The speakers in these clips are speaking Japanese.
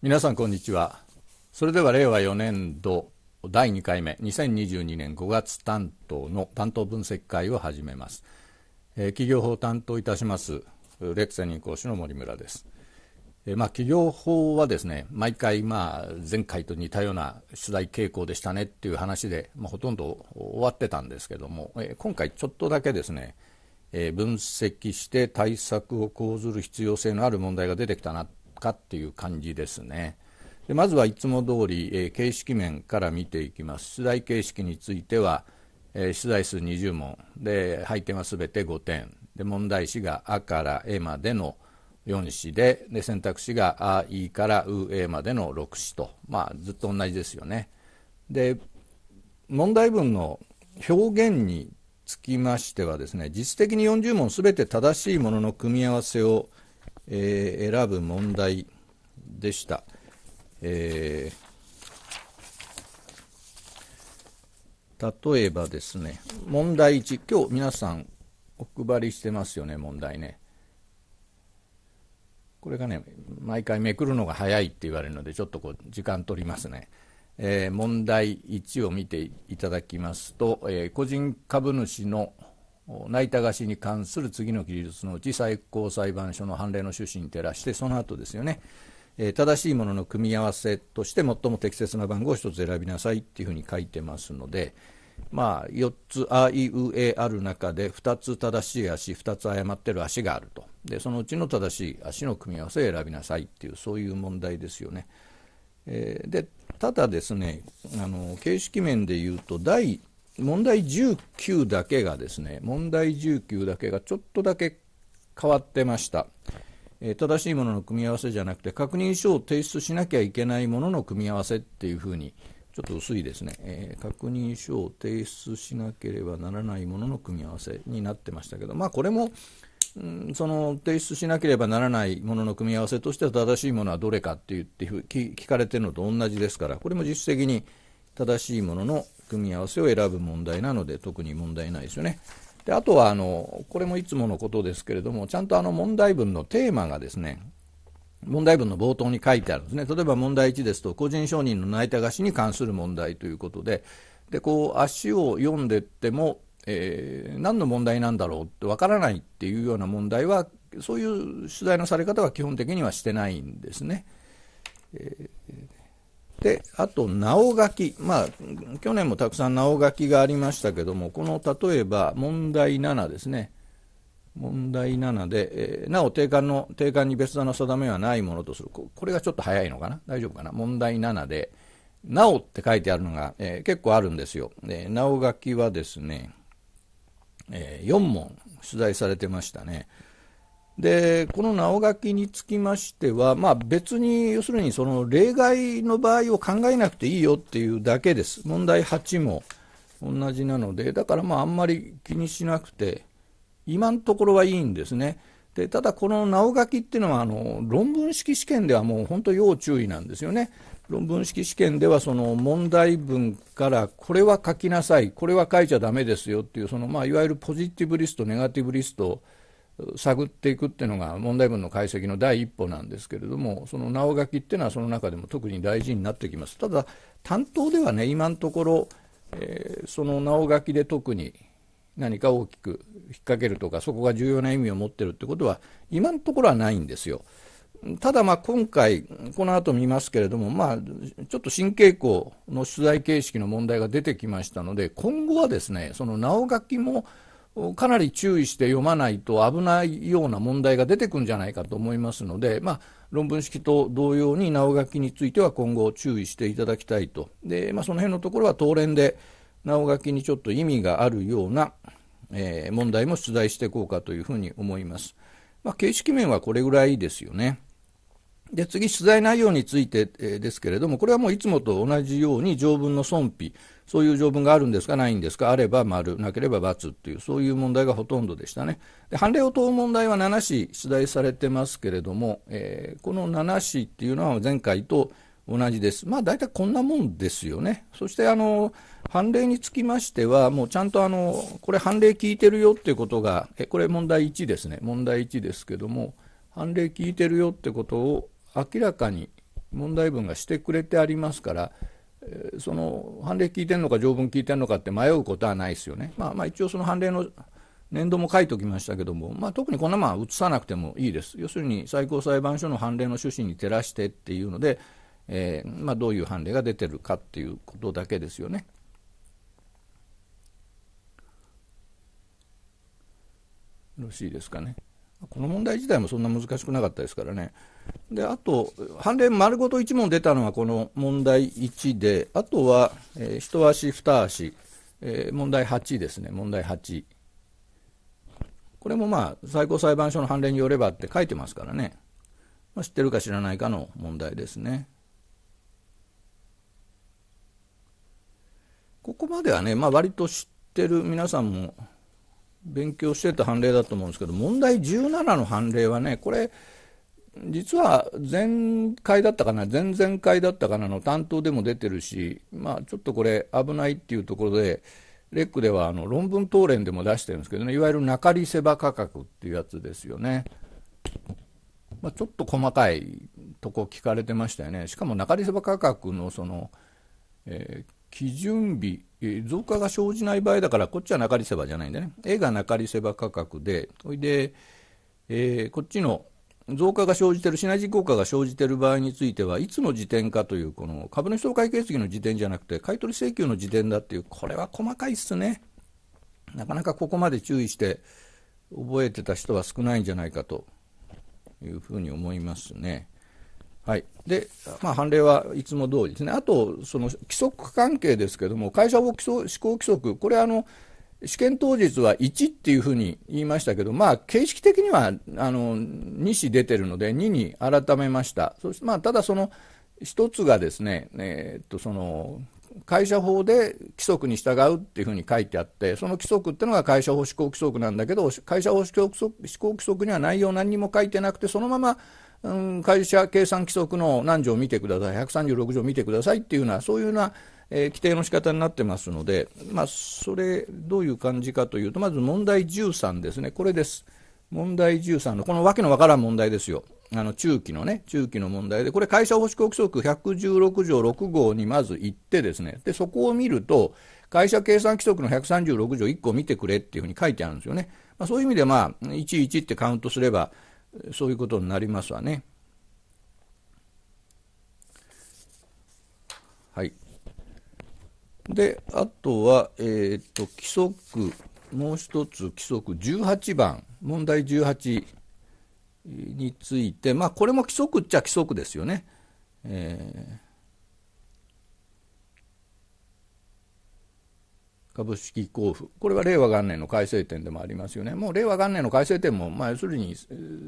皆さんこんにちはそれでは令和4年度第2回目2022年5月担当の担当分析会を始めます、えー、企業法担当いたしますレクセニー講師の森村です、えー、まあ、企業法はですね毎回、まあ、前回と似たような取材傾向でしたねっていう話で、まあ、ほとんど終わってたんですけども、えー、今回ちょっとだけですね、え分析して対策を講ずる必要性のある問題が出てきたなかっていう感じですね。でまずはいつも通り、えー、形式面から見ていきます。出題形式については、えー、出題数20問で配点はすべて5点で問題詞が「あ」から「え」までの4詞でで選択肢が「あ」「い」から「う」「え」までの6詞と、まあ、ずっと同じですよね。で問題文の表現につきましてはですね実質的に40問すべて正しいものの組み合わせをえー、選ぶ問題でした。えー、例えばですね、問題1、今日皆さんお配りしてますよね、問題ね。これがね、毎回めくるのが早いって言われるので、ちょっとこう時間取りますね。えー、問題1を見ていただきますと、えー、個人株主の内田たがしに関する次の記述のうち最高裁判所の判例の趣旨に照らしてその後ですよね、えー、正しいものの組み合わせとして最も適切な番号を1つ選びなさいっていうふうに書いてますので、まあ、4つあいうえある中で2つ正しい足2つ誤っている足があるとでそのうちの正しい足の組み合わせを選びなさいっていうそういう問題ですよね。えー、でただですねあの形式面で言うと第問題19だけがですね問題19だけがちょっとだけ変わってました、えー、正しいものの組み合わせじゃなくて確認書を提出しなきゃいけないものの組み合わせっていうふうにちょっと薄いですね、えー、確認書を提出しなければならないものの組み合わせになってましたけどまあこれもうんその提出しなければならないものの組み合わせとしては正しいものはどれかって言って聞かれてるのと同じですからこれも実質的に正しいものの組み合わせを選ぶ問題なので、特に問題ないですよね。であとはあの、これもいつものことですけれども、ちゃんとあの問題文のテーマがですね、問題文の冒頭に書いてあるんですね。例えば問題1ですと、個人承人の内田貸しに関する問題ということで、で、こう、足を読んでっても、えー、何の問題なんだろうってわからないっていうような問題は、そういう取材のされ方は基本的にはしてないんですね。えーで、あと、直書き。まあ、去年もたくさん直書きがありましたけども、この、例えば、問題7ですね。問題7で、えー、なお定款の、定款に別段の定めはないものとする。これがちょっと早いのかな大丈夫かな問題7で、なおって書いてあるのが、えー、結構あるんですよ。で、直書きはですね、えー、4問出題されてましたね。でこの直書きにつきましては、まあ、別に要するにその例外の場合を考えなくていいよっていうだけです、問題8も同じなので、だからまああんまり気にしなくて、今のところはいいんですね。でただ、この直書きっていうのはあの論文式試験ではもう本当要注意なんですよね。論文式試験ではその問題文からこれは書きなさい、これは書いちゃだめですよっていうその、まあ、いわゆるポジティブリスト、ネガティブリスト探っていくっていうのが問題文の解析の第一歩なんですけれどもその直書きっていうのはその中でも特に大事になってきますただ担当ではね今のところ、えー、その直書きで特に何か大きく引っ掛けるとかそこが重要な意味を持ってるってことは今のところはないんですよただ今回この後見ますけれどもまあちょっと新傾向の取材形式の問題が出てきましたので今後はですねその直書きもかなり注意して読まないと危ないような問題が出てくるんじゃないかと思いますので、まあ、論文式と同様に直書きについては今後注意していただきたいと。で、まあ、その辺のところは当連で直書きにちょっと意味があるような、えー、問題も出題していこうかというふうに思います。まあ、形式面はこれぐらいですよね。で、次、取材内容について、えですけれども、これはもういつもと同じように条文の損否、そういう条文があるんですか、ないんですか、あれば丸、なければ×という、そういう問題がほとんどでしたね。で判例を問う問題は7市出題されてますけれども、えー、この7市っていうのは前回と同じです。まあ大体こんなもんですよね。そしてあの、判例につきましては、もうちゃんとあの、これ判例聞いてるよっていうことが、え、これ問題1ですね。問題1ですけども、判例聞いてるよってことを明らかに問題文がしてくれてありますから、その判例聞いてるのか条文聞いてるのかって迷うことはないですよね。まあ、まあ一応その判例の年度も書いておきましたけども、まあ、特にこんなまあ移さなくてもいいです。要するに最高裁判所の判例の趣旨に照らしてっていうので、えー、まあ、どういう判例が出てるかっていうことだけですよね。よろしいですかね。この問題自体もそんな難しくなかったですからね。で、あと、判例丸ごと1問出たのはこの問題1で、あとは、えー、一足二足、えー、問題8ですね、問題8。これもまあ、最高裁判所の判例によればって書いてますからね。まあ、知ってるか知らないかの問題ですね。ここまではね、まあ割と知ってる皆さんも勉強してた判例だと思うんですけど問題17の判例はねこれ実は前回だったかな前々回だったかなの担当でも出てるし、まあ、ちょっとこれ危ないっていうところでレックではあの論文答練でも出してるんですけどねいわゆる中利セバ価格っていうやつですよね。まあ、ちょっと細かいとこ聞かれてましたよね。しかも中利セバ価格のその、えー、基準日増加が生じない場合だから、こっちは中利せばじゃないんでね、A が中利せば価格で、それで、えー、こっちの増加が生じてる、シナジー効果が生じている場合については、いつの時点かという、この株主総会決議の時点じゃなくて、買い取り請求の時点だっていう、これは細かいっすね。なかなかここまで注意して覚えてた人は少ないんじゃないかというふうに思いますね。はい、で、まあ、判例はいつも通りですね、あと、その規則関係ですけども、会社法施行規則、これあの、試験当日は1っていうふうに言いましたけど、まあ、形式的にはあの2子出てるので、2に改めました、そしてまあ、ただ、その1つがですね、えー、っとその会社法で規則に従うっていうふうに書いてあってその規則っていうのが会社法施行規則なんだけど会社法施行規則には内容何にも書いてなくてそのままん、会社計算規則の何条を見てください、136条を見てくださいっていうような、そういうような、えー、規定の仕方になってますので、まあ、それ、どういう感じかというと、まず問題13ですね、これです。問題13の、このわけのわからん問題ですよ。あの、中期のね、中期の問題で、これ会社保守規則116条6号にまず行ってですね、で、そこを見ると、会社計算規則の136条1個見てくれっていうふうに書いてあるんですよね。まあ、そういう意味で、まあ、11ってカウントすれば、そういうことになりますわね。はい。で、あとは、えー、っと、規則、もう一つ規則18番、問題18について、まあ、これも規則っちゃ規則ですよね。えー株式交付、これは令和元年の改正点でもありますよね、もう令和元年の改正点も、まあ、要するに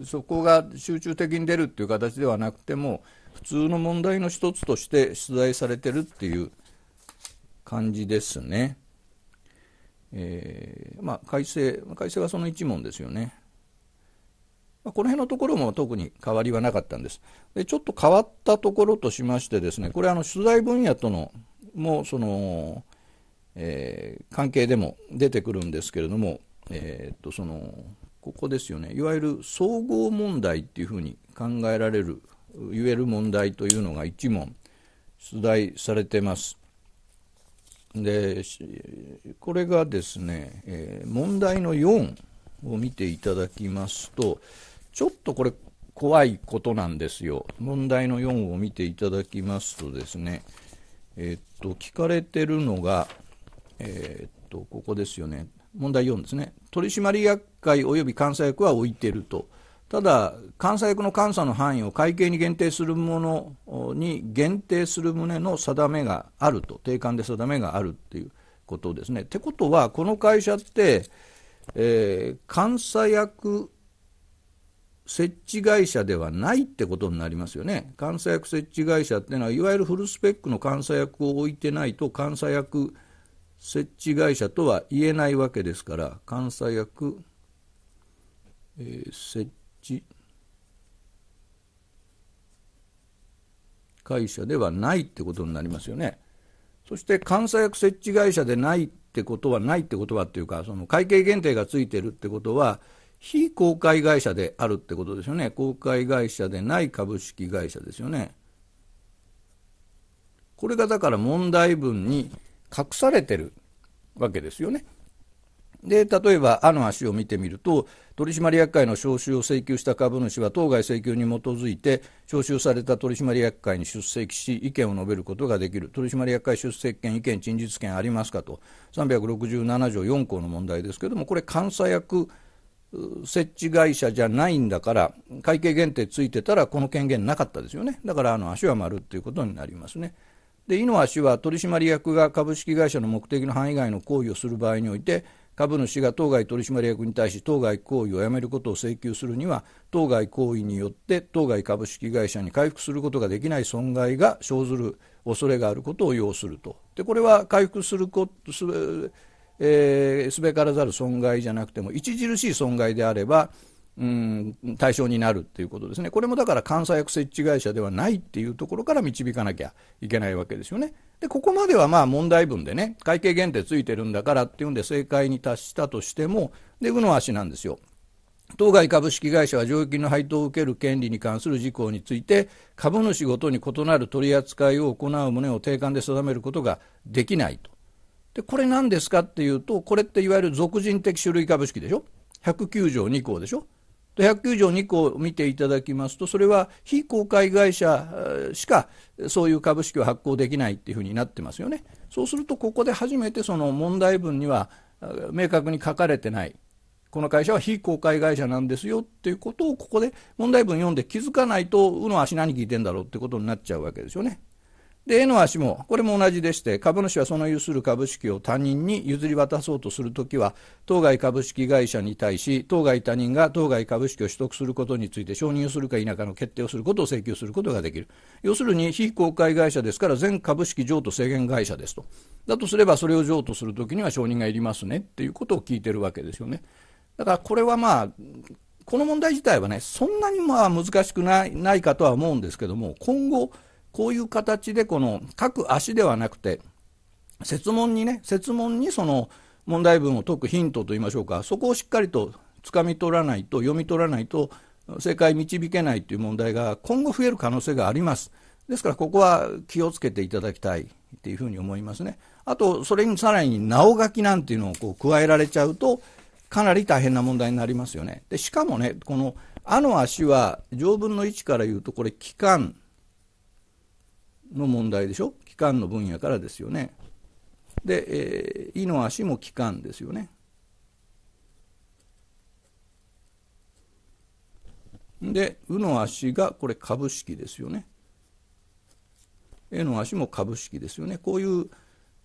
そこが集中的に出るっていう形ではなくても、普通の問題の一つとして出題されてるっていう感じですね。えー、まあ、改正、改正はその1問ですよね。まあ、この辺のところも特に変わりはなかったんです。でちょっと変わったところとしましてですね、これあの取材分野とのもそのえー、関係でも出てくるんですけれども、えー、っとそのここですよねいわゆる総合問題っていうふうに考えられる言える問題というのが一問出題されてます。でこれがですね、えー、問題の4を見ていただきますとちょっとこれ怖いことなんですよ問題の4を見ていただきますとですねえー、っと聞かれてるのがえー、っと、ここですよね。問題4ですね。取締役会及び監査役は置いていると。ただ、監査役の監査の範囲を会計に限定するものに限定する旨の定めがあると、定款で定めがあるということですね。ってことは、この会社って、えー、監査役設置会社ではないってことになりますよね。監査役設置会社っていうのは、いわゆるフルスペックの監査役を置いてないと、監査役設置会社とは言えないわけですから監査役、えー、設置会社ではないってことになりますよねそして監査役設置会社でないってことはないってことはっていうかその会計限定がついてるってことは非公開会社であるってことですよね公開会社でない株式会社ですよねこれがだから問題文に隠されてるわけですよね。で例えば、あの足を見てみると取締役会の招集を請求した株主は当該請求に基づいて招集された取締役会に出席し意見を述べることができる取締役会出席権、意見陳述権ありますかと367条4項の問題ですけどもこれ、監査役設置会社じゃないんだから会計限定ついてたらこの権限なかったですよねだからあの足は丸ということになりますね。で、井野氏は取締役が株式会社の目的の範囲外の行為をする場合において、株主が当該取締役に対し当該行為をやめることを請求するには当該行為によって当該株式会社に回復することができない損害が生ずる恐れがあることを要するとでこれは回復することすえー、すべからざる損害じゃなくても著しい損害であればうん、対象になるということですね。これもだから監査役設置会社ではないっていうところから導かなきゃいけないわけですよね。で、ここまではまあ問題文でね、会計限定ついてるんだからっていうんで正解に達したとしても、で、うの足なんですよ。当該株式会社は上金の配当を受ける権利に関する事項について株主ごとに異なる取り扱いを行う旨を定款で定めることができないとでこれ何ですかっていうとこれっていわゆる俗人的種類株式でしょ109条2項でしょ109条2項を見ていただきますと、それは非公開会社しかそういう株式を発行できないっていうふうになってますよね。そうすると、ここで初めてその問題文には明確に書かれてない。この会社は非公開会社なんですよっていうことをここで問題文読んで気づかないと、うの足何聞いてんだろうってことになっちゃうわけですよね。で、絵の足も、これも同じでして、株主はその有する株式を他人に譲り渡そうとするときは、当該株式会社に対し、当該他人が当該株式を取得することについて承認をするか否かの決定をすることを請求することができる。要するに、非公開会社ですから、全株式譲渡制限会社ですと。だとすれば、それを譲渡するときには承認がいりますねっていうことを聞いてるわけですよね。だからこれはまあ、この問題自体はね、そんなにまあ難しくないないかとは思うんですけども、今後、こういう形でこの各足ではなくて、設問にね、設問にその問題文を解くヒントといいましょうか、そこをしっかりと掴み取らないと、読み取らないと、正解導けないという問題が今後増える可能性があります。ですからここは気をつけていただきたいっていうふうに思いますね。あと、それにさらになお書きなんていうのをこう加えられちゃうと、かなり大変な問題になりますよね。で、しかもね、この、あの足は条文の位置から言うと、これ、期間の問題でしょ機関の分野からですよねで、えー、イの足も機関ですよねで、うの足がこれ株式ですよね。えの足も株式ですよね。こういう、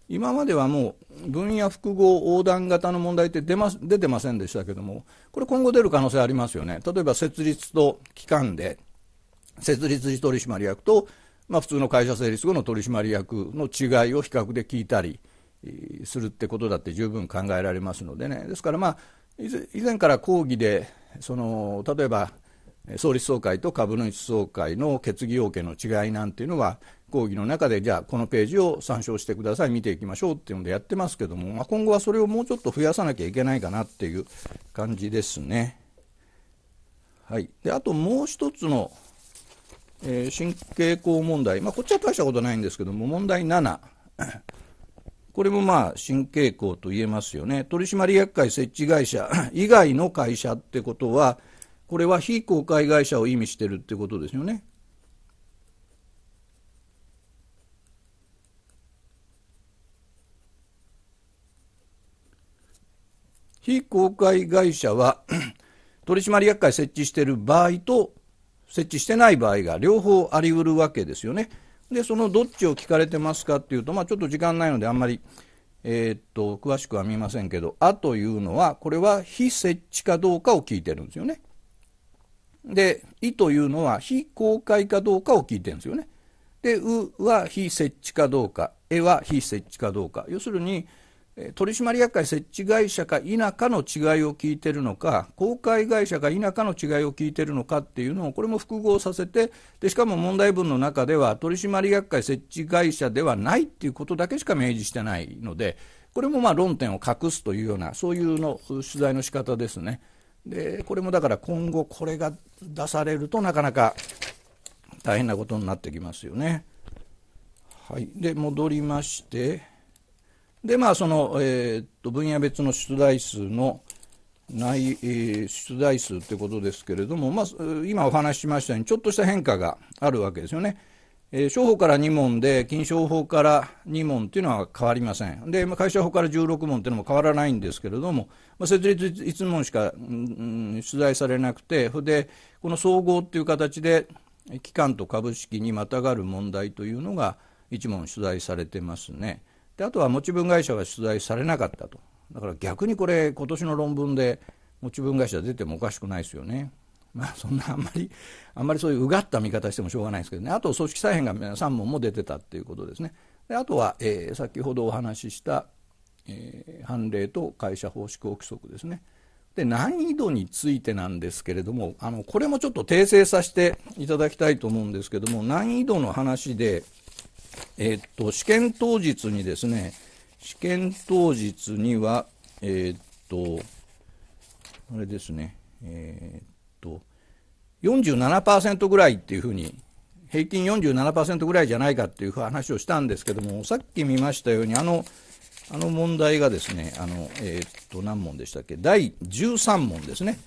今まではもう分野複合横断型の問題って出ま出てませんでしたけども、これ今後出る可能性ありますよね。例えば設立と機関で、設立時取締役とまあ、普通の会社成立後の取締役の違いを比較で聞いたりするってことだって十分考えられますのでねですから、まあ、以前から講義でその例えば創立総会と株主総会の決議要件の違いなんていうのは講義の中でじゃあこのページを参照してください見ていきましょうっていうのでやってますけども、まあ、今後はそれをもうちょっと増やさなきゃいけないかなっていう感じですね。はい、であともう一つのえー、神経項問題、まあ、こっちは大したことないんですけども、問題7。これもまあ新傾向と言えますよね。取締役会設置会社 以外の会社ってことは、これは非公開会社を意味してるってことですよね。非公開会社は 取締役会設置している場合と設置してない場合が両方あり得るわけですよね。で、そのどっちを聞かれてますかっていうと、まあ、ちょっと時間ないのであんまり、えー、っと、詳しくは見ませんけど、あというのは、これは非設置かどうかを聞いてるんですよね。で、いというのは非公開かどうかを聞いてるんですよね。で、うは非設置かどうか、えは非設置かどうか。要するに、取締役会設置会社か否かの違いを聞いてるのか公開会社か否かの違いを聞いてるのかっていうのをこれも複合させてでしかも問題文の中では取締役会設置会社ではないっていうことだけしか明示してないのでこれもまあ論点を隠すというようなそういうの取材の仕方ですねでこれもだから今後これが出されるとなかなか大変なことになってきますよねはいで戻りましてで、まあ、その、えー、と、分野別の出題数のい、えー、出題数ってことですけれども、まあ、今お話ししましたように、ちょっとした変化があるわけですよね。えー、商法から2問で、金商法から2問っていうのは変わりません。で、まあ、会社法から16問っていうのも変わらないんですけれども、まあ、設立1問しか、うん、出題されなくて、で、この総合っていう形で、機関と株式にまたがる問題というのが1問出題されてますね。であとは持ち分会社は出題されなかったとだから逆にこれ今年の論文で持ち分会社出てもおかしくないですよね。まあ、そんなあんまり、あんまりそういううがった見方してもしょうがないですけどね。あと、組織再編が3問も出てたっていうことですね。であとは、えー、先ほどお話しした、えー、判例と会社法施行規則ですね。で、難易度についてなんですけれども、あの、これもちょっと訂正させていただきたいと思うんですけども、難易度の話で、えー、っと、試験当日にですね、試験当日には、えー、っと、あれですね、えー、っと、47%ぐらいっていうふうに、平均47%ぐらいじゃないかっていう話をしたんですけども、さっき見ましたように、あの、あの問題がですね、あの、えー、っと、何問でしたっけ、第13問ですね。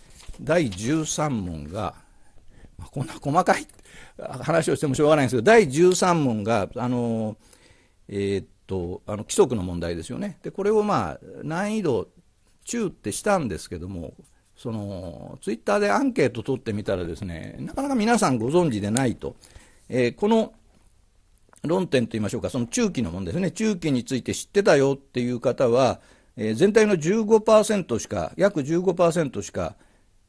第13問が、まこんな 細かい話をしてもしょうがないんですけど第13問があの、えー、っとあの規則の問題ですよねでこれを、まあ、難易度中ってしたんですけどもそのツイッターでアンケート取ってみたらですねなかなか皆さんご存知でないと、えー、この論点といいましょうかその中期の問題ですね中期について知ってたよっていう方は、えー、全体の15%しか約15%しか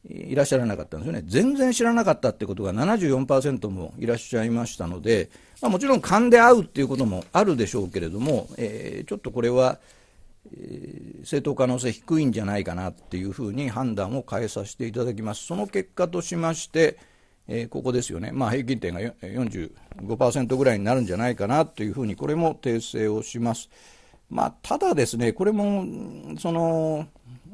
いらっしゃらなかったんですよね。全然知らなかったってことが74%もいらっしゃいましたので、まあ、もちろん勘で会うっていうこともあるでしょうけれども、えー、ちょっとこれは、えー、正当可能性低いんじゃないかなっていうふうに判断を変えさせていただきます。その結果としまして、えー、ここですよね。まあ、平均点が45%ぐらいになるんじゃないかなというふうに、これも訂正をします。まあ、ただですね、これも、その、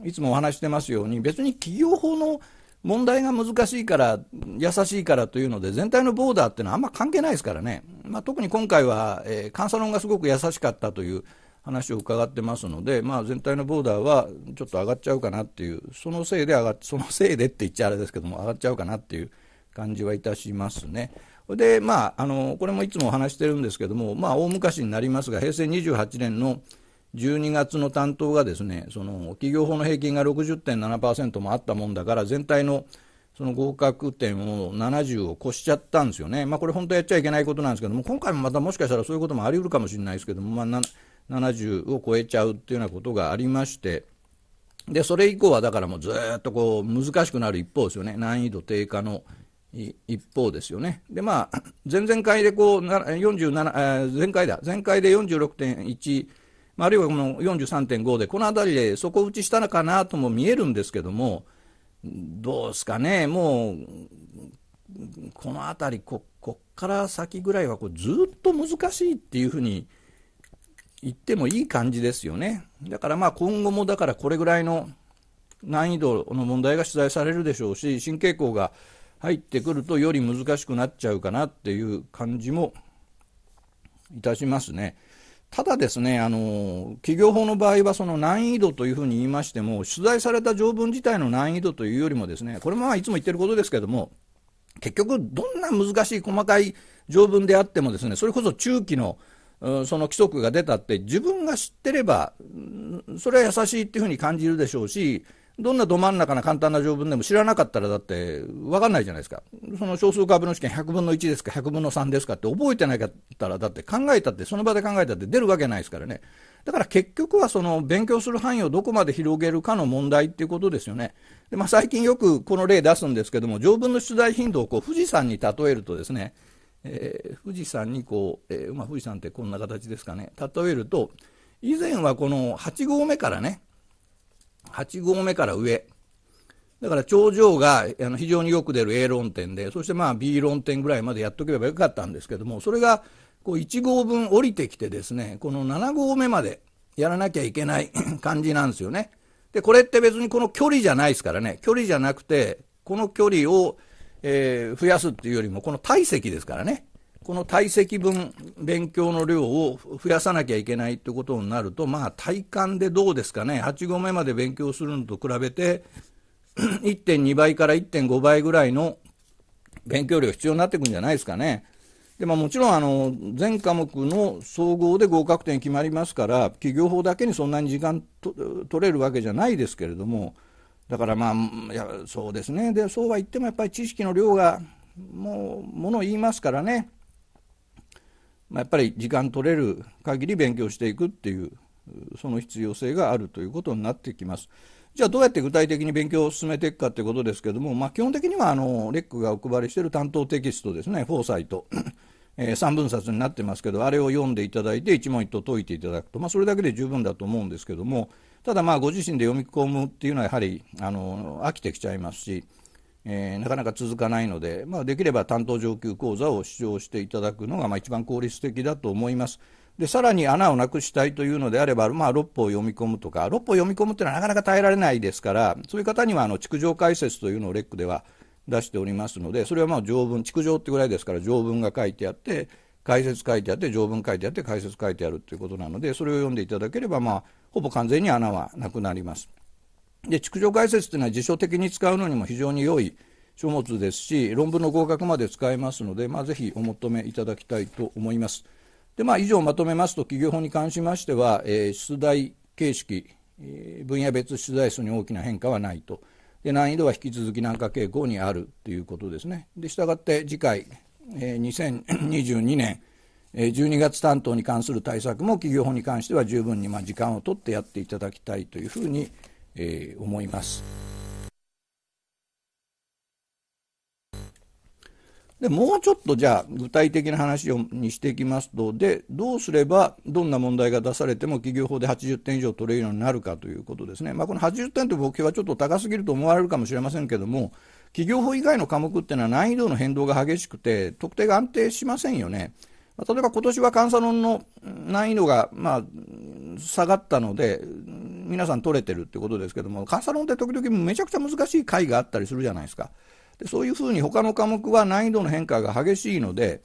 いつもお話してますように、別に企業法の問題が難しいから、優しいからというので、全体のボーダーっていうのはあんま関係ないですからね、まあ、特に今回は、えー、監査論がすごく優しかったという話を伺ってますので、まあ、全体のボーダーはちょっと上がっちゃうかなっていう、そのせいで上がそのせいでって言っちゃあれですけども、上がっちゃうかなっていう感じはいたしますね。で、まあ、あのこれもいつもお話してるんですけども、まあ、大昔になりますが、平成28年の12月の担当がですね、その企業法の平均が60.7%もあったもんだから、全体のその合格点を70を越しちゃったんですよね。まあこれ本当やっちゃいけないことなんですけども、今回もまたもしかしたらそういうこともあり得るかもしれないですけども、まあ70を超えちゃうっていうようなことがありまして、で、それ以降はだからもうずっとこう難しくなる一方ですよね。難易度低下の一方ですよね。で、まあ、前々回でこう、47、前回だ、前回で46.1、あるいはこの43.5で、この辺りで底打ちしたのかなとも見えるんですけども、どうですかね、もう、この辺りこ、こっから先ぐらいはこうずっと難しいっていうふうに言ってもいい感じですよね。だからまあ今後もだからこれぐらいの難易度の問題が取材されるでしょうし、新傾向が入ってくるとより難しくなっちゃうかなっていう感じもいたしますね。ただですね、あの、企業法の場合はその難易度というふうに言いましても、取材された条文自体の難易度というよりもですね、これもいつも言ってることですけども、結局どんな難しい細かい条文であってもですね、それこそ中期のその規則が出たって自分が知ってれば、それは優しいっていうふうに感じるでしょうし、どんなど真ん中な簡単な条文でも知らなかったらだって分かんないじゃないですか。その少数株試験100分の1ですか100分の3ですかって覚えてなかったらだって考えたってその場で考えたって出るわけないですからね。だから結局はその勉強する範囲をどこまで広げるかの問題っていうことですよね。でまあ、最近よくこの例出すんですけども条文の出題頻度をこう富士山に例えるとですね、えー、富士山にこう、えー、まあ、富士山ってこんな形ですかね例えると以前はこの8合目からね8合目から上。だから頂上があの非常によく出る A 論点で、そしてまあ B 論点ぐらいまでやっとけばよかったんですけども、それがこう1合分降りてきてですね、この7合目までやらなきゃいけない 感じなんですよね。で、これって別にこの距離じゃないですからね、距離じゃなくて、この距離を、えー、増やすっていうよりも、この体積ですからね。この体積分、勉強の量を増やさなきゃいけないってことになると、まあ、体感でどうですかね、8合目まで勉強するのと比べて、1.2 倍から1.5倍ぐらいの勉強量必要になってくるんじゃないですかね。でももちろんあの全科目の総合で合格点決まりますから企業法だけにそんなに時間取れるわけじゃないですけれどもだからまあいやそうですねでそうは言ってもやっぱり知識の量がもうものを言いますからねまあ、やっぱり時間取れる限り勉強していくっていうその必要性があるということになってきます。じゃあどうやって具体的に勉強を進めていくかということですけども、まあ、基本的にはあのレックがお配りしている担当テキストですね、フォーサイト、えー、3分冊になってますけど、あれを読んでいただいて一問一答解いていただくと、まあ、それだけで十分だと思うんですけども、ただまあご自身で読み込むっていうのはやはりあの飽きてきちゃいますし、えー、なかなか続かないので、まあ、できれば担当上級講座を主張していただくのが、まあ、一番効率的だと思います。で、さらに穴をなくしたいというのであれば、まあ、六歩を読み込むとか、六歩を読み込むっていうのはなかなか耐えられないですから、そういう方には、あの、築城解説というのをレックでは出しておりますので、それはまあ、条文、築城ってぐらいですから、条文が書いてあって、解説書いてあって、条文書いてあって、解説書いてあるということなので、それを読んでいただければ、まあ、ほぼ完全に穴はなくなります。で築城解説というのは辞書的に使うのにも非常に良い書物ですし論文の合格まで使えますので、まあ、ぜひお求めいただきたいと思います。でまあ、以上まとめますと企業法に関しましては、えー、出題形式、えー、分野別出題数に大きな変化はないとで難易度は引き続き難化傾向にあるということですね。でしたがって次回、えー、2022年12月担当に関する対策も企業法に関しては十分にまあ時間を取ってやっていただきたいというふうにえー、思います。でもうちょっとじゃあ具体的な話をにしていきますとでどうすればどんな問題が出されても企業法で80点以上取れるようになるかということですね、まあ、この80点という目標はちょっと高すぎると思われるかもしれませんけども企業法以外の科目っていうのは難易度の変動が激しくて特定が安定しませんよね。例えば今年は監査論の難易度が、まあ、下がったので、皆さん取れてるってことですけども、監査論って時々めちゃくちゃ難しい回があったりするじゃないですか。でそういうふうに他の科目は難易度の変化が激しいので、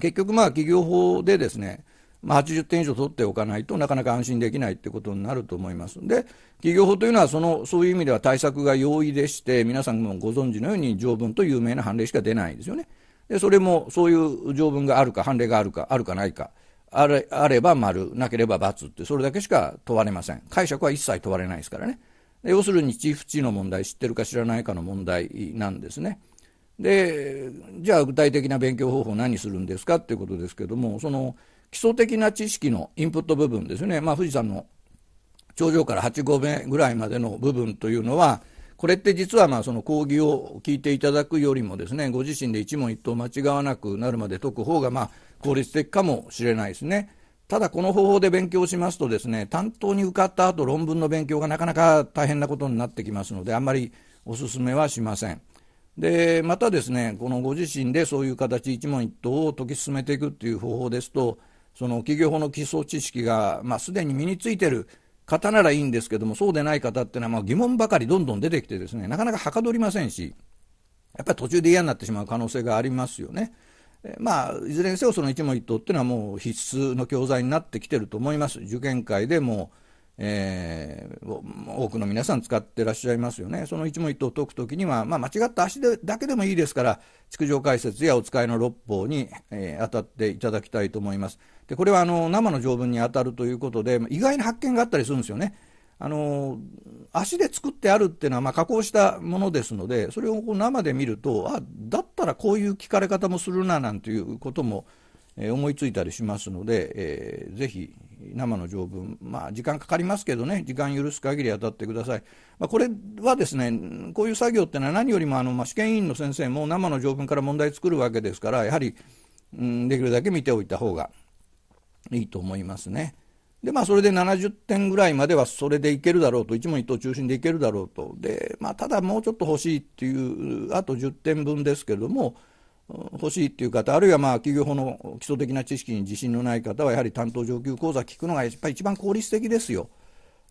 結局まあ企業法でですね、まあ、80点以上取っておかないとなかなか安心できないってことになると思います。で、企業法というのはその、そういう意味では対策が容易でして、皆さんもご存知のように条文と有名な判例しか出ないんですよね。で、それもそういう条文があるか、判例があるか、あるかないか。あれあれば丸、なければ×って、それだけしか問われません。解釈は一切問われないですからね。要するに地不地の問題、知ってるか知らないかの問題なんですね。で、じゃあ具体的な勉強方法何するんですかっていうことですけども、その基礎的な知識のインプット部分ですね。まあ富士山の頂上から8合目ぐらいまでの部分というのは、これって実はまあその講義を聞いていただくよりもですねご自身で一問一答間違わなくなるまで解く方がまあ効率的かもしれないですね。ただこの方法で勉強しますとですね担当に受かった後論文の勉強がなかなか大変なことになってきますのであんまりおすすめはしません。でまたですねこのご自身でそういう形一問一答を解き進めていくっていう方法ですとその企業法の基礎知識が、まあ、すでに身についている方ならいいんですけども、そうでない方っていうのは、まあ、疑問ばかりどんどん出てきてですね、なかなかはかどりませんし、やっぱり途中で嫌になってしまう可能性がありますよね。まあ、いずれにせよその一問一答っていうのはもう必須の教材になってきてると思います。受験会でもうえー、多くの皆さん使ってらっしゃいますよね。その一問一答解くときには、まあ、間違った足でだけでもいいですから、築城解説やお使いの六法に、えー、当たっていただきたいと思います。で、これはあの、生の条文に当たるということで、意外な発見があったりするんですよね。あの、足で作ってあるっていうのは、まあ、加工したものですので、それをこう生で見ると、あ、だったらこういう聞かれ方もするな、なんていうことも、え思いついたりしますので、えー、ぜひ、生の条文、まあ、時間かかりますけどね、時間許す限り当たってください。まあ、これはですね、こういう作業ってのは何よりもあの、まあ、試験委員の先生も生の条文から問題作るわけですから、やはり、うん、できるだけ見ておいた方がいいと思いますね。で、まあ、それで70点ぐらいまではそれでいけるだろうと、一問一答中心でいけるだろうと。で、まあ、ただもうちょっと欲しいっていう、あと10点分ですけれども、欲しいっていう方あるいはまあ企業法の基礎的な知識に自信のない方はやはり担当上級講座聞くのがやっぱり一番効率的ですよ。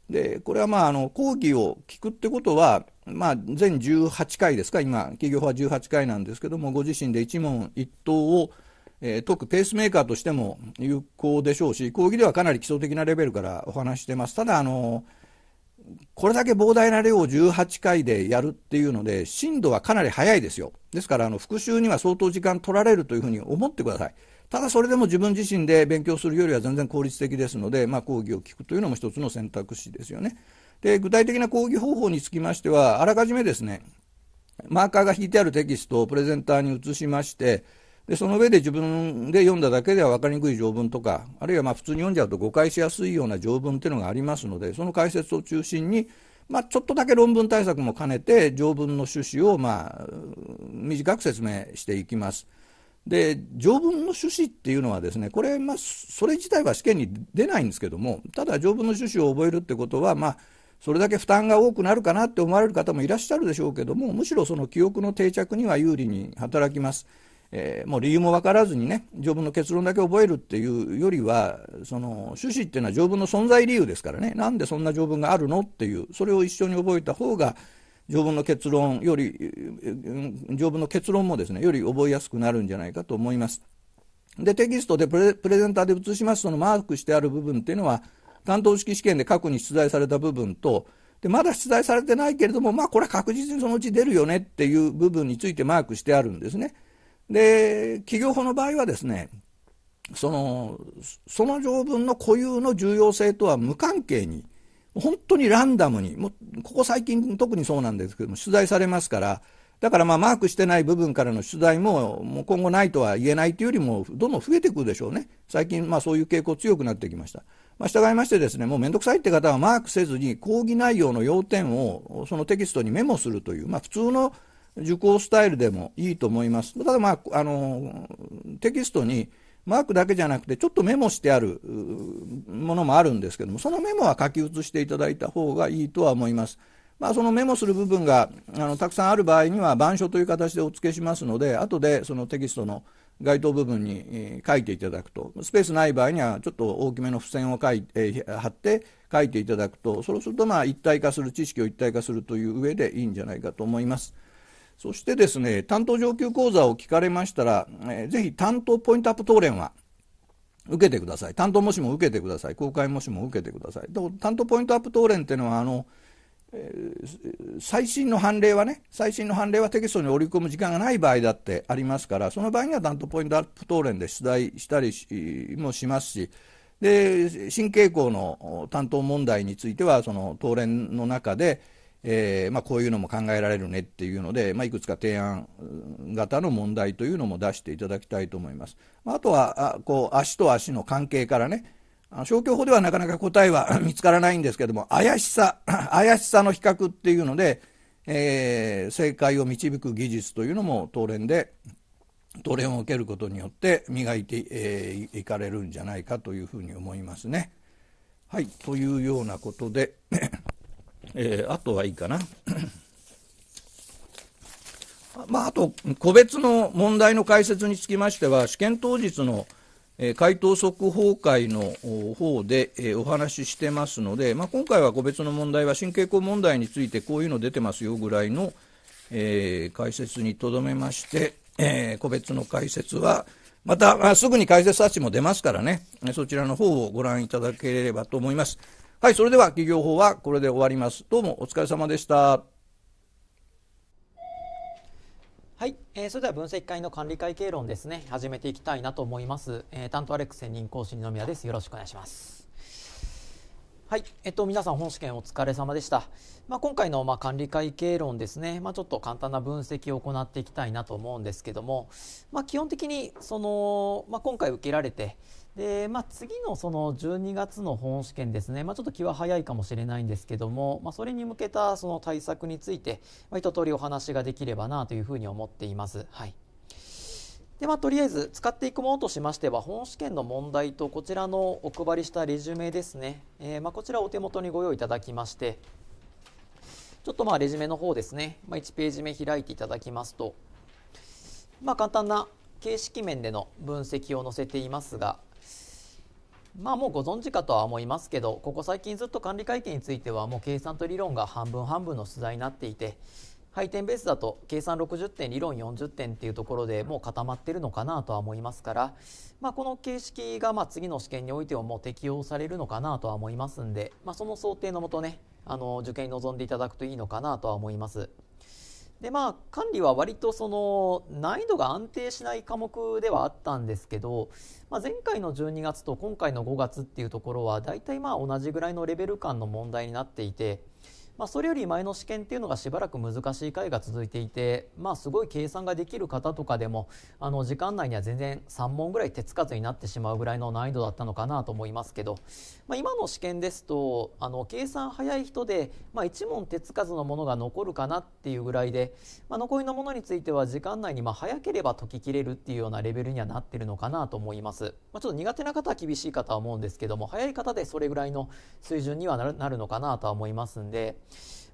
でこれはまああの講義を聞くってことは、まあ、全18回ですか今企業法は18回なんですけどもご自身で一問一答を、えー、解くペースメーカーとしても有効でしょうし講義ではかなり基礎的なレベルからお話してます。ただあのこれだけ膨大な量を18回でやるっていうので、震度はかなり早いですよ。ですから、あの、復習には相当時間取られるというふうに思ってください。ただそれでも自分自身で勉強するよりは全然効率的ですので、まあ、講義を聞くというのも一つの選択肢ですよね。で、具体的な講義方法につきましては、あらかじめですね、マーカーが引いてあるテキストをプレゼンターに移しまして、でその上で自分で読んだだけでは分かりにくい条文とかあるいはま普通に読んじゃうと誤解しやすいような条文っていうのがありますのでその解説を中心に、まあ、ちょっとだけ論文対策も兼ねて条文の趣旨をま短く説明していきます。で条文の趣旨っていうのはですねこれ、まあ、それ自体は試験に出ないんですけどもただ条文の趣旨を覚えるってことは、まあ、それだけ負担が多くなるかなって思われる方もいらっしゃるでしょうけどもむしろその記憶の定着には有利に働きます。えー、もう理由も分からずにね条文の結論だけ覚えるっていうよりはその趣旨っていうのは条文の存在理由ですからねなんでそんな条文があるのっていうそれを一緒に覚えた方が条文の結論より条文の結論もですねより覚えやすくなるんじゃないかと思います。でテキストでプレプレゼンターで写しますそのマークしてある部分っていうのは担当式試験で過去に出題された部分とでまだ出題されてないけれどもまあこれは確実にそのうち出るよねっていう部分についてマークしてあるんですね。で、企業法の場合はですね、その、その条文の固有の重要性とは無関係に、本当にランダムに、もここ最近特にそうなんですけども、取材されますから、だからまあマークしてない部分からの取材ももう今後ないとは言えないというよりもどんどん増えてくるでしょうね。最近まあそういう傾向強くなってきました。まあ、従いましてですね、もうめんどくさいって方はマークせずに講義内容の要点をそのテキストにメモするという、まあ普通の受講スタイルでもいいと思います。ただまあ、あの、テキストにマークだけじゃなくて、ちょっとメモしてあるものもあるんですけども、そのメモは書き写していただいた方がいいとは思います。まあ、そのメモする部分があのたくさんある場合には、板書という形でお付けしますので、後でそのテキストの該当部分に書いていただくと、スペースない場合には、ちょっと大きめの付箋を書い貼って書いていただくと、そうするとまあ一体化する、知識を一体化するという上でいいんじゃないかと思います。そしてですね、担当上級講座を聞かれましたら、えー、ぜひ担当ポイントアップ答練は受けてください。担当模試も受けてください。公開模試も受けてください。担当ポイントアップ答練っていうのは、あの、えー、最新の判例はね、最新の判例はテキストに織り込む時間がない場合だってありますから、その場合には担当ポイントアップ答練で出題したりもしますし、で、新傾向の担当問題については、その答練の中で、えー、まあ、こういうのも考えられるねっていうので、まあ、いくつか提案型の問題というのも出していただきたいと思います。まあ、とはあこう足と足の関係からね消去法ではなかなか答えは 見つからないんですけども怪しさ 怪しさの比較っていうので、えー、正解を導く技術というのも当連で当連を受けることによって磨いて、えー、いかれるんじゃないかというふうに思いますね。はいというようなことでえー、あとはいいかな。まあ、あと、個別の問題の解説につきましては、試験当日の、えー、回答速報会の方で、えー、お話ししてますので、まあ、今回は個別の問題は神経根問題についてこういうの出てますよぐらいの、えー、解説にとどめまして、えー、個別の解説は、また、まあ、すぐに解説冊子も出ますからね、そちらの方をご覧いただければと思います。はい、それでは企業法はこれで終わります。どうもお疲れ様でした。はい、えー、それでは分析会の管理会計論ですね始めていきたいなと思います、えー、担当アレックス専任講師二宮ですよろしくお願いしますはい、えっと、皆さん本試験お疲れ様でした、まあ、今回のまあ管理会計論ですね、まあ、ちょっと簡単な分析を行っていきたいなと思うんですけども、まあ、基本的にその、まあ、今回受けられてで、まあ、次のその12月の本試験ですね、まあ、ちょっと気は早いかもしれないんですけども、まあ、それに向けたその対策について、まあ、一通りお話ができればなというふうに思っています。はいでまあ、とりあえず使っていくものとしましては本試験の問題とこちらのお配りしたレジュメですね、えー、まあ、こちらをお手元にご用意いただきましてちょっとまあレジュメの方ですね、まあ、1ページ目開いていただきますと、まあ、簡単な形式面での分析を載せていますが、まあもうご存知かとは思いますけどここ最近ずっと管理会計についてはもう計算と理論が半分半分の取材になっていて配点ベースだと計算60点理論40点っていうところでもう固まってるのかなとは思いますから、まあ、この形式がま次の試験においてはもう適用されるのかなとは思いますんで、まあ、その想定のもとねあの受験に臨んでいただくといいのかなとは思います。でまあ管理は割とその難易度が安定しない科目ではあったんですけど、まあ、前回の12月と今回の5月っていうところは大体まあ同じぐらいのレベル感の問題になっていてまあ、それより前の試験っていうのがしばらく難しい回が続いていて、まあ、すごい計算ができる方とかでもあの時間内には全然3問ぐらい手つかずになってしまうぐらいの難易度だったのかなと思いますけど、まあ、今の試験ですとあの計算早い人で、まあ、1問手つかずのものが残るかなっていうぐらいで、まあ、残りのものについては時間内にまあ早ければ解ききれるっていうようなレベルにはなってるのかなと思います、まあ、ちょっと苦手な方は厳しいかとは思うんですけども早い方でそれぐらいの水準にはなるのかなとは思いますんで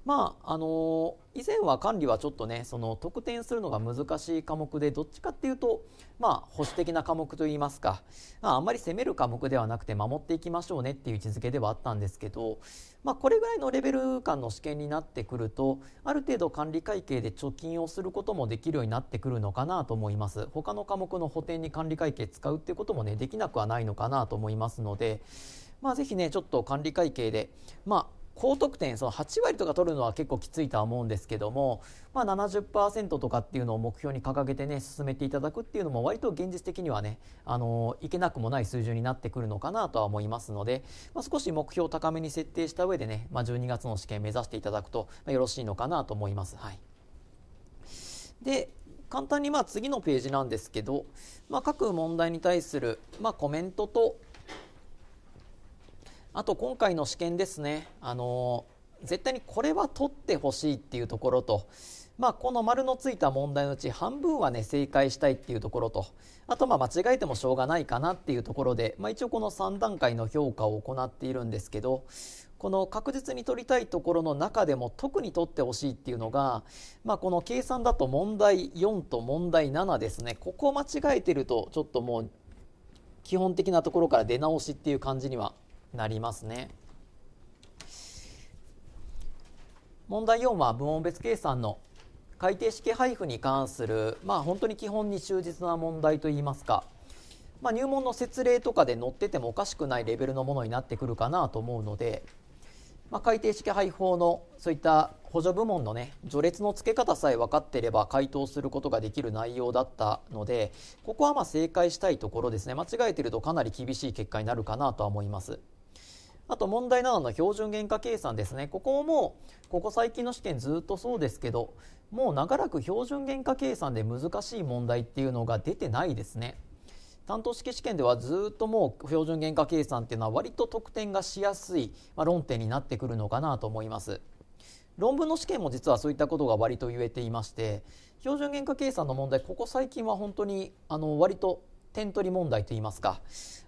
まああの以前は管理はちょっとねその得点するのが難しい科目でどっちかっていうと、まあ、保守的な科目といいますか、まあ、あんまり攻める科目ではなくて守っていきましょうねっていう位置づけではあったんですけど、まあ、これぐらいのレベル感の試験になってくるとある程度管理会計で貯金をすることもできるようになってくるのかなと思います他の科目の補填に管理会計使うっていうこともねできなくはないのかなと思いますので、まあ、ぜひねちょっと管理会計でまあ高得点その8割とか取るのは結構きついとは思うんですけども、まあ70、とかっていうのを目標に掲げてね進めていただくっていうのも割と現実的にはねあのいけなくもない水準になってくるのかなとは思いますので、まあ、少し目標を高めに設定した上でね、まあ、12月の試験目指していただくとよろしいのかなと思います。はい、で簡単にまあ次のページなんですけど、まあ、各問題に対するまコメントとあと今回の試験ですねあの絶対にこれは取ってほしいっていうところと、まあ、この丸のついた問題のうち半分はね正解したいっていうところとあとま間違えてもしょうがないかなっていうところで、まあ、一応この3段階の評価を行っているんですけどこの確実に取りたいところの中でも特に取ってほしいっていうのが、まあ、この計算だと問題4と問題7ですねここを間違えてるとちょっともう基本的なところから出直しっていう感じにはなりますね。問題4は部門別計算の改定式配布に関する、まあ、本当に基本に忠実な問題といいますか、まあ、入門の説例とかで載っててもおかしくないレベルのものになってくるかなと思うので、まあ、改定式配布法のそういった補助部門のね序列の付け方さえ分かっていれば回答することができる内容だったのでここはま正解したいところですね間違えてるとかなり厳しい結果になるかなとは思います。あと問題7の標準原価計算ですね。ここもここ最近の試験ずっとそうですけど、もう長らく標準原価計算で難しい問題っていうのが出てないですね。担当式試験ではずっともう標準原価計算っていうのは割と得点がしやすい、ま論点になってくるのかなと思います。論文の試験も実はそういったことが割と言えていまして、標準原価計算の問題、ここ最近は本当にあの割と点取り問題といいますか、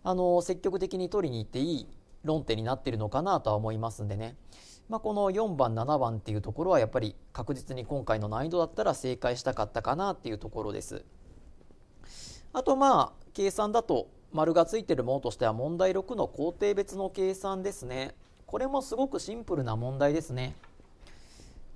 あの積極的に取りに行っていい論点になっているのかなとは思いますんでね、まあ、この4番7番っていうところはやっぱり確実に今回の難易度だったら正解したかったかなっていうところですあとまあ計算だと丸がついてるものとしては問題6の工程別の計算ですねこれもすごくシンプルな問題ですね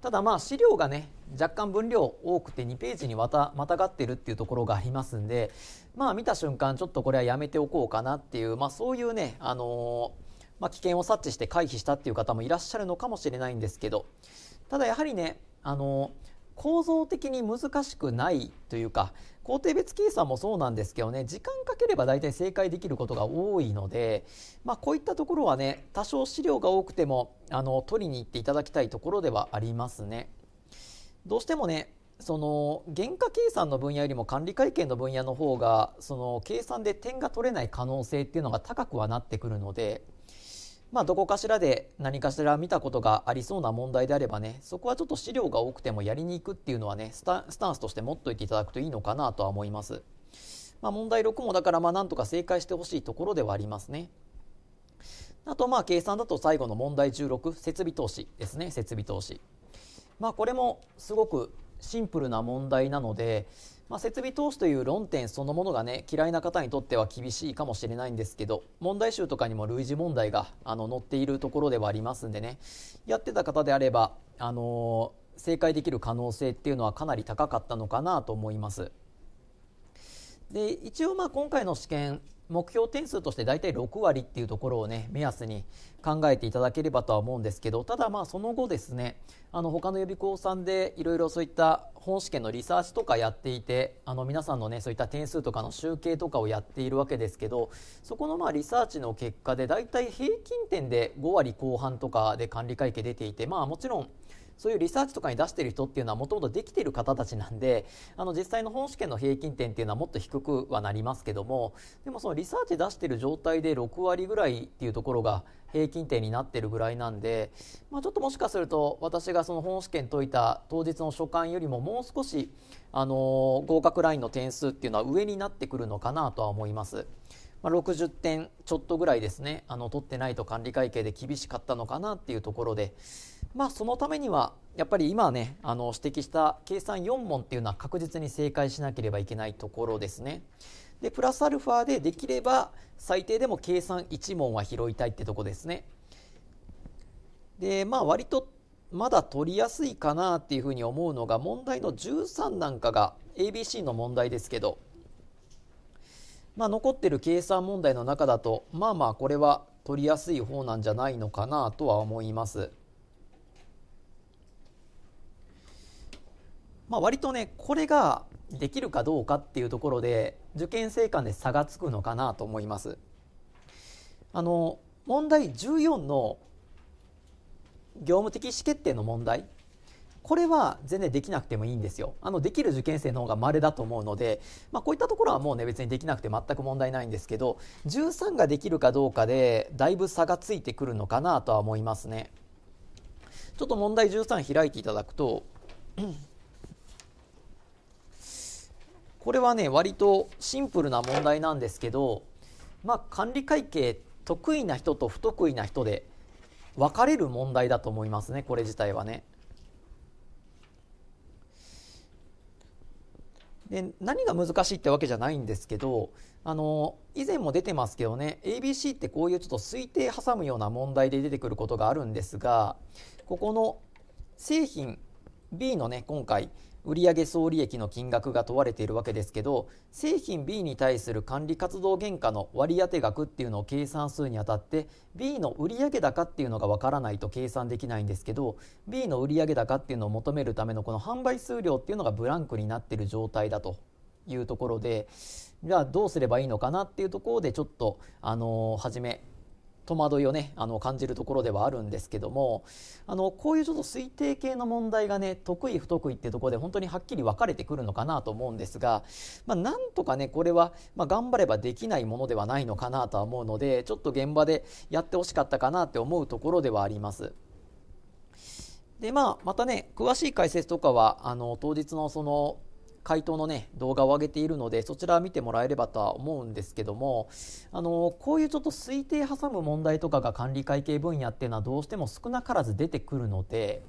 ただまあ資料がね若干分量多くて2ページにまたまたがってるっていうところがありますんでまあ見た瞬間ちょっとこれはやめておこうかなっていうまあそういうねあのーまあ、危険を察知して回避したっていう方もいらっしゃるのかもしれないんですけどただやはりねあの構造的に難しくないというか工程別計算もそうなんですけどね時間かければ大体正解できることが多いので、まあ、こういったところはね多少資料が多くてもあの取りに行っていただきたいところではありますね。どうしてもねその原価計算の分野よりも管理会計の分野の方がその計算で点が取れない可能性っていうのが高くはなってくるので。まあ、どこかしらで何かしら見たことがありそうな問題であればねそこはちょっと資料が多くてもやりに行くっていうのはねスタンスとして持っといていただくといいのかなとは思います、まあ、問題6もだからまあなんとか正解してほしいところではありますねあとまあ計算だと最後の問題16設備投資ですね設備投資まあこれもすごくシンプルな問題なのでまあ、設備投資という論点そのものがね嫌いな方にとっては厳しいかもしれないんですけど問題集とかにも類似問題があの載っているところではありますんでねやってた方であれば、あのー、正解できる可能性っていうのはかなり高かったのかなと思います。で一応まあ今回の試験目標点数として大体6割っていうところをね目安に考えていただければとは思うんですけどただまあその後ですねあの他の予備校さんでいろいろそういった本試験のリサーチとかやっていてあの皆さんのねそういった点数とかの集計とかをやっているわけですけどそこのまあリサーチの結果で大体平均点で5割後半とかで管理会計出ていてまあもちろんそういうリサーチとかに出している人っていうのはもともとできている方たちなんであの実際の本試験の平均点っていうのはもっと低くはなりますけどもでもそのリサーチ出している状態で6割ぐらいっていうところが平均点になっているぐらいなんで、まあ、ちょっともしかすると私がその本試験解いた当日の所感よりももう少し、あのー、合格ラインの点数っていうのは上になってくるのかなとは思います。まあ、60点ちょっとぐらいですねあの取ってないと管理会計で厳しかったのかなっていうところで、まあ、そのためにはやっぱり今ねあの指摘した計算4問っていうのは確実に正解しなければいけないところですね。でプラスアルファでできれば最低でも計算1問は拾いたいってとこですね。でまあ割とまだ取りやすいかなっていうふうに思うのが問題の13なんかが ABC の問題ですけど、まあ、残ってる計算問題の中だとまあまあこれは取りやすい方なんじゃないのかなとは思います。まあ、割とねこれができるかどうかっていうところで受験生間で差がつくのかなと思います。あの問題14の業務的意思決定の問題これは全然できなくてもいいんですよあのできる受験生の方が稀だと思うので、まあ、こういったところはもうね別にできなくて全く問題ないんですけど13ができるかどうかでだいぶ差がついてくるのかなとは思いますねちょっと問題13開いていただくとこれはね割とシンプルな問題なんですけど、まあ、管理会計得意な人と不得意な人で分かれる問題だと思いますねこれ自体はね。で何が難しいってわけじゃないんですけどあの以前も出てますけどね ABC ってこういうちょっと推定挟むような問題で出てくることがあるんですがここの製品 B のね今回売上総利益の金額が問われているわけですけど製品 B に対する管理活動原価の割当額っていうのを計算するにあたって B の売上高っていうのがわからないと計算できないんですけど B の売上高っていうのを求めるためのこの販売数量っていうのがブランクになってる状態だというところでじゃあどうすればいいのかなっていうところでちょっとあの初め戸惑いをね、あの、感じるところではあるんですけども、あの、こういうちょっと推定系の問題がね、得意不得意ってところで本当にはっきり分かれてくるのかなと思うんですが、まあ、なんとかね、これは、まあ、頑張ればできないものではないのかなとは思うので、ちょっと現場でやってほしかったかなって思うところではあります。で、まあ、またね、詳しい解説とかは、あの、当日のその、回答のね、動画を上げているので、そちら見てもらえればとは思うんですけども、あの、こういうちょっと推定挟む問題とかが管理会計分野っていうのはどうしても少なからず出てくるので、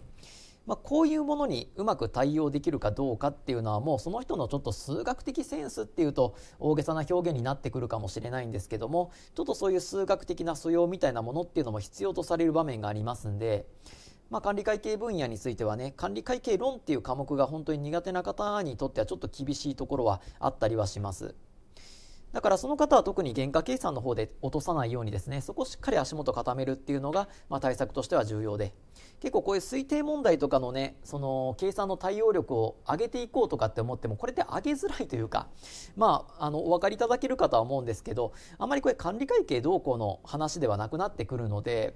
まあ、こういうものにうまく対応できるかどうかっていうのはもうその人のちょっと数学的センスっていうと大げさな表現になってくるかもしれないんですけどもちょっとそういう数学的な素養みたいなものっていうのも必要とされる場面がありますんでまあ、管理会計分野についてはね管理会計論っていう科目が本当に苦手な方にとってはちょっと厳しいところはあったりはしますだからその方は特に原価計算の方で落とさないようにですねそこをしっかり足元固めるっていうのが、まあ、対策としては重要で結構こういう推定問題とかのねその計算の対応力を上げていこうとかって思ってもこれって上げづらいというかまああのお分かりいただけるかとは思うんですけどあまりこれ管理会計どうこうの話ではなくなってくるので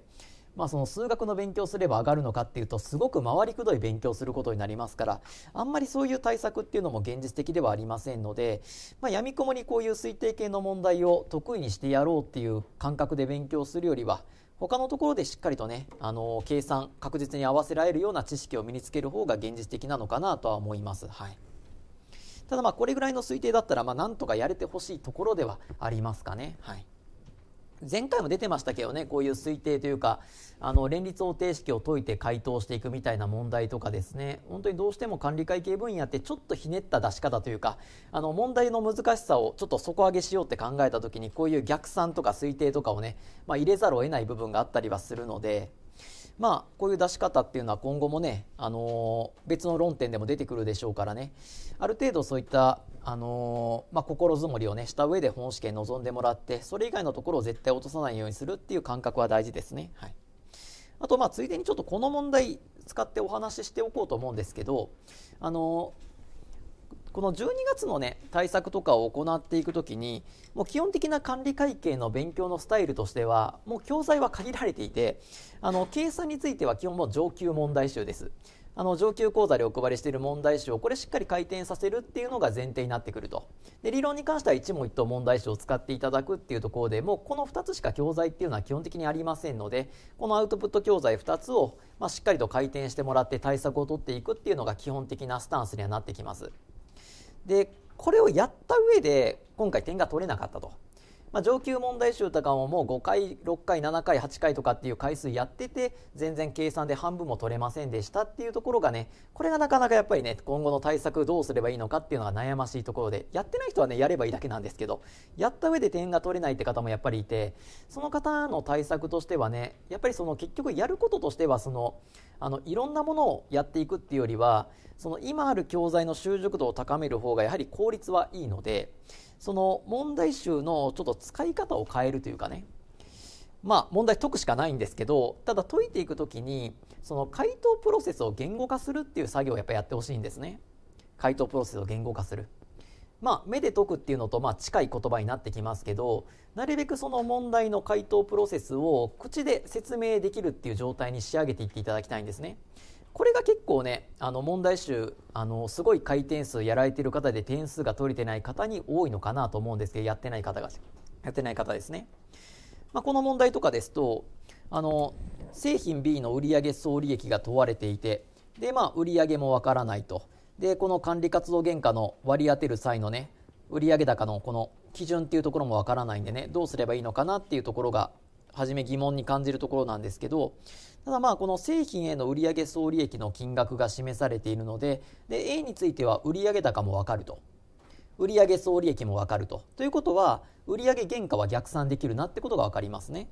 まあ、その数学の勉強すれば上がるのかっていうとすごく回りくどい勉強することになりますからあんまりそういう対策っていうのも現実的ではありませんので、まやみくもにこういう推定系の問題を得意にしてやろうっていう感覚で勉強するよりは他のところでしっかりとね、あの計算確実に合わせられるような知識を身につける方が現実的なのかなとは思います。はいただまあこれぐらいの推定だったらまあなんとかやれてほしいところではありますかね。はい。前回も出てましたけどね、こういう推定というか、あの、連立方程式を解いて回答していくみたいな問題とかですね、本当にどうしても管理会計分野ってちょっとひねった出し方というか、あの、問題の難しさをちょっと底上げしようって考えた時に、こういう逆算とか推定とかをね、まあ、入れざるを得ない部分があったりはするので、まあ、こういう出し方っていうのは今後もね、あのー、別の論点でも出てくるでしょうからねある程度そういった、あのー、まあ、心づもりをねした上で本試験臨んでもらってそれ以外のところを絶対落とさないようにするっていう感覚は大事ですね。はい、あとまあついでにちょっとこの問題使ってお話ししておこうと思うんですけどあのーこの12月のね対策とかを行っていくときにもう基本的な管理会計の勉強のスタイルとしてはもう教材は限られていてあの計算については基本も上級問題集です。あの上級講座でお配りしている問題集をこれしっかり回転させるっていうのが前提になってくるとで理論に関しては一問一答問題集を使っていただくっていうところでもうこの2つしか教材っていうのは基本的にありませんのでこのアウトプット教材2つを、ましっかりと回転してもらって対策を取っていくっていうのが基本的なスタンスにはなってきます。でこれをやった上で今回点が取れなかったとまあ、上級問題集とかももう5回6回7回8回とかっていう回数やってて全然計算で半分も取れませんでしたっていうところがねこれがなかなかやっぱりね今後の対策どうすればいいのかっていうのが悩ましいところでやってない人はねやればいいだけなんですけどやった上で点が取れないって方もやっぱりいてその方の対策としてはねやっぱりその結局やることとしてはそのあのいろんなものをやっていくっていうよりはその今ある教材の習熟度を高める方がやはり効率はいいのでその問題集のちょっと使い方を変えるというかねまあ問題解くしかないんですけどただ解いていく時にその回答プロセスを言語化するっていう作業をやっぱやってほしいんですね回答プロセスを言語化するまあ目で解くっていうのとまあ近い言葉になってきますけどなるべくその問題の回答プロセスを口で説明できるっていう状態に仕上げていっていただきたいんですねこれが結構ねあの問題集あのすごい回転数やられてる方で点数が取れてない方に多いのかなと思うんですけどやってない方がやってない方ですね、まあ、この問題とかですとあの製品 B の売上総利益が問われていてで、まあ、売上もわからないとでこの管理活動原価の割り当てる際のね売上高のこの基準っていうところもわからないんでねどうすればいいのかなっていうところが初め疑問に感じるところなんですけどただまあこの製品への売上総利益の金額が示されているのでで A については売上高も分かると売上総利益も分かるとということは売上原価は逆算できるなってことが分かりますね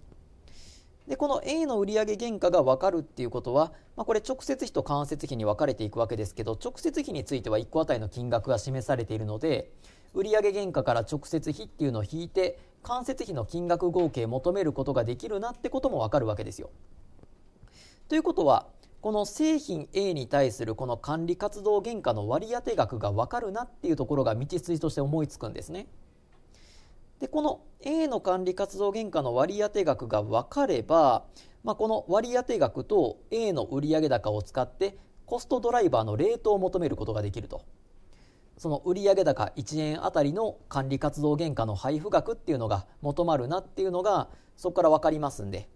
でこの A の売上原価が分かるっていうことは、まあ、これ直接費と間接費に分かれていくわけですけど直接費については1個当たりの金額が示されているので売上原価から直接費っていうのを引いて間接費の金額合計求めることができるなってことも分かるわけですよ。ということはこの製品 A に対するこの管理活動原価の割当額が分かるなっていうところが道筋として思いつくんですね。でこの A の管理活動原価の割当額が分かれば、まあ、この割当額と A の売上高を使ってコストドライバーのレートを求めることができるとその売上高1円あたりの管理活動原価の配布額っていうのが求まるなっていうのがそこから分かりますんで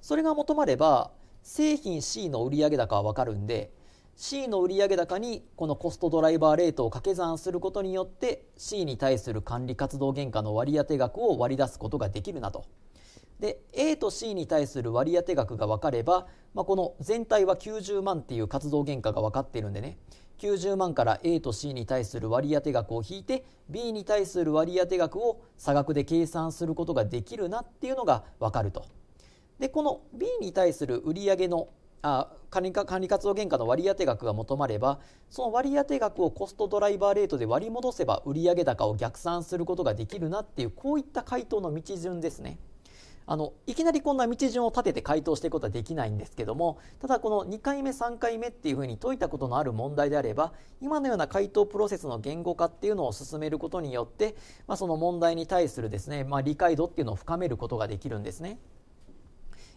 それが求まれば製品 C の売上高は分かるんで C の売上高にこのコストドライバーレートを掛け算することによって C に対する管理活動原価の割当額を割り出すことができるなと。で A と C に対する割当額が分かれば、まあ、この全体は90万っていう活動原価が分かっているんでね90万から A と C に対する割当額を引いて B に対する割当額を差額で計算することができるなっていうのが分かると。でこの B に対する売上のあ管理管理活動原価の割当額が求まればその割当額をコストドライバーレートで割り戻せば売上高を逆算することができるなっていうこういった回答の道順ですね。あのいきなりこんな道順を立てて回答していくことはできないんですけどもただこの2回目3回目っていうふうに解いたことのある問題であれば今のような回答プロセスの言語化っていうのを進めることによって、まあ、その問題に対するですね、まあ、理解度っていうのを深めることができるんですね。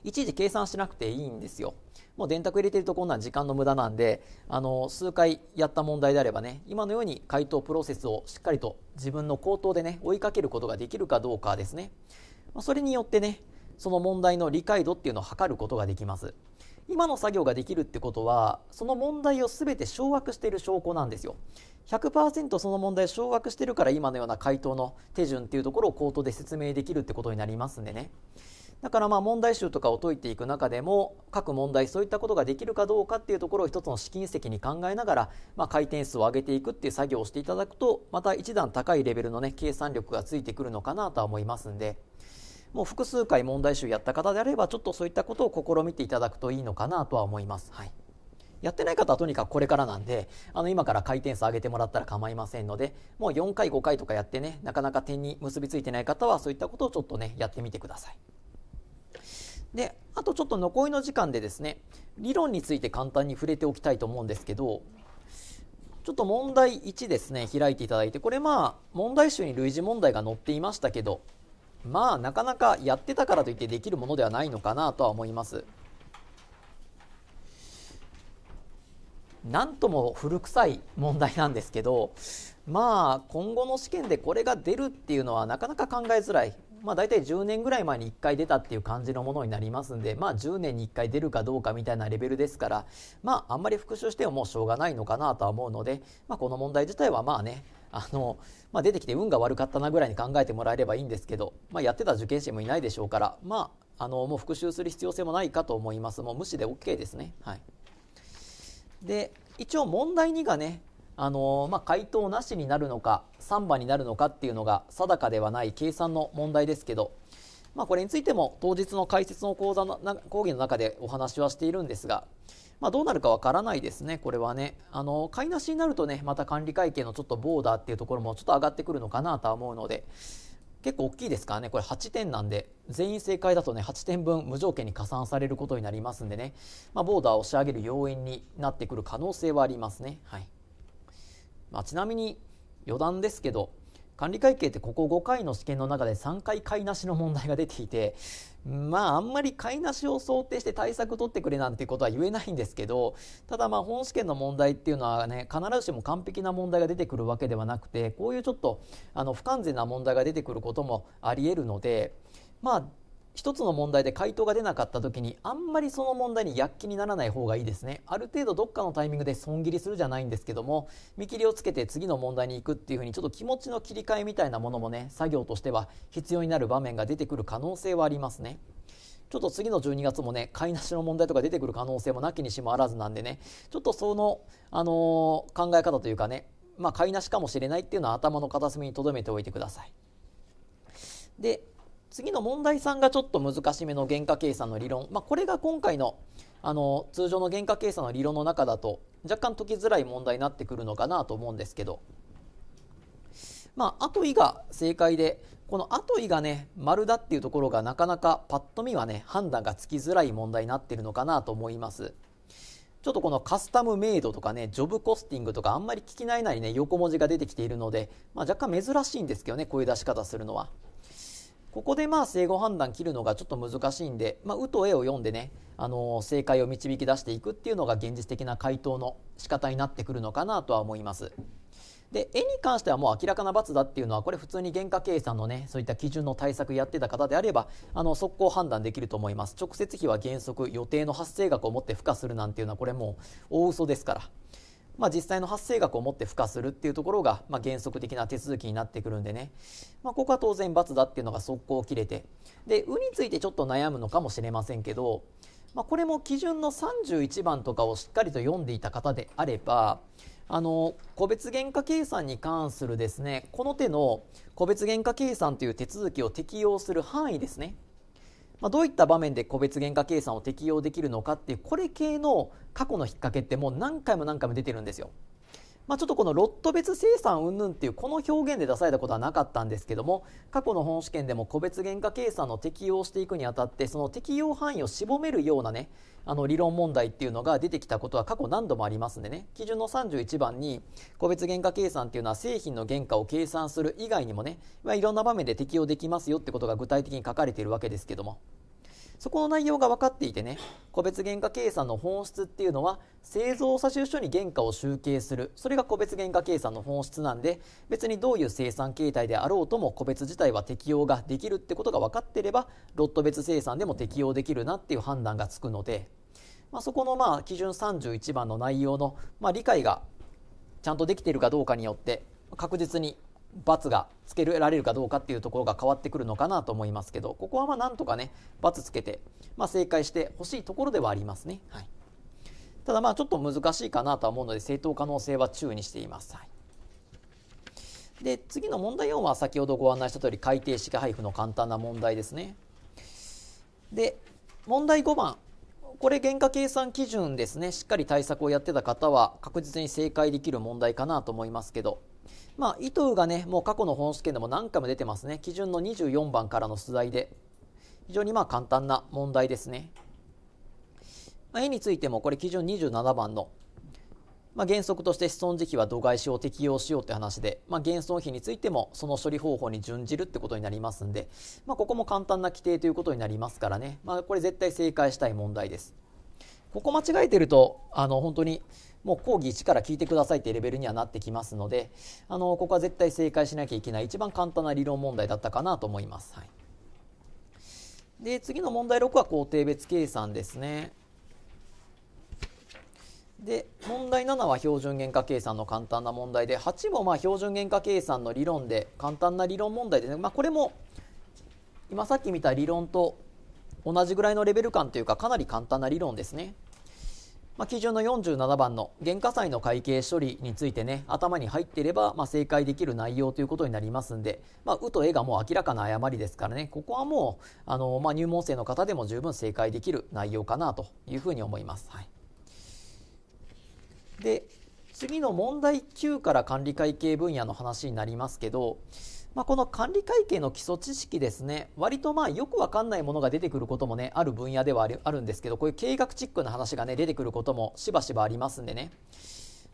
いちいち計算しなくていいんですよ。もう電卓入れてるとこんなん時間の無駄なんで、あの、数回やった問題であればね、今のように回答プロセスをしっかりと自分の口頭でね、追いかけることができるかどうかですね。まそれによってね、その問題の理解度っていうのを測ることができます。今の作業ができるってことは、その問題を全て掌握している証拠なんですよ。100%その問題を掌握してるから今のような回答の手順っていうところを口頭で説明できるってことになりますんでね。だからまあ問題集とかを解いていく中でも各問題そういったことができるかどうかっていうところを一つの試金石に考えながら、まあ、回転数を上げていくっていう作業をしていただくとまた一段高いレベルの、ね、計算力がついてくるのかなとは思いますんで。もう複数回問題集やった方であればちょっとそういったことを試みていただくといいのかなとは思います。はいやってない方はとにかくこれからなんで、あの今から回転数上げてもらったら構いませんので、もう4回5回とかやってね、なかなか点に結びついてない方はそういったことをちょっとね、やってみてください。であとちょっと残りの時間でですね理論について簡単に触れておきたいと思うんですけどちょっと問題1ですね開いていただいてこれまあ問題集に類似問題が載っていましたけどまあなかなかやってたからといってできるものではないのかなとは思います。なんとも古臭い問題なんですけどまあ今後の試験でこれが出るっていうのはなかなか考えづらいまあ、大体10年ぐらい前に1回出たっていう感じのものになりますんで、まあ、10年に1回出るかどうかみたいなレベルですから、まあ、あんまり復習してももうしょうがないのかなとは思うので、まあ、この問題自体はまあねあの、まあ、出てきて運が悪かったなぐらいに考えてもらえればいいんですけど、まあ、やってた受験生もいないでしょうから、まあ、あのもう復習する必要性もないかと思いますもう無視で OK ですね。はい、で一応問題2がねあのまあ、回答なしになるのか3番になるのかっていうのが定かではない計算の問題ですけど、まあ、これについても当日の解説の講座の講義の中でお話はしているんですが、まあ、どうなるかわからないですね、これはね。あの買いなしになるとね、また管理会計のちょっとボーダーっていうところもちょっと上がってくるのかなとは思うので。結構大きいですからねこれ8点なんで全員正解だとね8点分無条件に加算されることになりますんでね、まあ、ボーダーを仕上げる要因になってくる可能性はありますね。はいまあ、ちなみに余談ですけど管理会計ってここ5回の試験の中で3回買いなしの問題が出ていてまああんまり買いなしを想定して対策取ってくれなんていうことは言えないんですけどただまあ本試験の問題っていうのはね必ずしも完璧な問題が出てくるわけではなくてこういうちょっとあの不完全な問題が出てくることもありえるのでまあ一つの問題で回答が出なかった時にあんまりその問題に躍起にならない方がいいですねある程度どっかのタイミングで損切りするじゃないんですけども見切りをつけて次の問題に行くっていうふうにちょっと気持ちの切り替えみたいなものもね作業としては必要になる場面が出てくる可能性はありますねちょっと次の12月もね、買いなしの問題とか出てくる可能性もなきにしもあらずなんでね、ちょっとその、あのー、考え方というかね、まあ、買いなしかもしれないっていうのは頭の片隅に留めておいてください。で、次の問題3がちょっと難しめの原価計算の理論、まあ、これが今回のあの通常の原価計算の理論の中だと若干解きづらい問題になってくるのかなと思うんですけど、まあ、あと「い」が正解でこの「あとい」がね丸だっていうところがなかなかパッと見はね判断がつきづらい問題になってるのかなと思います。ちょっとこのカスタムメイドとかね、ジョブコスティングとかあんまり聞きないなりね、横文字が出てきているので、まあ、若干珍しいんですけどね、こういう出し方するのは。ここでまあ正誤判断切るのがちょっと難しいんで、まあ、うとえを読んでね、あの正解を導き出していくっていうのが現実的な回答の仕方になってくるのかなとは思います。で絵に関してはもう明らかな罰だっていうのはこれ普通に原価計算のねそういった基準の対策やってた方であればあの速攻判断できると思います直接費は原則予定の発生額をもって付加するなんていうのはこれもう大嘘ですからまあ、実際の発生額をもって付加するっていうところが、まあ、原則的な手続きになってくるんでね、まあ、ここは当然×だっていうのが速攻切れてで「う」についてちょっと悩むのかもしれませんけど、まあ、これも基準の31番とかをしっかりと読んでいた方であればあの個別原価計算に関するですねこの手の個別原価計算という手続きを適用する範囲ですねまあ、どういった場面で個別原価計算を適用できるのかっていうこれ系の過去の引っ掛けってもう何回も何回も出てるんですよ。まあ、ちょっとこのロット別生産云々っていうこの表現で出されたことはなかったんですけども過去の本試験でも個別原価計算の適用をしていくにあたってその適用範囲を絞めるようなねあの理論問題っていうのが出てきたことは過去何度もありますんでね基準の31番に個別原価計算っていうのは製品の原価を計算する以外にもね、まあ、いろんな場面で適用できますよってことが具体的に書かれているわけですけども。そこの内容が分かっていてね個別原価計算の本質っていうのは製造差出所に原価を集計するそれが個別原価計算の本質なんで別にどういう生産形態であろうとも個別自体は適用ができるってことが分かってればロット別生産でも適用できるなっていう判断がつくので、まあ、そこのまあ基準31番の内容のま理解がちゃんとできているかどうかによって確実に罰がつけられるかどうかっていうところが変わってくるのかなと思いますけどここはまあなんとかね罰つけて、まあ、正解してほしいところではありますね、はい、ただまあちょっと難しいかなとは思うので正当可能性は注意にしています、はい、で次の問題4は先ほどご案内した通り改定式配布の簡単な問題ですねで問題5番これ原価計算基準ですねしっかり対策をやってた方は確実に正解できる問題かなと思いますけどまあ、イトがね、もう過去の本試験でも何回も出てますね。基準の24番からの出題で。非常にまあ簡単な問題ですね。まあ、絵についても、これ基準27番の、まあ、原則として子孫時期は度外視を適用しようという話で、まあ、減損費についてもその処理方法に準じるってことになりますんで、まあ、ここも簡単な規定ということになりますからね、まあ、これ絶対正解したい問題です。ここ間違えてると、あの、本当に、もう講義1から聞いてくださいっていうレベルにはなってきますので、あの、ここは絶対正解しなきゃいけない一番簡単な理論問題だったかなと思います。はい。で、次の問題6は工程別計算ですね。で問題7は標準原価計算の簡単な問題で8もまあ標準原価計算の理論で簡単な理論問題で、ね、まあ、これも今さっき見た理論と同じぐらいのレベル感というかかなり簡単な理論ですね。まあ、基準の47番の原価債の会計処理についてね、頭に入っていれば、まあ、正解できる内容ということになりますんで、まあ、うとえがもう明らかな誤りですからね、ここはもう、あの、まあ、入門生の方でも十分正解できる内容かなというふうに思います。はい。で、次の問題9から管理会計分野の話になりますけど、まあ、この管理会計の基礎知識ですね割とまあよくわかんないものが出てくることもねある分野ではあるんですけどこういう計画チックな話がね出てくることもしばしばありますんでね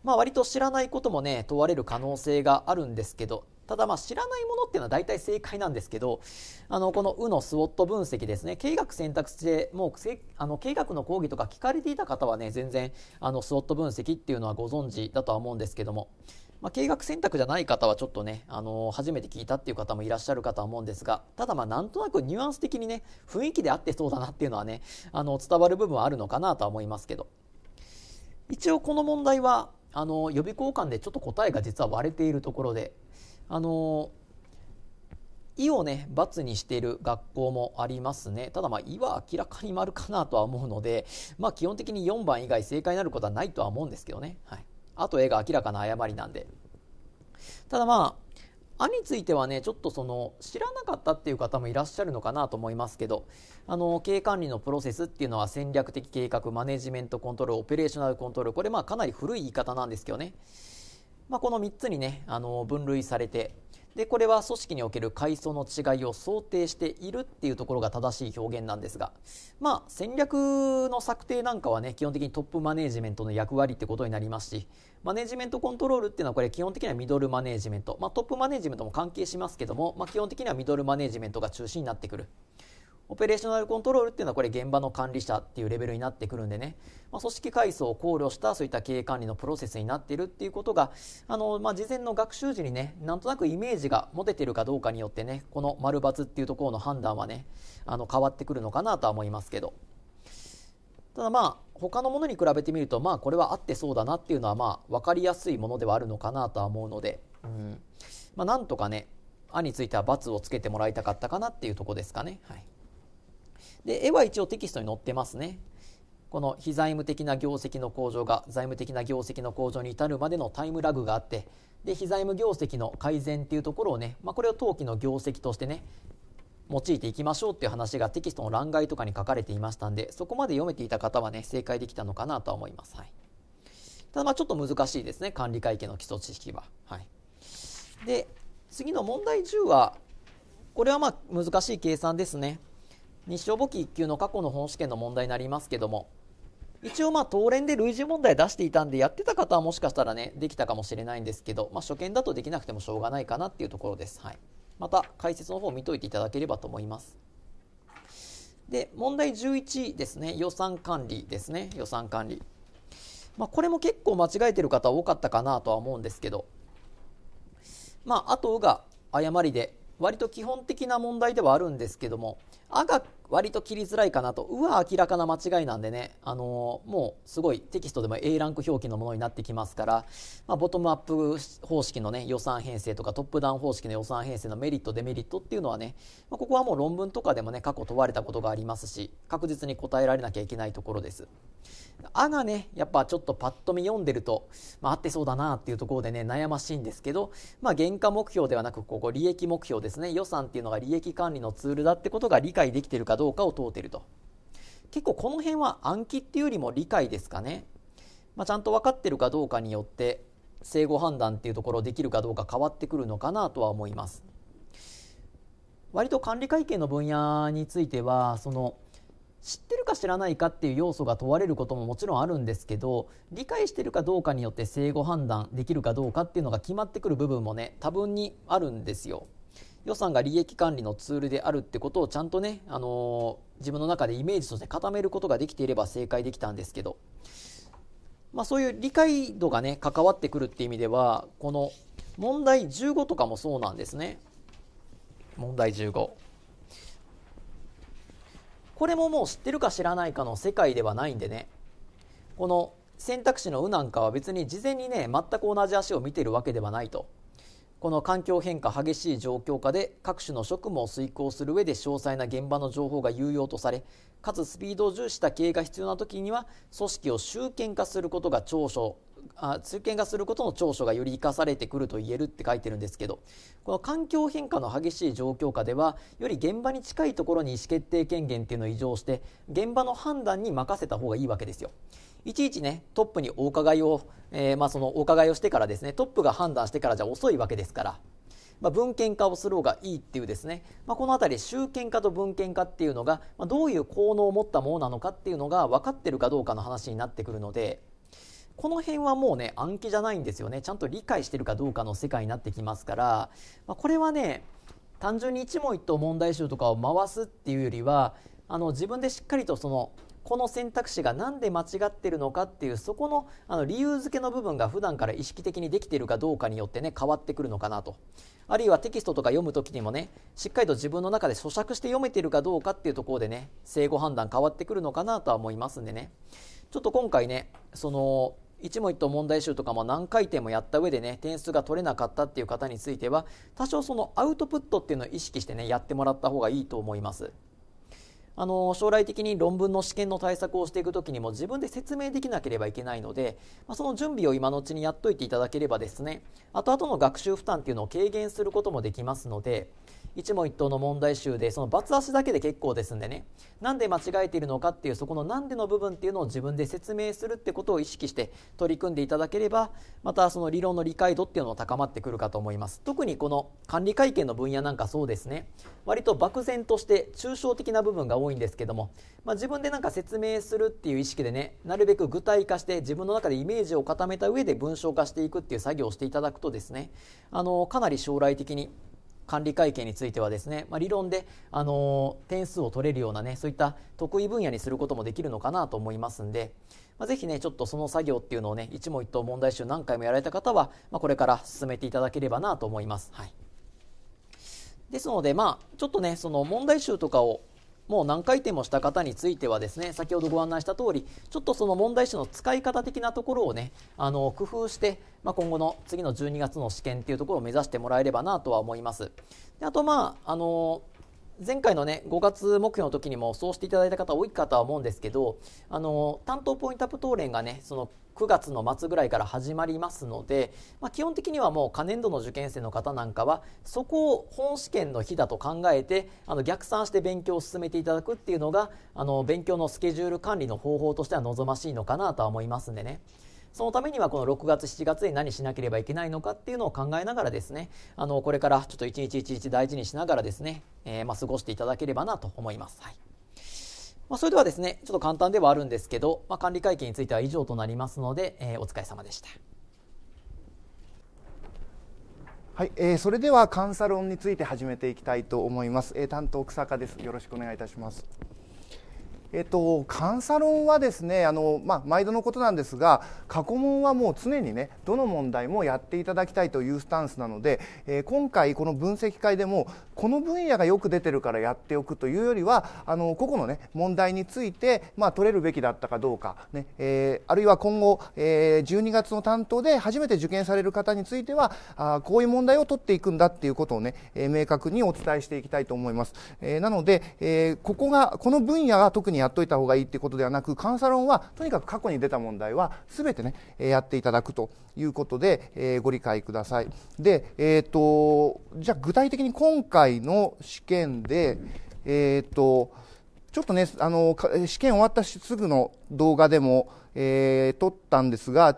まあ、割と知らないこともね問われる可能性があるんですけどただまあ知らないものっていうのは大体正解なんですけどあのこの「う」のスウォット分析ですね計画選択肢でもうあの計画の講義とか聞かれていた方はね全然あのスウォット分析っていうのはご存知だとは思うんですけどもまあ、計画選択じゃない方はちょっとね、あのー、初めて聞いたっていう方もいらっしゃるかとは思うんですが、ただまあなんとなくニュアンス的にね、雰囲気で合ってそうだなっていうのはね、あの、伝わる部分はあるのかなとは思いますけど。一応この問題は、あの、予備交換でちょっと答えが実は割れているところで、あのー、意をね、罰にしている学校もありますね。ただまあ、意は明らかに丸かなとは思うので、まあ基本的に4番以外正解になることはないとは思うんですけどね。はい。あと絵が明らかな誤りなんで。ただまあ、についてはね、ちょっとその、知らなかったっていう方もいらっしゃるのかなと思いますけど、あの、経営管理のプロセスっていうのは戦略的計画、マネジメントコントロール、オペレーショナルコントロール、これまあかなり古い言い方なんですけどね。まあ、この3つにね、あの、分類されて、でこれは組織における階層の違いを想定しているっていうところが正しい表現なんですが、まあ、戦略の策定なんかはね基本的にトップマネージメントの役割ってことになりますしマネージメントコントロールっていうのはこれ基本的にはミドルマネージメント、まあ、トップマネージメントも関係しますけども、まあ、基本的にはミドルマネージメントが中心になってくる。オペレーショナルコントロールっていうのはこれ現場の管理者っていうレベルになってくるんでね、まあ、組織階層を考慮したそういった経営管理のプロセスになっているっていうことがあの、まあ、事前の学習時にねなんとなくイメージが持ててるかどうかによってねこの丸×っていうところの判断はねあの変わってくるのかなとは思いますけどただまあ他のものに比べてみるとまあこれはあってそうだなっていうのはまあ分かりやすいものではあるのかなとは思うので、うんまあ、なんとかね「あ」については×をつけてもらいたかったかなっていうとこですかね。はいで、絵は一応テキストに載ってますね。この非財務的な業績の向上が財務的な業績の向上に至るまでのタイムラグがあってで非財務業績の改善っていうところをね、まあ、これを当期の業績としてね用いていきましょうっていう話がテキストの欄外とかに書かれていましたんでそこまで読めていた方はね正解できたのかなとは思います、はい、ただまあちょっと難しいですね管理会計の基礎知識は、はい、で次の問題10はこれはまあ難しい計算ですね日照簿記1級の過去の本試験の問題になりますけども一応まあ当連で類似問題出していたんでやってた方はもしかしたらねできたかもしれないんですけど、まあ、初見だとできなくてもしょうがないかなっていうところです、はい、また解説の方見といていただければと思いますで問題11ですね予算管理ですね予算管理、まあ、これも結構間違えてる方多かったかなとは思うんですけどまああとが誤りで割と基本的な問題ではあるんですけども I got 割と切りづらいかなとうわ明らかな間違いなんでね、あのもうすごいテキストでも A ランク表記のものになってきますから、まあ、ボトムアップ方式の、ね、予算編成とかトップダウン方式の予算編成のメリットデメリットっていうのはね、まあ、ここはもう論文とかでもね過去問われたことがありますし確実に答えられなきゃいけないところです。あがねやっぱちょっとパッと見読んでると、まあ、合ってそうだなっていうところでね悩ましいんですけど、まあ、原価目標ではなくここ利益目標ですね予算っていうのが利益管理のツールだってことが理解できてるかどうかどうかを問うていると結構この辺は暗記っていうよりも理解ですかね、まあ、ちゃんと分かってるかどうかによって正誤判断っていうところできるかどうか変わってくるのかなとは思います割と管理会計の分野についてはその知ってるか知らないかっていう要素が問われることももちろんあるんですけど理解してるかどうかによって正誤判断できるかどうかっていうのが決まってくる部分もね多分にあるんですよ予算が利益管理のツールであるってことをちゃんとね、あのー、自分の中でイメージとして固めることができていれば正解できたんですけど、まあ、そういう理解度がね関わってくるっていう意味ではこの問題15とかもそうなんですね問題15これももう知ってるか知らないかの世界ではないんでねこの選択肢の「う」なんかは別に事前にね全く同じ足を見てるわけではないとこの環境変化激しい状況下で各種の職務を遂行する上で詳細な現場の情報が有用とされかつスピードを重視した経営が必要な時には組織を集権化することが長所あ通勤がすることの長所がより生かされてくると言えるって書いてるんですけどこの環境変化の激しい状況下ではより現場に近いところに意思決定権限っていうのを移譲して現場の判断に任せた方がいいわけですよ。いちいちねトップにお伺いを、えー、まあ、そのお伺いをしてからですねトップが判断してからじゃ遅いわけですから。まあ、文献化をする方がいいっていうですね、まあ、この辺り集権化と文献化っていうのが、まあ、どういう効能を持ったものなのかっていうのが分かってるかどうかの話になってくるので。この辺はもうね暗記じゃないんですよねちゃんと理解してるかどうかの世界になってきますから、まあ、これはね単純に一問一答問題集とかを回すっていうよりはあの自分でしっかりとそのこの選択肢が何で間違ってるのかっていうそこのあの理由付けの部分が普段から意識的にできているかどうかによってね変わってくるのかなとあるいはテキストとか読む時にもねしっかりと自分の中で咀嚼して読めているかどうかっていうところでね正誤判断変わってくるのかなとは思いますんでねちょっと今回ねその一問一答問題集とかも何回転もやった上でね、点数が取れなかったっていう方については、多少そのアウトプットっていうのを意識してね、やってもらった方がいいと思います。あの将来的に論文の試験の対策をしていくときにも自分で説明できなければいけないので、まあ、その準備を今のうちにやっといていただければですね後々の学習負担っていうのを軽減することもできますので、一問一答の問題集でその罰足だけで結構ですんでねなんで間違えているのかっていうそこの何での部分っていうのを自分で説明するってことを意識して取り組んでいただければまたその理論の理解度っていうのも高まってくるかと思います特にこの管理会計の分野なんかそうですね割と漠然として抽象的な部分が多いんですけども、まあ、自分でなんか説明するっていう意識でねなるべく具体化して自分の中でイメージを固めた上で文章化していくっていう作業をしていただくとですねあのかなり将来的に管理会計についてはですね、まあ、理論で、あの点数を取れるようなねそういった得意分野にすることもできるのかなと思いますんで、まあ、ぜひねちょっとその作業っていうのをね一問一答問題集何回もやられた方は、まあ、これから進めていただければなと思います。はいですので、まあ、ちょっとね、その問題集とかをもう何回転もした方についてはですね先ほどご案内した通りちょっとその問題集の使い方的なところをねあの工夫して、まあ、今後の次の12月の試験っていうところを目指してもらえればなとは思います。であとまああの前回のね5月目標の時にもそうしていただいた方多いかとは思うんですけどあの担当ポイントアップ答練がねその9月の末ぐらいから始まりますので、まあ、基本的にはもう可年度の受験生の方なんかはそこを本試験の日だと考えてあの逆算して勉強を進めていただくっていうのがあの勉強のスケジュール管理の方法としては望ましいのかなとは思いますんでね。そのためにはこの6月7月に何しなければいけないのかっていうのを考えながらですねあのこれからちょっと一日一日大事にしながらですね、えー、ま過ごしていただければなと思います。はいまあ、それではですね、ちょっと簡単ではあるんですけど、まあ、管理会計については以上となりますので、えー、お疲れ様でした。はい、えー、それでは監査論について始めていきたいと思います。えー、担当草加です。よろしくお願いいたします。えっと、監査論はですねあの、まあ、毎度のことなんですが過去問はもう常にねどの問題もやっていただきたいというスタンスなので、えー、今回この分析会でもこの分野がよく出てるからやっておくというよりはあの個々のね問題について、まあ、取れるべきだったかどうかね、えー、あるいは今後、えー、12月の担当で初めて受験される方についてはあこういう問題を取っていくんだっていうことをね、え明確にお伝えしていきたいと思います。えなので、えここがこの分野が特にやっといた方がいいっていうことではなく監査論はとにかく過去に出た問題は全てねやっていただくということで、えー、ご理解くださいで、えーと、じゃあ具体的に今回の試験で、えーと、とちょっとねあの試験終わったすぐの動画でも、えー、撮ったんですが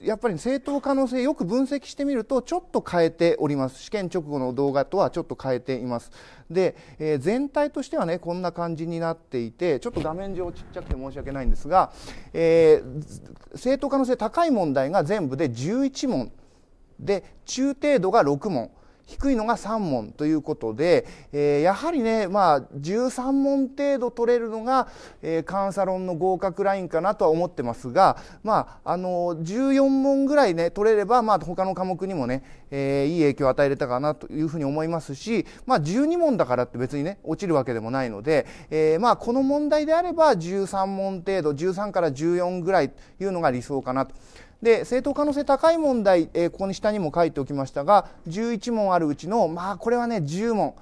やっぱり正当可能性よく分析してみるとちょっと変えております試験直後の動画とはちょっと変えていますで、えー、全体としてはねこんな感じになっていてちょっと画面上ちっちゃくて申し訳ないんですが、えー、正当可能性高い問題が全部で11問で中程度が6問低いのが3問ということで、えー、やはりね、まあ、13問程度取れるのが、えー、監査論の合格ラインかなとは思ってますが、まあ、あの14問ぐらいね、取れれば、まあ、他の科目にもね、えー、いい影響を与えれたかなというふうに思いますし、まあ、12問だからって別にね、落ちるわけでもないので、えー、まあ、この問題であれば、13問程度、13から14ぐらいというのが理想かなと。で正当可能性高い問題、えー、ここに下にも書いておきましたが11問あるうちのまあこれはね10問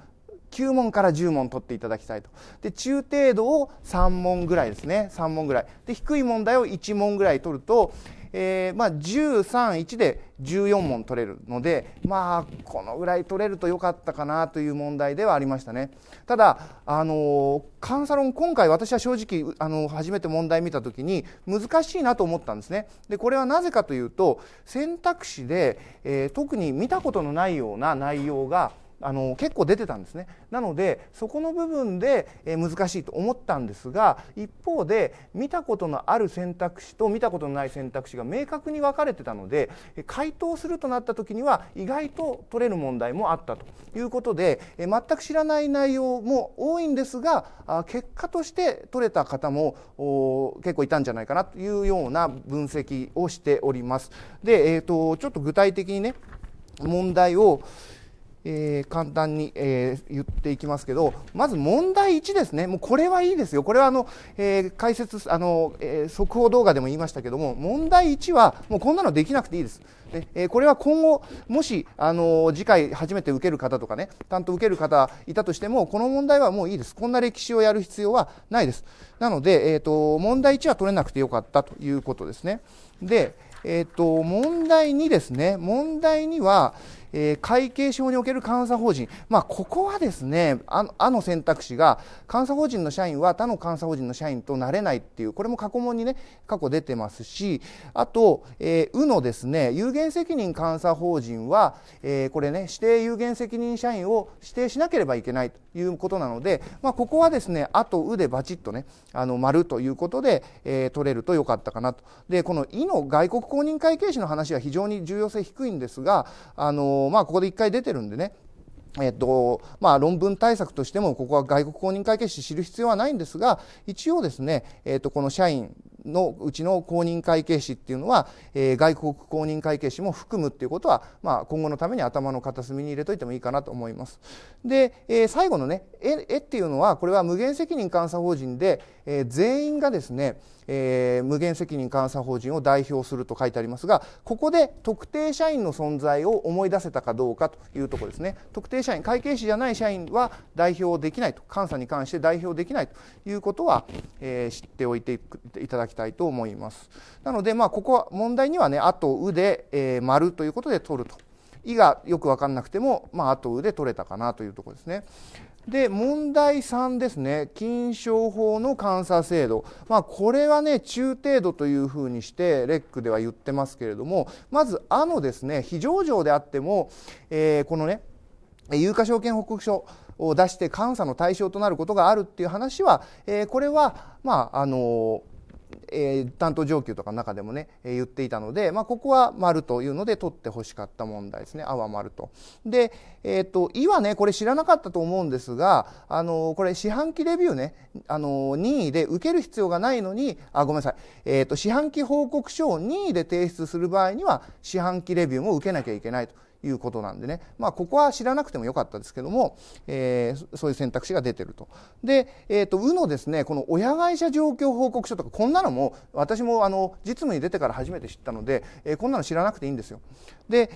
9問から10問取っていただきたいとで中程度を3問ぐらいですね3問ぐらいで低い問題を1問ぐらい取るとえー、まあ、131で14問取れるのでまあこのぐらい取れると良かったかなという問題ではありましたねただあのカンサロ今回私は正直あの初めて問題見た時に難しいなと思ったんですねでこれはなぜかというと選択肢で、えー、特に見たことのないような内容があの結構出てたんですねなのでそこの部分で、えー、難しいと思ったんですが一方で見たことのある選択肢と見たことのない選択肢が明確に分かれてたので回答するとなった時には意外と取れる問題もあったということで、えー、全く知らない内容も多いんですがあ結果として取れた方も結構いたんじゃないかなというような分析をしております。で、えーとちょっと具体的にね問題をえー、簡単に、えー、言っていきますけど、まず問題1ですね、もうこれはいいですよ、これはあの、えー、解説あの、え速報動画でも言いましたけども、問題1は、もうこんなのできなくていいです。でえこれは今後、もし、あの次回初めて受ける方とかね、担当受ける方いたとしても、この問題はもういいです。こんな歴史をやる必要はないです。なので、えーと、問題1は取れなくてよかったということですね。で、えーと問題2ですね。問題2は、えー、会計法における監査法人、まあ、ここはですねあのあの選択肢が監査法人の社員は他の監査法人の社員となれないっていうこれも過去問にね過去出てますしあと、えー、うのですね有限責任監査法人は、えー、これね指定有限責任社員を指定しなければいけないということなので、まあ、ここはですねあとうでバチッとねあの丸ということで、えー、取れるとよかったかなとでこのいの外国公認会計士の話は非常に重要性低いんですがあのまあ、ここで1回出てるんでね、えっとまあ、論文対策としてもここは外国公認会計士知る必要はないんですが一応ですね、えっと、この社員のうちの公認会計士っていうのは、えー、外国公認会計士も含むっていうことは、まあ、今後のために頭の片隅に入れといてもいいかなと思います。で、えー、最後のね絵絵っていうのはこれは無限責任監査法人で、えー、全員がですね、えー、無限責任監査法人を代表すると書いてありますがここで特定社員の存在を思い出せたかどうかというところですね特定社員会計士じゃない社員は代表できないと監査に関して代表できないということは、えー、知っておいていただききたいと思います。なので、まあ、ここは問題にはね、あとうで、えー、丸ということで取ると。いがよくわかんなくても、まあ、あとうで取れたかなというところですね。で、問題3ですね。金賞法の監査制度。まあ、これはね、中程度というふうにして、レックでは言ってますけれども、まず、あのですね、非常上であっても、えー、このね、有価証券報告書を出して監査の対象となることがあるっていう話は、えー、これは、まあ、あのーえー、担当上級とかの中でもね、えー、言っていたので、まあ、ここは丸というので取ってほしかった問題ですね。あは丸と。で、えっ、ー、と、いはね、これ知らなかったと思うんですが、あの、これ四半期レビューね、あの、任意で受ける必要がないのに、あ、ごめんなさい。えっ、と、四半期報告書を任意で提出する場合には、四半期レビューも受けなきゃいけないと。いうことなんでね、まあ、ここは知らなくてもよかったですけども、えー、そういう選択肢が出てると。で、えー、と、うのですね、この親会社状況報告書とか、こんなのも、私もあの、実務に出てから初めて知ったので、えー、こんなの知らなくていいんですよ。で、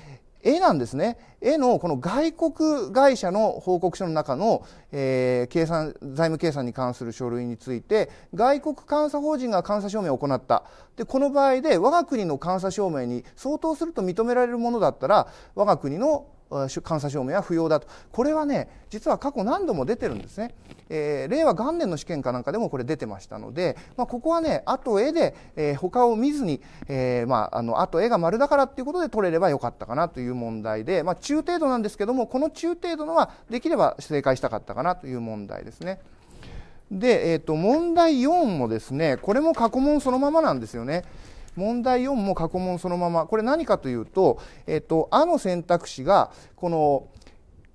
絵なんですね。絵のこの外国会社の報告書の中の、えー、計算、財務計算に関する書類について、外国監査法人が監査証明を行った。で、この場合で、我が国の監査証明に相当すると認められるものだったら、我が国の監査証明は不要だと、これはね、実は過去何度も出てるんですね、えー、令和元年の試験かなんかでもこれ出てましたので、まあ、ここはね、と絵で、えー、他を見ずに、えーまあ、と絵が丸だからということで取れればよかったかなという問題で、まあ、中程度なんですけども、この中程度のはできれば正解したかったかなという問題ですね。で、えー、と問題4もですね、これも過去問そのままなんですよね。問題4も過去問そのままこれ何かというと「えっと、あ」の選択肢がこの「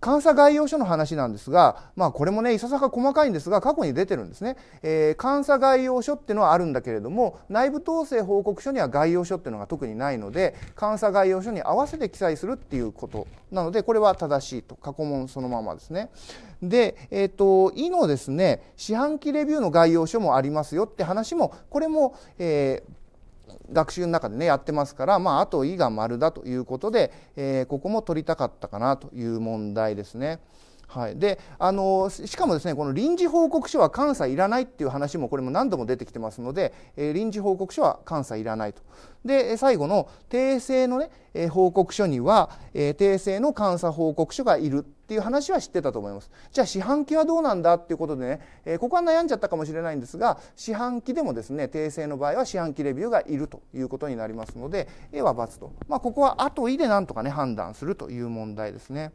監査概要書の話なんですが、まあ、これもねいささか細かいんですが過去に出てるんですね、えー、監査概要書っていうのはあるんだけれども内部統制報告書には概要書っていうのが特にないので監査概要書に合わせて記載するっていうことなのでこれは正しいと過去問そのままですねで、えっ、ー、と「い」のですね四半期レビューの概要書もありますよって話もこれも、えー、学習の中でねやってますから、まあ、あと「い」が丸だということで、えー、ここも取りたかったかなという問題ですね。はい、であのしかもですねこの臨時報告書は監査いらないっていう話もこれも何度も出てきてますので、えー、臨時報告書は監査いらないと。で最後の訂正のね、えー、報告書には、え訂正の監査報告書がいるっていう話は知ってたと思いますじゃあ四半期はどうなんだっていうことでね、えー、ここは悩んじゃったかもしれないんですが四半期でもですね訂正の場合は四半期レビューがいるということになりますので A は×と、まあ、ここは後いでなんとかね判断するという問題ですね。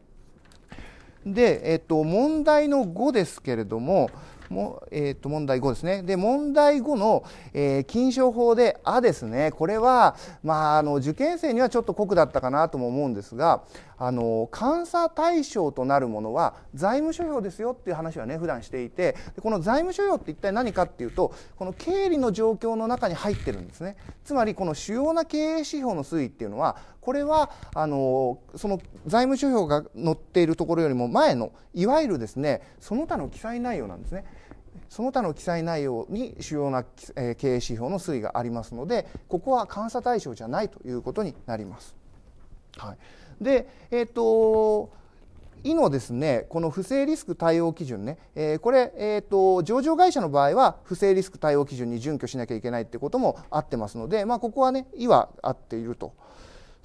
で、えっと、問題の5ですけれども、もえー、と問題5ですね。で、問題5の、えー、禁書法で、あですね、これは、まあ、あの、受験生にはちょっと酷だったかなとも思うんですが、あの、監査対象となるものは財務諸表ですよっていう話はね、普段していて、この財務諸表って一体何かっていうと、この経理の状況の中に入ってるんですね。つまり、この主要な経営指標の推移っていうのは、これはあのその財務諸表が載っているところよりも前のいわゆるですねその他の記載内容なんですね。その他の記載内容に主要な経営指標の推移がありますのでここは監査対象じゃないということになります。はい、で、えーと、とのですね、この不正リスク対応基準ね、えー、これ、えーと、上場会社の場合は不正リスク対応基準に準拠しなきゃいけないってこともあってますので、まあ、ここはね、いは合っていると。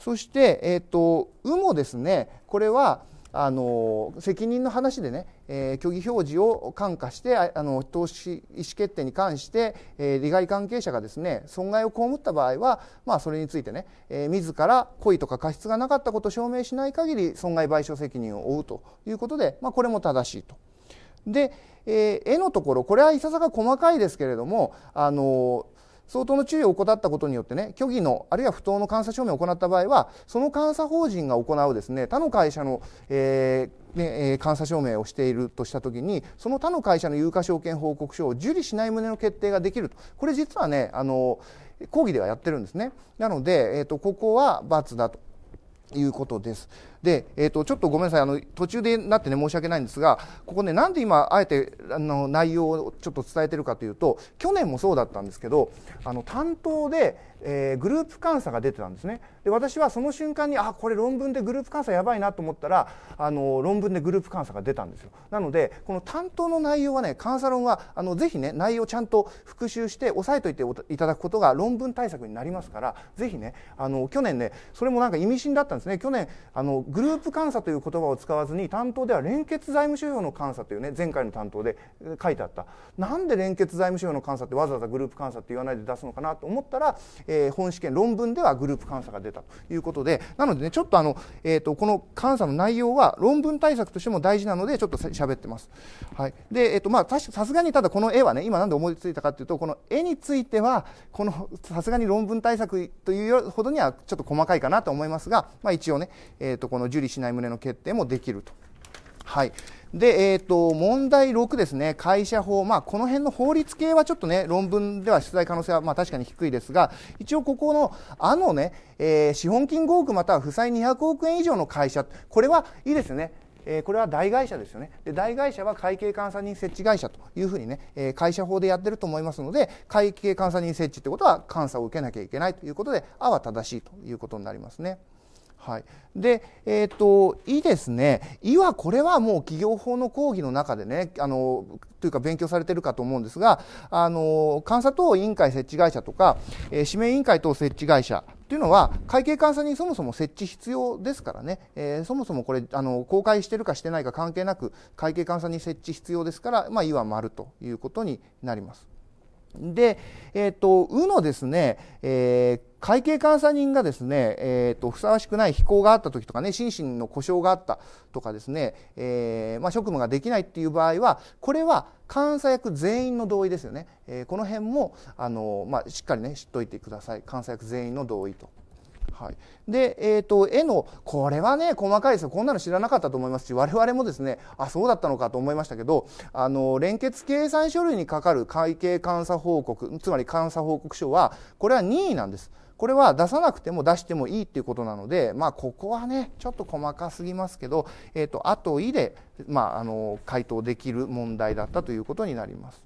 そして、えーと、有もですねこれはあの責任の話でね、えー、虚偽表示を感化してあの投資意思決定に関して、えー、利害関係者がですね損害を被った場合は、まあ、それについてね、えー、自ら故意とか過失がなかったことを証明しない限り損害賠償責任を負うということで、まあ、これも正しいと。で、えー、絵のところこれはいささか細かいですけれどもあの相当の注意を怠ったことによってね、虚偽の、あるいは不当の監査証明を行った場合は、その監査法人が行うですね、他の会社の、えーねえー、監査証明をしているとしたときに、その他の会社の有価証券報告書を受理しない旨の決定ができると。これ実はね、あの、講義ではやってるんですね。なので、えっ、ー、と、ここは罰だということです。で、えっ、と、ちょっとごめんなさい、あの、途中でなってね、申し訳ないんですが、ここね、なんで今、あえて、あの、内容をちょっと伝えてるかというと、去年もそうだったんですけど、あの、担当で、えー、グループ監査が出てたんですね。で、私はその瞬間に、あ、これ論文でグループ監査やばいなと思ったら、あの、論文でグループ監査が出たんですよ。なので、この担当の内容はね、監査論は、あの、ぜひね、内容ちゃんと復習して、押さえといていただくことが論文対策になりますから、ぜひね、あの、去年ね、それもなんか意味深だったんですね。去年、あの、グループ監査という言葉を使わずに担当では連結財務収容の監査というね前回の担当で書いてあったなんで連結財務収容の監査ってわざわざグループ監査って言わないで出すのかなと思ったら、えー、本試験論文ではグループ監査が出たということでなのでねちょっとあの、えーと、この監査の内容は論文対策としても大事なのでちょっとしゃべってます。はい、で、えーとまあ、さすがにただこの絵はね今なんで思いついたかというとこの絵についてはこのさすがに論文対策というほどにはちょっと細かいかなと思いますが、まあ、一応ね、えーと、とこのの受理しない旨の決定もできると。はい。で、えーと、問題6ですね、会社法、まあ、この辺の法律系はちょっとね、論文では出題可能性は、まあ、確かに低いですが、一応ここの、あのね、えー、資本金5億または負債200億円以上の会社、これはいいですね。えー、これは大会社ですよねで大会社は会計監査人設置会社というふうにね、えー、会社法でやってると思いますので会計監査人設置ってことは監査を受けなきゃいけないということで「あ」は正しいということになりますね。はい、で、えーと、いですね、いはこれはもう企業法の講義の中でね、あのというか勉強されてるかと思うんですが、あの監査等委員会設置会社とか、えー、指名委員会等設置会社というのは、会計監査にそもそも設置必要ですからね、えー、そもそもこれあの、公開してるかしてないか関係なく、会計監査に設置必要ですから、まあ、いは丸ということになります。で、えっ、ー、と、うのですね、えー会計監査人がですね、えーと、ふさわしくない非行があった時とかね心身の故障があったとかですね、えー、まあ、職務ができないっていう場合はこれは監査役全員の同意ですよね、えー、この辺もあの、まあ、しっかりね知っといてください監査役全員の同意と。はい、で、えーと、と絵のこれはね細かいですよこんなの知らなかったと思いますし我々もですねあそうだったのかと思いましたけどあの連結計算書類にかかる会計監査報告つまり監査報告書はこれは任意なんです。これは出さなくても出してもいいっていうことなので、まあ、ここはね、ちょっと細かすぎますけど、えっ、ー、と、あといで、まあ、あの、回答できる問題だったということになります。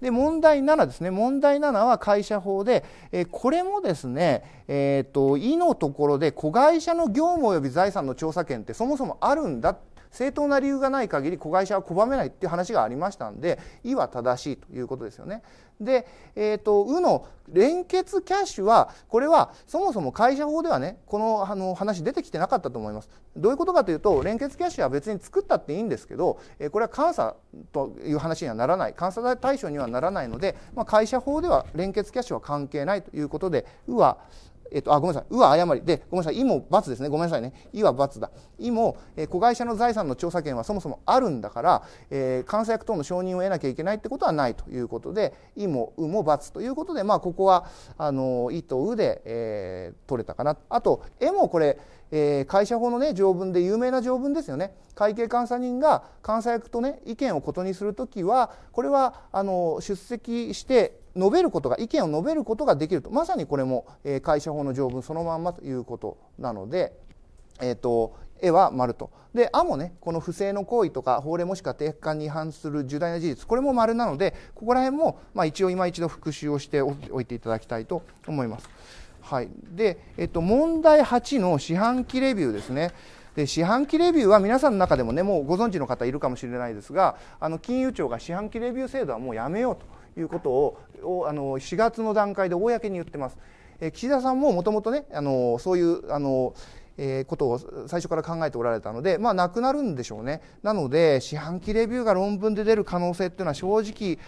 で、問題7ですね。問題7は会社法で、えー、これもですね、えっ、ー、と、いのところで、子会社の業務及び財産の調査権ってそもそもあるんだっ正当な理由がない限り子会社は拒めないっていう話がありましたんで「い」は正しいということですよね。で、えーと、と「う」の連結キャッシュはこれはそもそも会社法ではねこのあの話出てきてなかったと思います。どういうことかというと連結キャッシュは別に作ったっていいんですけど、えー、これは監査という話にはならない監査対象にはならないので、まあ、会社法では連結キャッシュは関係ないということで「う」は「えっと、あ、ごめんなさい。うは誤り。で、ごめんなさい。いも罰ですね。ごめんなさいね。いは罰だ。いも、えー、子会社の財産の調査権はそもそもあるんだから、えー、監査役等の承認を得なきゃいけないってことはないということで、いも、うも罰ということで、まあ、ここは、あの、いとうで、えー、取れたかな。あと、えもこれ、えー、会社法のね、条文で有名な条文ですよね。会計監査人が監査役とね、意見を異にするときは、これは、あの、出席して、述べることが意見を述べることができるとまさにこれも、え会社法の条文そのまんまということなので、えーと、絵は丸と。で、あもね、この不正の行為とか、法令もしくは定款に違反する重大な事実、これも丸なので、ここら辺も、まあ、一応今一度復習をしておいていただきたいと思います。はい。で、えっと、問題8の四半期レビューですね。で四半期レビューは皆さんの中でもねもうご存知の方いるかもしれないですがあの金融庁が四半期レビュー制度はもうやめようということをあの4月の段階で公に言ってます。え岸田さんももともとねあのそういうあのえー、ことを最初から考えておられたので、まあ、なくなるんでしょうね。なので、四半期レビューが論文で出る可能性っていうのは正直、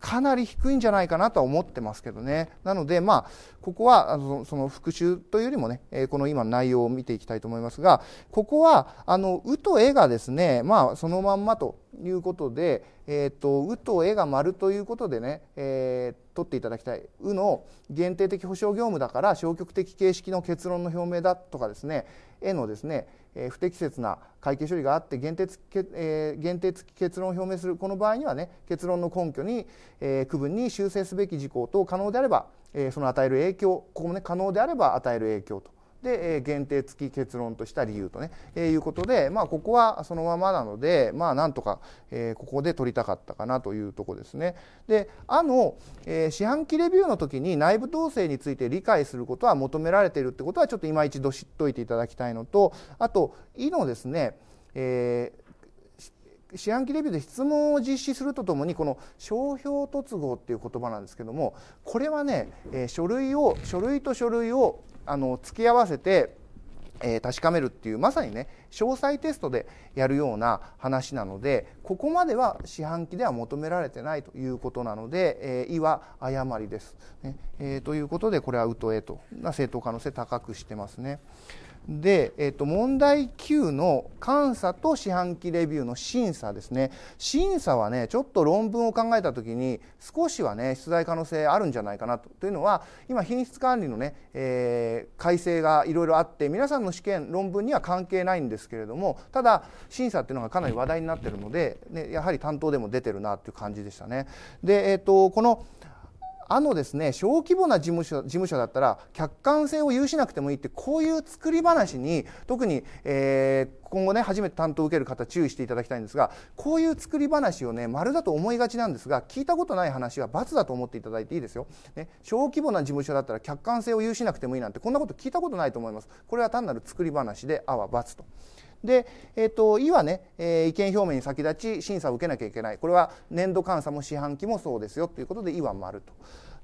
かなり低いんじゃないかなとは思ってますけどね。なので、まあ、ここは、あのその復習というよりもね、えー、この今の内容を見ていきたいと思いますが、ここは、あの、うとえがですね、まあ、そのまんまということで、えーと、うとえが丸ということでね、えー、取っていただきたい。うの限定的保証業務だから消極的形式の結論の表明だとかですね、えのですね、えー、不適切な会計処理があって限定付け、えー、限定付き結論を表明するこの場合にはね結論の根拠に、えー、区分に修正すべき事項と可能であれば、えー、その与える影響ここもね可能であれば与える影響とで、え限定付き結論とした理由とね、えいうことで、まあ、ここはそのままなので、まあ、なんとか、えここで取りたかったかなというとこですね。で、あの、え四半期レビューの時に内部統制について理解することは求められているってことは、ちょっと今一度知っといていただきたいのと、あと、いのですね、えー四半期レビューで質問を実施するとともにこの商標突合っていう言葉なんですけどもこれはね、え書類を書類と書類をあの付き合わせて、えー、確かめるっていうまさにね詳細テストでやるような話なのでここまでは四半期では求められてないということなので「えー、は誤りです、ねえー、ということでこれは「うとえと」正当可能性高くしてますね。で、えー、と問題9の監査と四半期レビューの審査ですね審査はねちょっと論文を考えた時に少しはね出題可能性あるんじゃないかなとというのは今品質管理のね、えー、改正がいろいろあって皆さんの試験論文には関係ないんですけれどもただ審査っていうのがかなり話題になってるので、ね、やはり担当でも出てるなっていう感じでしたね。で、えーと、とこのあのですね小規模な事務所事務所だったら客観性を有しなくてもいいってこういう作り話に特に、えー、今後ね初めて担当を受ける方注意していただきたいんですがこういう作り話をね丸だと思いがちなんですが聞いたことない話は罰だと思っていただいていいですよ、ね、小規模な事務所だったら客観性を有しなくてもいいなんてこんなこと聞いたことないと思いますこれは単なる作り話であわ罰と。で、えっと、といはね、えー、意見表明に先立ち審査を受けなきゃいけないこれは年度監査も四半期もそうですよということでいは丸と。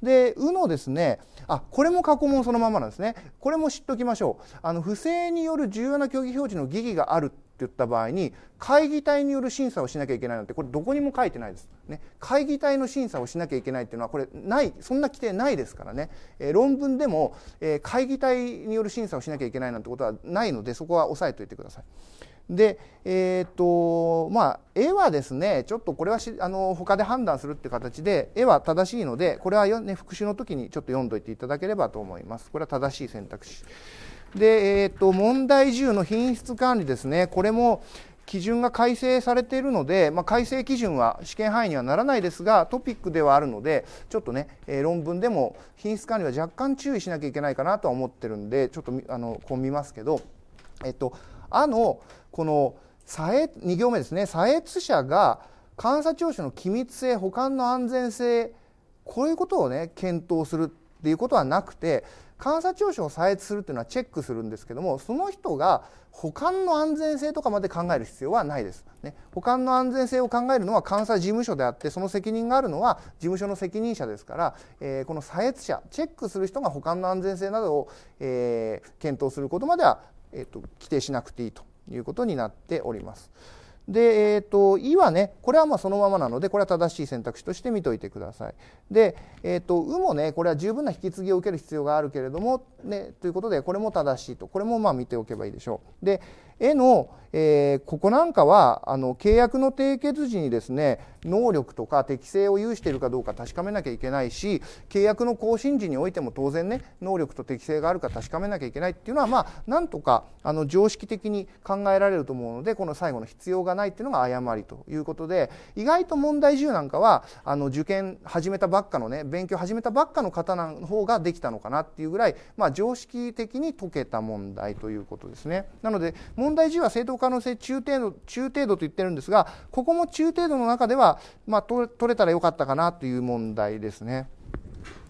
で、うのですね、あ、これも過去問そのままなんですね。これも知っておきましょう。あの、不正による重要な競技表示の疑義がある言った場合に会議体による審査をしなきゃいけないなんてこれどこにも書いてないです、ね、会議体の審査をしなきゃいけないっていうのはこれないそんな規定ないですからね、えー、論文でも、えー、会議体による審査をしなきゃいけないなんてことはないのでそこは押さえておいてください。で、えーとまあ、絵はですねちょっとこれはしあの他で判断するって形で絵は正しいのでこれは、ね、復習の時にちょっと読んどいていただければと思います。これは正しい選択肢で、えーと、問題銃の品質管理ですね、これも基準が改正されているので、まあ、改正基準は試験範囲にはならないですがトピックではあるのでちょっとね、えー、論文でも品質管理は若干注意しなきゃいけないかなとは思ってるんでちょっとあのこう見ますけど、えっと、あのこの2行目ですね左越者が監査聴取の機密性保管の安全性こういうことをね検討するっていうことはなくて監査聴取を再閲するというのはチェックするんですけどもその人が保管の安全性とかまで考える必要はないです、ね、保管の安全性を考えるのは監査事務所であってその責任があるのは事務所の責任者ですから、えー、この採閲者チェックする人が保管の安全性などを、えー、検討することまでは、えーと、規定しなくていいということになっております。で、えーと、と「い」はねこれはまあそのままなのでこれは正しい選択肢として見といてください。で、えーと、う」もねこれは十分な引き継ぎを受ける必要があるけれども、ね、ということでこれも正しいとこれもまあ見ておけばいいでしょう。で「え」の、えー、ここなんかはあの契約の締結時にですね能力とか適性を有しているかどうか確かめなきゃいけないし契約の更新時においても当然ね能力と適性があるか確かめなきゃいけないっていうのはまあなんとかあの常識的に考えられると思うのでこの最後の必要がないっていうのが誤りということで意外と問題10なんかはあの受験始めたばっっかのね勉強始めたばっかの方の方ができたのかなっていうぐらい、まあ、常識的に解けた問題ということですね。なので問題10は正当可能性中程度中程度と言ってるんですがここも中程度の中では、まあ、取れたらよかったかなという問題ですね。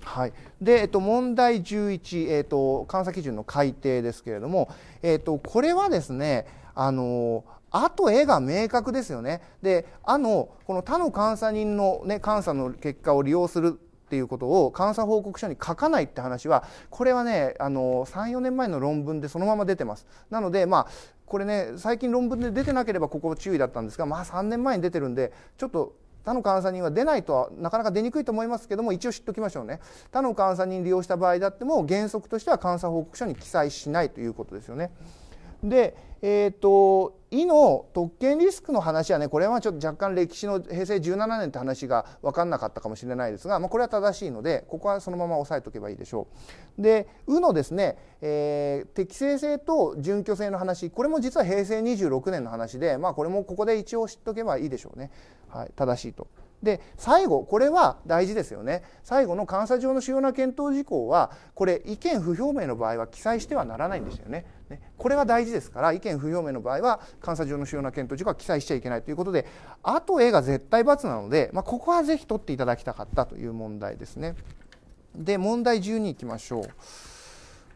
はい、で、えっと、問題11、えっと、監査基準の改定ですけれども、えっと、これはですねあのあと絵が明確ですよね。で、あの、この他の監査人のね、監査の結果を利用するっていうことを監査報告書に書かないって話はこれはねあの34年前の論文でそのまま出てますなのでまあこれね最近論文で出てなければここ注意だったんですがまあ3年前に出てるんでちょっと他の監査人は出ないとはなかなか出にくいと思いますけども一応知っておきましょうね他の監査人利用した場合だっても原則としては監査報告書に記載しないということですよね。で、えーと、とイの特権リスクの話はねこれはちょっと若干歴史の平成17年って話が分かんなかったかもしれないですが、まあ、これは正しいのでここはそのまま押さえておけばいいでしょう。で「う」のですね、えー、適正性と準拠性の話これも実は平成26年の話で、まあ、これもここで一応知っておけばいいでしょうね、はい、正しいと。で最後これは大事ですよね最後の監査上の主要な検討事項はこれ意見不表明の場合は記載してはならないんですよね。これは大事ですから意見不表明の場合は監査上の主要な検討事項は記載しちゃいけないということであと A が絶対罰なので、まあ、ここはぜひ取っていただきたかったという問題ですね。で問題12いきましょう。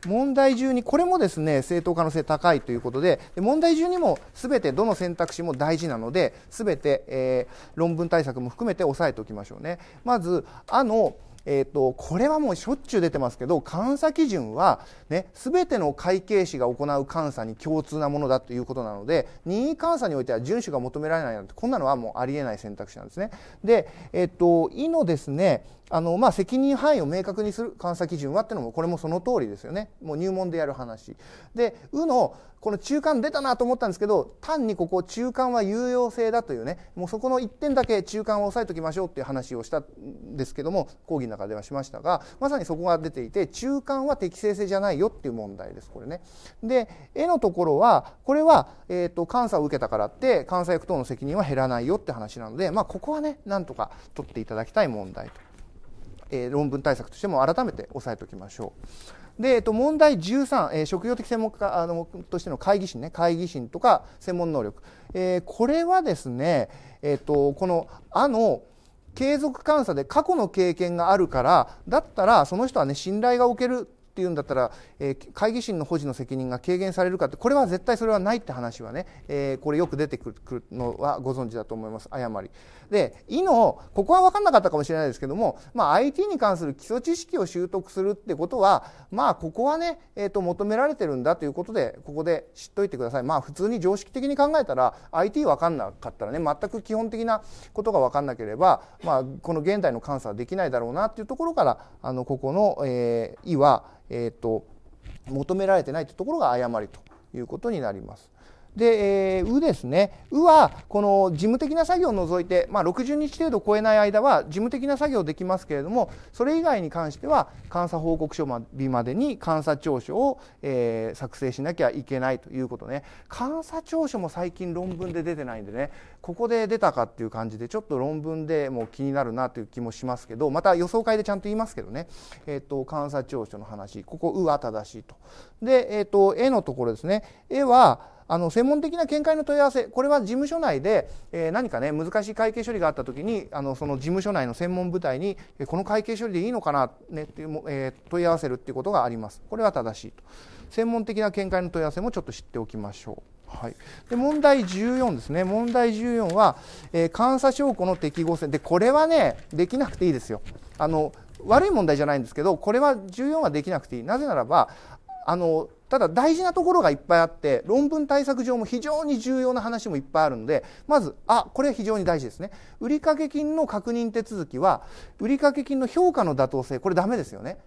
問題12、これもですね正当可能性高いということで、問題12もすべてどの選択肢も大事なので、すべて、えー、論文対策も含めて押さえておきましょうね。まず、あのえーと、これはもうしょっちゅう出てますけど監査基準は、ね、全ての会計士が行う監査に共通なものだということなので任意監査においては遵守が求められないなんてこんなのはもうありえない選択肢なんですね。で、えーと、とのですねあのまあ、責任範囲を明確にする監査基準はってのもこれもその通りですよねもう入門でやる話で「う」のこの中間出たなと思ったんですけど単にここ中間は有用性だというねもうそこの1点だけ中間を押さえておきましょうっていう話をしたんですけども講義の中ではしましたがまさにそこが出ていて中間は適正性じゃないよっていう問題ですこれねで「え」のところはこれは、えーと、と監査を受けたからって監査役等の責任は減らないよって話なので、まあ、ここはねなんとか取っていただきたい問題と。えー、論文対策としても改めて押さえておきましょう。で、えっと、問題13、えー、職業的専門家あのとしての会議心ね、会議心とか専門能力。えー、これはですね、えっと、この、あの、継続監査で過去の経験があるから、だったらその人はね、信頼がおけるって言うんだったら、えー、会議審の保持の責任が軽減されるかってこれは絶対それはないって話はね、えー、これよく出てくるのはご存知だと思います誤り。で「い」のここは分かんなかったかもしれないですけども、まあ、IT に関する基礎知識を習得するってことはまあここはね、えー、と求められてるんだということでここで知っといてください。まあ普通に常識的に考えたら IT 分かんなかったらね全く基本的なことが分かんなければ、まあ、この現代の監査はできないだろうなっていうところからあのここの「い、えー」は「えーと、と求められてないというところが誤りということになります。で、えー、うですね。うは、この事務的な作業を除いて、まあ、60日程度超えない間は事務的な作業できますけれども、それ以外に関しては、監査報告書日までに監査調書を、えー、作成しなきゃいけないということね。監査調書も最近論文で出てないんでね、ここで出たかっていう感じで、ちょっと論文でもう気になるなという気もしますけど、また予想会でちゃんと言いますけどね、えっ、ー、と、監査調書の話、ここ、うは正しいと。で、えっ、ー、と、絵のところですね。絵は、あの専門的な見解の問い合わせこれは事務所内で、えー、何かね難しい会計処理があったときにあのその事務所内の専門部隊にこの会計処理でいいのかな、ねっていうえー、問い合わせるっていうことがありますこれは正しいと専門的な見解の問い合わせもちょっと知っておきましょう。はい、で問題14ですね問題14は、えー、監査証拠の適合性でこれはねできなくていいですよあの悪い問題じゃないんですけどこれは14はできなくていいなぜならばあのただ大事なところがいっぱいあって論文対策上も非常に重要な話もいっぱいあるのでまずあこれは非常に大事ですね売掛金の確認手続きは売掛金の評価の妥当性これダメですよね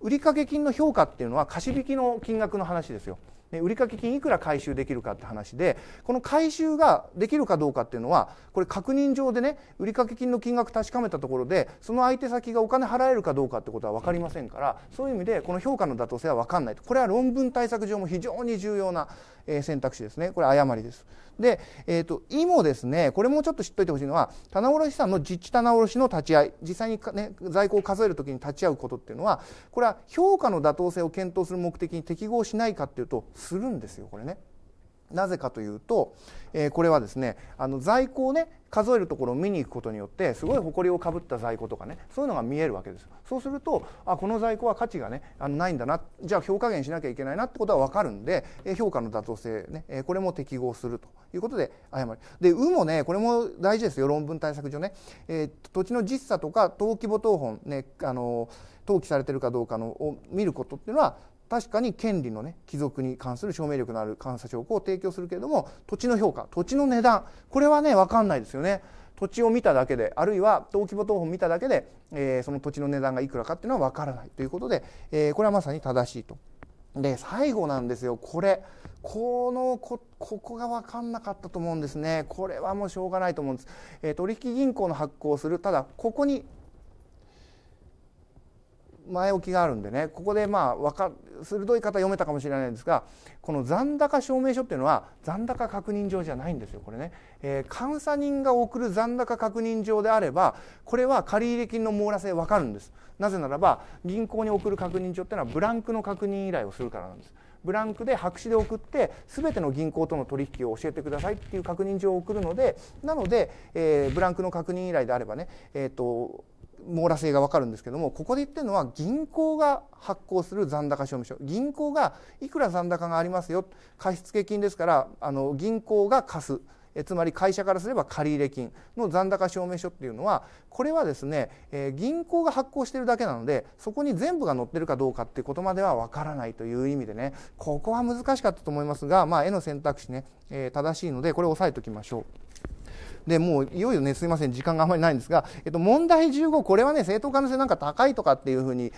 売掛金の評価っていうのは貸引の金額の話ですよね、売掛金いくら回収できるかって話でこの回収ができるかどうかっていうのはこれ確認上でね売掛金の金額確かめたところでその相手先がお金払えるかどうかってことは分かりませんからそういう意味でこの評価の妥当性は分かんないとこれは論文対策上も非常に重要な、え選択肢ですね。これ誤りです。で、えっ、ー、と、いもですね、これもちょっと知っといてほしいのは、棚卸さんの実地棚卸の立ち会い、実際にね、在庫を数えるときに立ち会うことっていうのは、これは評価の妥当性を検討する目的に適合しないかっていうと、するんですよ、これね。なぜかというと、えー、これはですねあの在庫をね数えるところを見に行くことによってすごい誇りをかぶった在庫とかねそういうのが見えるわけですそうするとあこの在庫は価値がねあのないんだなじゃあ評価減しなきゃいけないなってことは分かるんで、え評価の妥当性ね、えこれも適合するということで誤りで「う」もねこれも大事ですよ論文対策上ね、えー、土地の実差とか登記簿等本ねあの登記されてるかどうかのを見ることっていうのは確かに権利のね帰属に関する証明力のある監査証拠を提供するけれども土地の評価土地の値段これはね分かんないですよね土地を見ただけであるいは登記簿等本見ただけで、えー、その土地の値段がいくらかっていうのは分からないということで、えー、これはまさに正しいと。で最後なんですよこれこのここが分かんなかったと思うんですねこれはもうしょうがないと思うんです、えー、取引銀行の発行するただここに前置きがあるんでねここでまあわか鋭い方読めたかもしれないんですがこの残高証明書っていうのは残高確認状じゃないんですよこれね、えー、監査人が送る残高確認状であればこれは借入金の網羅性わかるんですなぜならば銀行に送る確認状っていうのはブランクの確認依頼をするからなんですブランクで白紙で送って全ての銀行との取引を教えてくださいっていう確認状を送るのでなので、えー、ブランクの確認依頼であればね、えーと網羅性がわかるんですけどもここで言ってるのは銀行が発行する残高証明書銀行がいくら残高がありますよ貸付金ですからあの銀行が貸すえつまり会社からすれば借入金の残高証明書っていうのはこれはですね、えー、銀行が発行してるだけなのでそこに全部が載ってるかどうかっていうことまではわからないという意味でねここは難しかったと思いますが、まあ、絵の選択肢ね、えー、正しいのでこれ押さえておきましょう。でもういよいよねすみません時間があまりないんですが、えっと、問題15これはね正当可能性なんか高いとかっていうふうに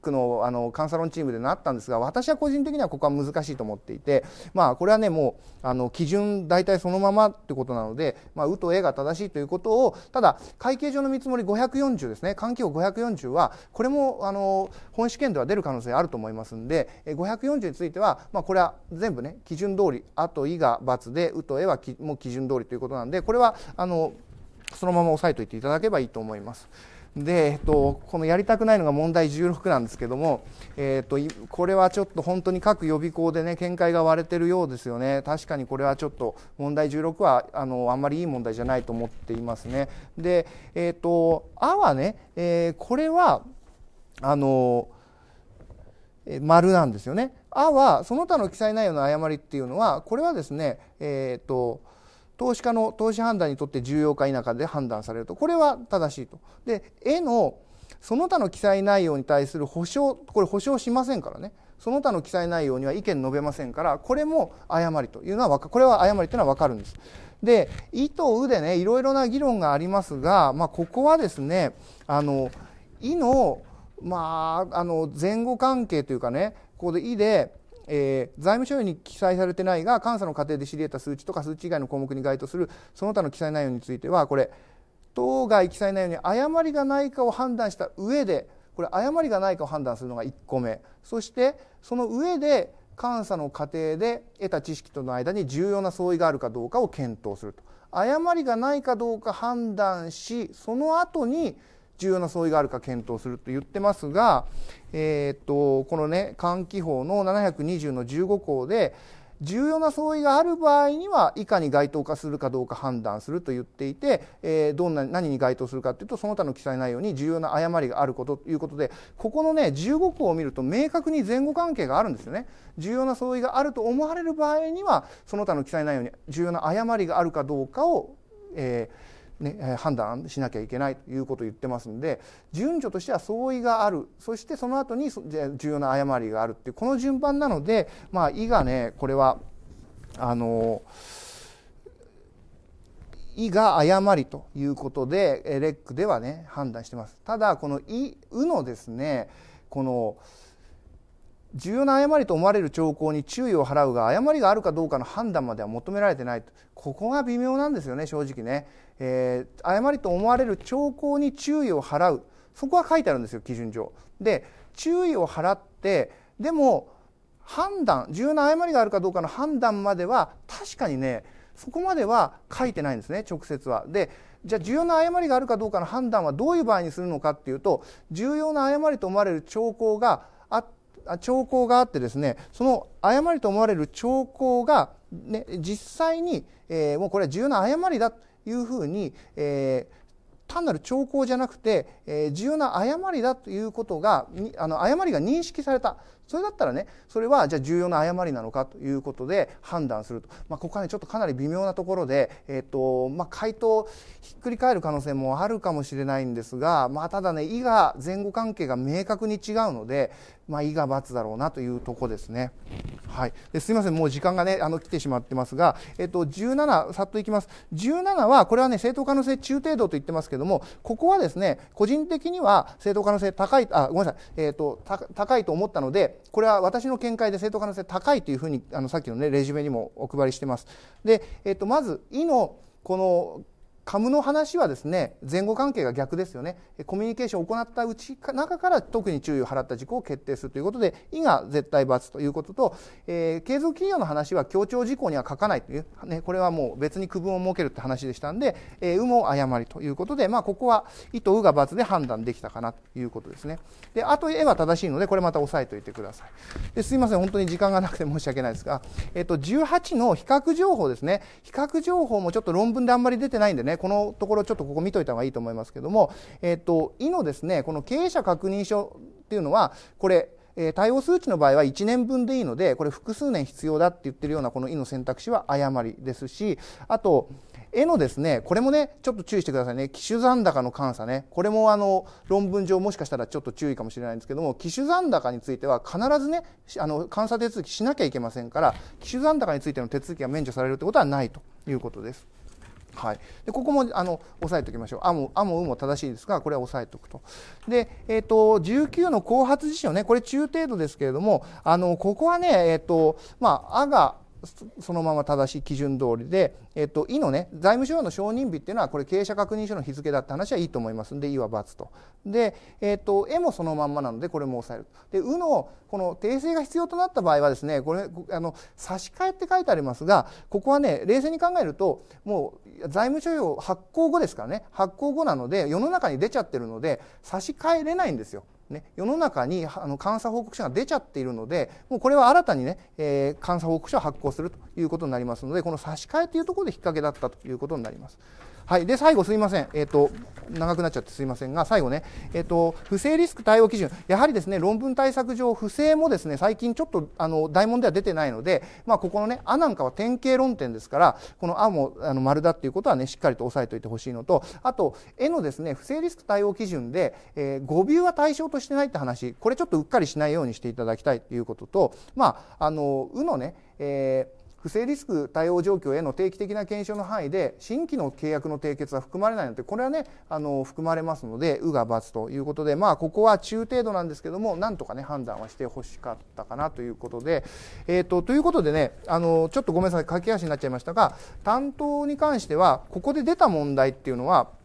クのあのカンサロンチームでなったんですが私は個人的にはここは難しいと思っていて、まあ、これはねもうあの基準大体そのままということなので、まあ、うとえが正しいということをただ会計上の見積もり540ですね環境540はこれもあの本試験では出る可能性あると思いますので540については、まあ、これは全部ね基準通り「あ」と「い」が×で「う」と「え」はもう基準通りということなんでこれはあのそのまま押さえておいていただければいいと思います。で、えっと、このやりたくないのが問題16なんですけども、えっと、これはちょっと本当に各予備校でね、見解が割れてるようですよね。確かにこれはちょっと問題16は、あの、あんまりいい問題じゃないと思っていますね。で、えっと、あはね、えー、これは、あの、丸なんですよね。あは、その他の記載内容の誤りっていうのは、これはですね、えっと、投資家の投資判断にとって重要か否かで判断されると。これは正しいと。で、絵のその他の記載内容に対する保証、これ保証しませんからね。その他の記載内容には意見述べませんから、これも誤りというのは、かこれは誤りというのはわかるんです。で、意とうでね、いろいろな議論がありますが、まあ、ここはですね、あの、意の、まあ、あの、前後関係というかね、ここで意で、えー、財務諸表に記載されてないが監査の過程で知り得た数値とか数値以外の項目に該当するその他の記載内容についてはこれ当該記載内容に誤りがないかを判断した上でこれ誤りがないかを判断するのが1個目そしてその上で監査の過程で得た知識との間に重要な相違があるかどうかを検討すると誤りがないかどうか判断しその後に重要な相違があるか検討すると言ってますが、えー、っとこのね換気法の720の15項で重要な相違がある場合にはいかに該当化するかどうか判断すると言っていて、えー、どんな何に該当するかというとその他の記載内容に重要な誤りがあることということでここのね15項を見ると明確に前後関係があるんですよね重要な相違があると思われる場合にはその他の記載内容に重要な誤りがあるかどうかを、えー、ね、判断しなきゃいけないということを言ってますので順序としては相違があるそしてその後に重要な誤りがあるっていうこの順番なので「まあ、い」がねこれはあのいが誤りということでレックではね判断してますただこの「い」「う」のですねこの「重要な誤りと思われる兆候に注意を払うが誤りがあるかどうかの判断までは求められてないここが微妙なんですよね正直ね、えー、誤りと思われる兆候に注意を払うそこは書いてあるんですよ基準上で注意を払ってでも判断重要な誤りがあるかどうかの判断までは確かにねそこまでは書いてないんですね直接は。でじゃあ重要な誤りがあるかどうかの判断はどういう場合にするのかっていうと重要な誤りと思われる兆候があっ兆候があってですね、その誤りと思われる兆候が、ね、実際に、えー、もうこれは重要な誤りだというふうに、えー単なる兆候じゃなくて、えー、重要な誤りだということがあの誤りが認識されたそれだったらねそれはじゃあ重要な誤りなのかということで判断すると、まあ、ここはねちょっとかなり微妙なところで、えーとまあ、回答ひっくり返る可能性もあるかもしれないんですが、まあ、ただね「意が前後関係が明確に違うので、まあ、いが罰だろうなというとこですね。はい、ですみません、もう時間がね、あの来てしまってますが、えっと、17、さっといきます、17は、これはね、正当可能性中程度と言ってますけども、ここはですね、個人的には正当可能性高い、あごめんなさい、えっと、高いと思ったので、これは私の見解で正当可能性高いというふうに、あのさっきのね、レジュメにもお配りしてます。で、えっと、まず、いのこの株の話はですね前後関係が逆ですよねコミュニケーションを行ったうち中から特に注意を払った事項を決定するということで「意が絶対罰ということと、えー、継続企業の話は協調事項には書かないという、ね、これはもう別に区分を設けるって話でしたんで「えー、う」も誤りということで、まあ、ここは「意と「う」が罰で判断できたかなということですねであと「え」は正しいのでこれまた押さえておいてくださいですいません本当に時間がなくて申し訳ないですが、えーと、と18の比較情報ですね比較情報もちょっと論文であんまり出てないんでねこのところちょっとここ見といた方がいいと思いますけども、えっ、と、いのですね、この経営者確認書っていうのは、これ、え対応数値の場合は1年分でいいので、これ複数年必要だって言ってるようなこの「い」の選択肢は誤りですし、あと、絵のですね、これもね、ちょっと注意してくださいね。機種残高の監査ね。これもあの、論文上もしかしたらちょっと注意かもしれないんですけども、機種残高については必ずね、あの、監査手続きしなきゃいけませんから、機種残高についての手続きが免除されるってことはないということです。はい、でここもあの押さえておきましょう。あも、あも、うも正しいですが、これは押さえておくと。で、えっ、ー、と、19の後発辞は、ね、これ中程度ですけれども、あの、ここはね、えっ、ー、と、まあ、あが、そのまま正しい基準通りで、えっと、いのね、財務省の承認日っていうのは、これ経営者確認書の日付だって話はいいと思いますんで、いは×と。で、えっと、絵もそのまんまなので、これも抑える。で、うの、この訂正が必要となった場合はですね、これ、あの、差し替えって書いてありますが、ここはね、冷静に考えると、もう財務諸表発行後ですからね、発行後なので、世の中に出ちゃってるので、差し替えれないんですよ。ね、世の中にあの監査報告書が出ちゃっているのでもうこれは新たにね、えー、監査報告書を発行するということになりますのでこの差し替えというところで引っ掛けだったということになります。はい、で最後、すいません、えーと、長くなっちゃってすいませんが、最後ね、えーと、不正リスク対応基準、やはりですね論文対策上、不正もですね最近ちょっとあの大問では出てないので、まあ、ここのね、あなんかは典型論点ですから、このあもあの丸だっていうことはね、しっかりと押さえておいてほしいのと、あと、えのですね不正リスク対応基準で、えー、誤尾は対象としてないって話、これちょっとうっかりしないようにしていただきたいということと、まあ、あの、うのね、えー不正リスク対応状況への定期的な検証の範囲で新規の契約の締結は含まれないのでこれはねあの含まれますので「う」が「×」ということでまあここは中程度なんですけどもなんとかね判断はしてほしかったかなということで、えーと、とということでねあのちょっとごめんなさい駆け足になっちゃいましたが担当に関してはここで出た問題っていうのは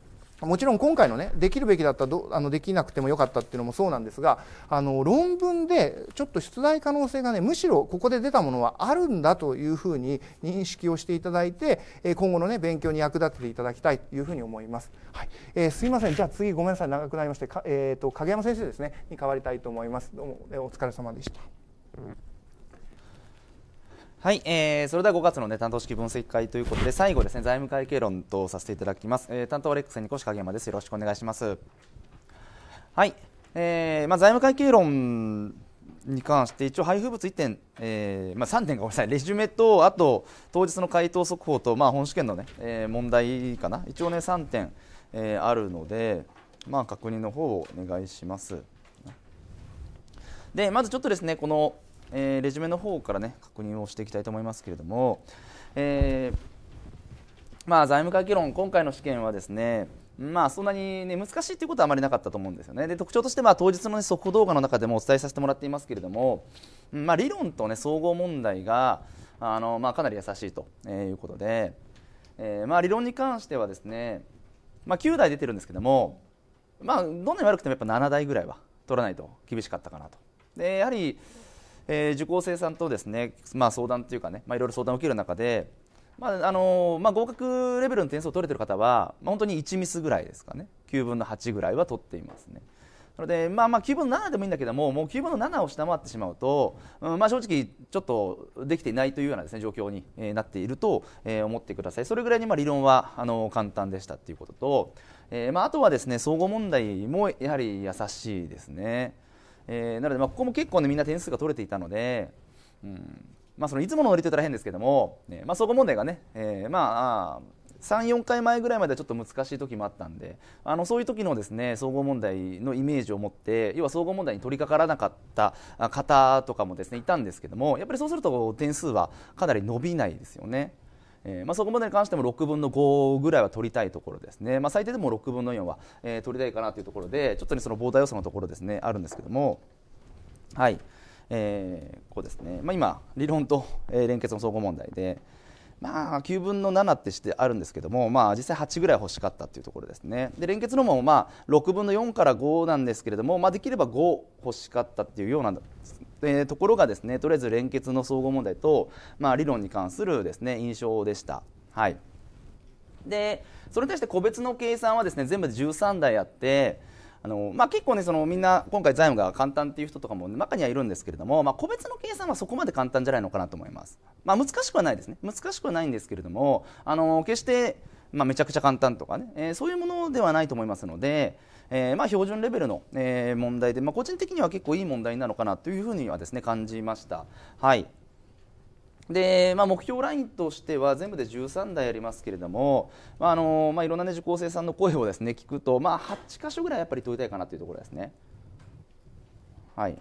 もちろん今回のね、できるべきだったど、あのできなくてもよかったっていうのもそうなんですが、あの、論文でちょっと出題可能性がね、むしろここで出たものはあるんだというふうに認識をしていただいて、今後のね、勉強に役立てていただきたいというふうに思います。はい。えー、すいません。じゃあ次、ごめんなさい。長くなりまして、かえっ、ー、と、影山先生ですね、に変わりたいと思います。どうも、えお疲れ様でした。はい、えー、それでは5月の、ね、担当式分析会ということで最後ですね財務会計論とさせていただきます、えー、担当レックスに越影山ですよろしくお願いしますはい、えー、まあ財務会計論に関して一応配布物1点、えーまあ、3点がごめんなさいレジュメとあと当日の回答速報と、まあ、本試験のね、えー、問題かな一応ね3点、えー、あるのでまあ確認の方をお願いしますでまずちょっとですねこのえー、レジュメの方からね確認をしていきたいと思いますけれども、えー、まあ、財務会議論、今回の試験はですね、まあ、そんなに、ね、難しいということはあまりなかったと思うんですよね。で特徴として、まあ、当日の、ね、速報動画の中でもお伝えさせてもらっていますけれども、まあ、理論と、ね、総合問題があの、まあ、かなり優しいということで、えー、まあ、理論に関してはですね、まあ、9台出てるんですけども、まあ、どんなに悪くてもやっぱ7台ぐらいは取らないと厳しかったかなと。でやはりえー、受講生さんとですね、まあ、相談というかね、まあ、いろいろ相談を受ける中で、まああのまあ、合格レベルの点数を取れてる方は、まあ、本当に1ミスぐらいですかね9分の8ぐらいは取っていますね。なので、まあ、まあ9分の7でもいいんだけどももう9分の7を下回ってしまうと、うんまあ、正直、ちょっとできていないというようなです、ね、状況に、えなっていると、え思ってくださいそれぐらいにまあ理論はあの簡単でしたということと、えーまあ、あとはですね総合問題もやはり優しいですね。えー、なので、まあ、ここも結構ねみんな点数が取れていたので、うんまあ、そのいつものノリと言ったら変ですけども、ねまあ、総合問題がね、えー、まあ34回前ぐらいまではちょっと難しい時もあったんであのそういう時のですね総合問題のイメージを持って要は総合問題に取り掛からなかった方とかもですねいたんですけどもやっぱりそうすると点数はかなり伸びないですよね。えー、まあ、そこまでに関しても6分の5ぐらいは取りたいところですね、まあ、最低でも6分の4は、えー、取りたいかなというところでちょっと、ね、その膨大要素のところですねあるんですけども。はいえー、こうですね、まあ、今、理論と、え連結の総合問題で、まあ、9分の7ってしてあるんですけども、まあ、実際8ぐらい欲しかったっていうところですねで連結のもまあ6分の4から5なんですけれども、まあ、できれば5欲しかったっていうようなですえー、ところがですねとりあえず連結の総合問題と、まあ、理論に関するですね印象でした。はいでそれに対して個別の計算はですね全部で13台あってあの、まあ、結構ねそのみんな今回財務が簡単っていう人とかも中にはいるんですけれども、まあ、個別の計算はそこまで簡単じゃないのかなと思います、まあ、難しくはないですね難しくはないんですけれどもあの決して、まあ、めちゃくちゃ簡単とかね、えー、そういうものではないと思いますのでえー、まあ、標準レベルの、えー、問題で、まあ、個人的には結構いい問題なのかなというふうにはですね感じました。はいでまあ、目標ラインとしては全部で13台ありますけれども、まああのまあ、いろんな、ね、受講生さんの声をです、ね、聞くと、まあ、8箇所ぐらいやっぱり問いたいかなというところですね。はい、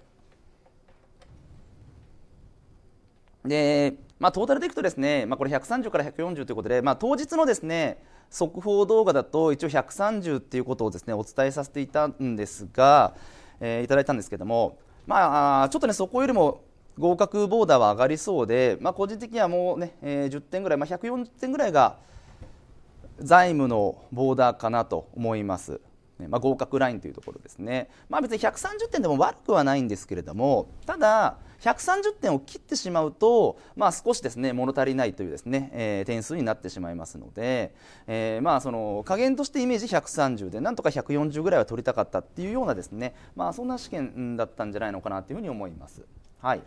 でまあ、トータルでいくとですね、まあ、これ130から140ということで、まあ、当日のですね速報動画だと一応130っていうことをですねお伝えさせていたんですが、えー、いただいたんですけども、まあ、ちょっとねそこよりも合格ボーダーは上がりそうで、まあ、個人的にはもうね、えー、10点ぐらい、まあ、140点ぐらいが財務のボーダーかなと思います。まあ、合格ラインというところですね、まあ、別に130点でも悪くはないんですけれどもただ130点を切ってしまうと、まあ、少しですね物足りないというですね、えー、点数になってしまいますので、えー、まあその加減としてイメージ130でなんとか140ぐらいは取りたかったっていうようなですね、まあ、そんな試験だったんじゃないのかなというふうに思います。はい、な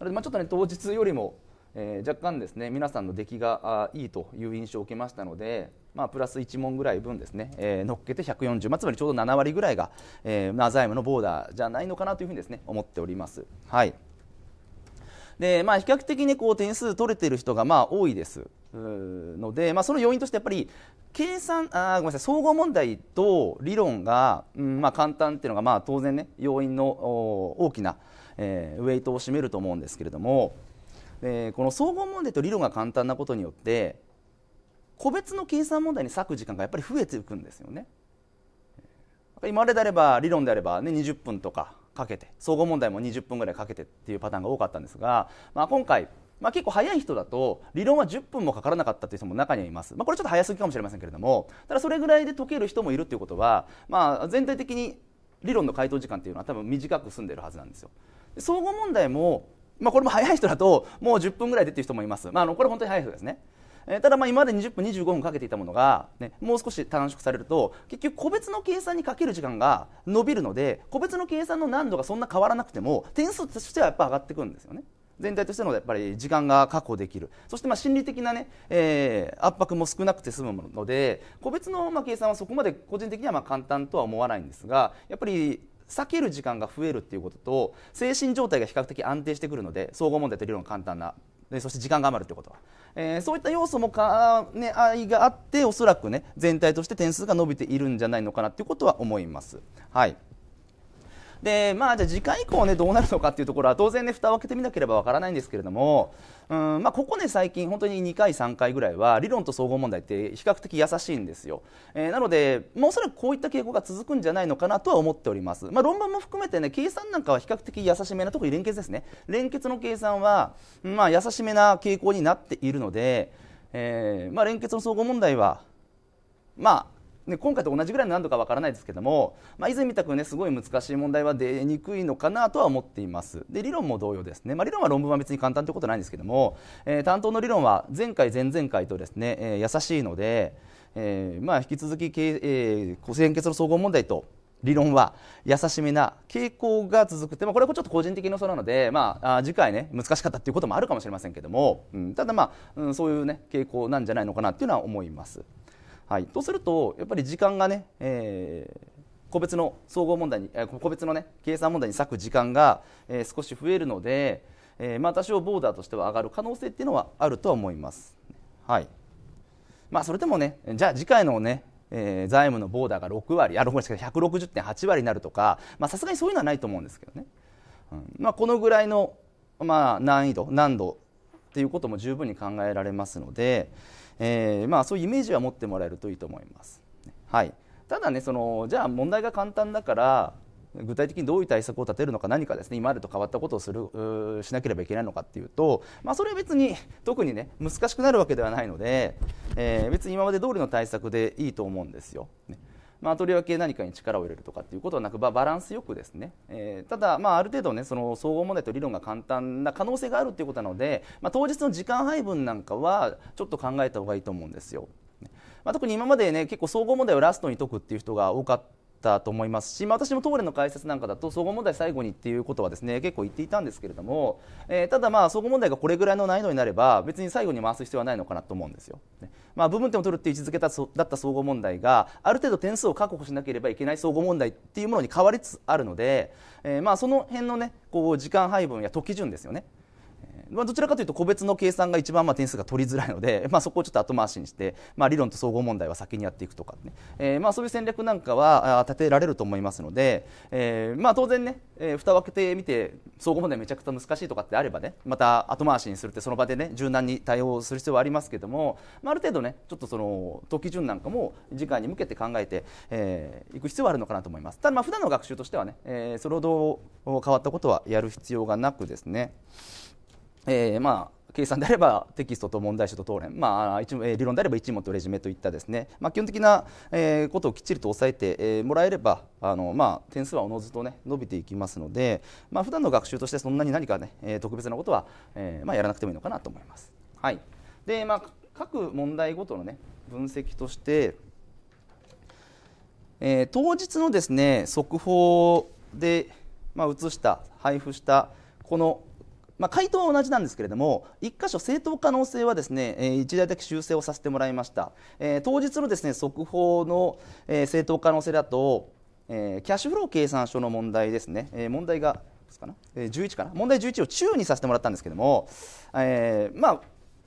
のでまあちょっとね当日よりもえー、若干ですね皆さんの出来がいいという印象を受けましたので、まあ、プラス1問ぐらい分ですね、えー、乗っけて140、まあ、つまりちょうど7割ぐらいが、えー、ナザ財ムのボーダーじゃないのかなというふうにですね思っております。はいでまあ、比較的にこう点数取れている人がまあ多いですので、まあ、その要因としてやっぱり計算あごめんなさい総合問題と理論が、うんまあ、簡単っていうのがまあ当然ね要因の大きな、えー、ウェイトを占めると思うんですけれども、えこの総合問題と理論が簡単なことによって個別の計算問題に割く時間がやっぱり増えていくんですよね今までであれば理論であれば、ね、20分とかかけて総合問題も20分ぐらいかけてっていうパターンが多かったんですが、まあ、今回、まあ、結構早い人だと理論は10分もかからなかったという人も中にはいます、まあ、これちょっと早すぎかもしれませんけれどもただそれぐらいで解ける人もいるということは、まあ、全体的に理論の回答時間っていうのは多分短く済んでるはずなんですよ総合問題も、まあ、これも早い人だともう10分ぐらいでっていう人もいます、まあ、あのこれ本当に早い人ですねえただまあ今まで20分25分かけていたものが、ね、もう少し短縮されると結局個別の計算にかける時間が伸びるので個別の計算の難度がそんな変わらなくても点数としてはやっぱ上がってくるんですよね。全体としてのやっぱり時間が確保できるそしてまあ心理的なね、えー、圧迫も少なくて済むので個別のまあ計算はそこまで個人的にはまあ簡単とは思わないんですがやっぱり避ける時間が増えるっていうことと精神状態が比較的安定してくるので総合問題と理論が簡単なでそして時間が余るということは、えー、そういった要素もか、ね、いがあっておそらく、ね、全体として点数が伸びているんじゃないのかなということは思います。はいで、まあ、じゃあ次回以降ね、どうなるのかというところは、当然ね、蓋を開けてみなければわからないんですけれども、うん、まあ、ここね、最近、本当に2回、3回ぐらいは、理論と総合問題って比較的優しいんですよ。えー、なので、まあ、おそらくこういった傾向が続くんじゃないのかなとは思っております。まあ、論文も含めてね、計算なんかは比較的優しめな、特に連結ですね。連結の計算は、まあ、優しめな傾向になっているので、えー、まあ、連結の総合問題は、まあ、で今回と同じぐらいの何度かわからないですけども、まあ、以前見たくねすごい難しい問題は出にくいのかなとは思っていますで理論も同様ですね、まあ、理論は論文は別に簡単ということはないんですけども、えー、担当の理論は前回前々回とですね、えー、優しいので、えー、まあ引き続き、えー、性結の総合問題と理論は優しめな傾向が続くって、まあ、これはちょっと個人的なそうなので、まあ、あ次回ね難しかったっていうこともあるかもしれませんけども、うん、ただまあ、うん、そういうね傾向なんじゃないのかなっていうのは思います。はい、とすると、やっぱり時間がね、えー、個別の総合問題に、えー、個別のね、計算問題に割く時間が、えー、少し増えるので、えー、まあ多少ボーダーとしては上がる可能性っていうのはあるとは思います。はい。まあそれでもね、じゃあ次回のね、えー、財務のボーダーが6割、あ、6割しか、け160.8割になるとか、まあさすがにそういうのはないと思うんですけどね。うん、まあこのぐらいの、まあ難易度、難度っていうことも十分に考えられますので、えー、まあ、そういうイメージは持ってもらえるといいと思います。はい、ただねそのじゃあ問題が簡単だから具体的にどういう対策を立てるのか何かですね今までと変わったことをするしなければいけないのかっていうと、まあ、それは別に特にね難しくなるわけではないので、えー、別に今まで通りの対策でいいと思うんですよ。ねまあ、とりわけ何かに力を入れるとかっていうことはなく、バランスよくですね、えー、ただ、まあ、ある程度ね、その総合問題と理論が簡単な可能性があるっていうことなので、まあ、当日の時間配分なんかは、ちょっと考えた方がいいと思うんですよ。まあ、特に今までね、結構総合問題をラストに解くっていう人が多かったたと思いますし、まあ、私も東レの解説なんかだと総合問題最後にっていうことはですね結構言っていたんですけれども、えー、ただまあ総合問題がこれぐらいの難易度になれば別に最後に回す必要はないのかなと思うんですよ。ねまあ、部分点を取るっていう位置づけだった総合問題がある程度点数を確保しなければいけない総合問題っていうものに変わりつつあるので、えー、まあその辺のねこう時間配分や時順ですよねまあ、どちらかというと個別の計算が一番まあ点数が取りづらいので、まあ、そこをちょっと後回しにして、まあ、理論と総合問題は先にやっていくとかね、えー、まあそういう戦略なんかは立てられると思いますので、えー、まあ当然ね、えー、蓋を開けてみて総合問題めちゃくちゃ難しいとかってあればねまた後回しにするってその場でね柔軟に対応する必要はありますけども、まあ、ある程度ねちょっとその時順なんかも次回に向けて考えてい、えー、く必要はあるのかなと思います。ただまあ普段の学習としてはね、えー、それほど変わったことはやる必要がなくですね。えー、まあ計算であればテキストと問題集と答練、まあ、一理論であれば一問とレジュメといったですね、まあ、基本的な、えー、ことをきっちりと押さえて、えー、もらえればあの、まあ、点数はおのずと、ね、伸びていきますので、まあ普段の学習としてそんなに何か、ね、えー、特別なことは、えーまあ、やらなくてもいいのかなと思います。はいでまあ、各問題ごとの、ね、分析として、えー、当日のですね速報で、まあ、移した配布したこのまあ、回答は同じなんですけれども1箇所正当可能性はですね、えー、一大的修正をさせてもらいました、えー、当日のですね速報の、えー、正当可能性だと、えー、キャッシュフロー計算書の問題ですね、えー、問題がかな、えー、11かな問題11を中にさせてもらったんですけれども、えー、まあ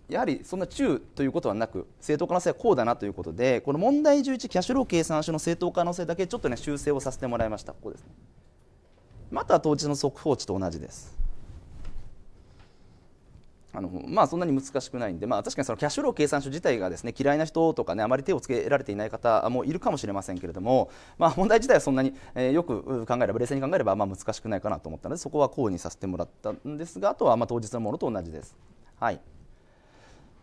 やはりそんな中ということはなく正当可能性はこうだなということでこの問題11キャッシュロー計算書の正当可能性だけちょっとね修正をさせてもらいましたここですねまた当日の速報値と同じですあのまあ、そんなに難しくないんで、まあ、確かにそのキャッシュロー計算書自体がですね嫌いな人とかねあまり手をつけられていない方もいるかもしれませんけれども、まあ、問題自体はそんなに、えー、よく考えれば冷静に考えればまあ難しくないかなと思ったのでそこはこうにさせてもらったんですがあとはまあ当日のものと同じです。はい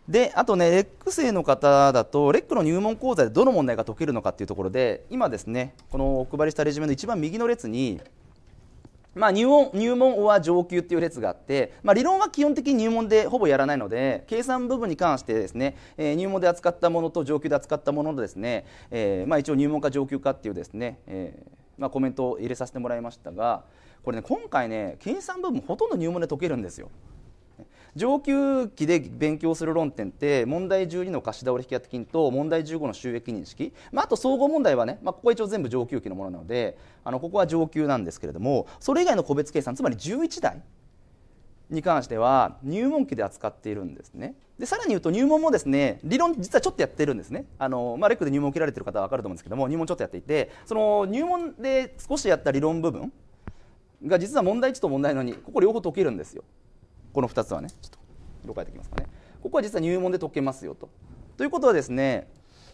であとね、レック生の方だと、レックの入門講座でどの問題が解けるのかというところで、今、ですねこのお配りしたレジュメの一番右の列に、まあ、入門入門は上級っていう列があって、まあ、理論は基本的に入門でほぼやらないので計算部分に関してですね、えー、入門で扱ったものと上級で扱ったもののですね、えーまあ、一応入門か上級かっていうですね、えーまあ、コメントを入れさせてもらいましたがこれね今回ね計算部分ほとんど入門で解けるんですよ。上級期で勉強する論点って問題12の貸し倒れ引当金と問題15の収益認識、まあ、あと総合問題はね、まあ、ここは一応全部上級期のものなのであのここは上級なんですけれどもそれ以外の個別計算つまり11台に関しては入門期で扱っているんですね。でさらに言うと入門もですね理論実はちょっとやってるんですねあの、まあ、レックで入門を受けられてる方は分かると思うんですけども入門ちょっとやっていてその入門で少しやった理論部分が実は問題1と問題の2ここ両方解けるんですよこの2つはねちょっと色変えてきますかねここは実は入門で解けますよとということはですね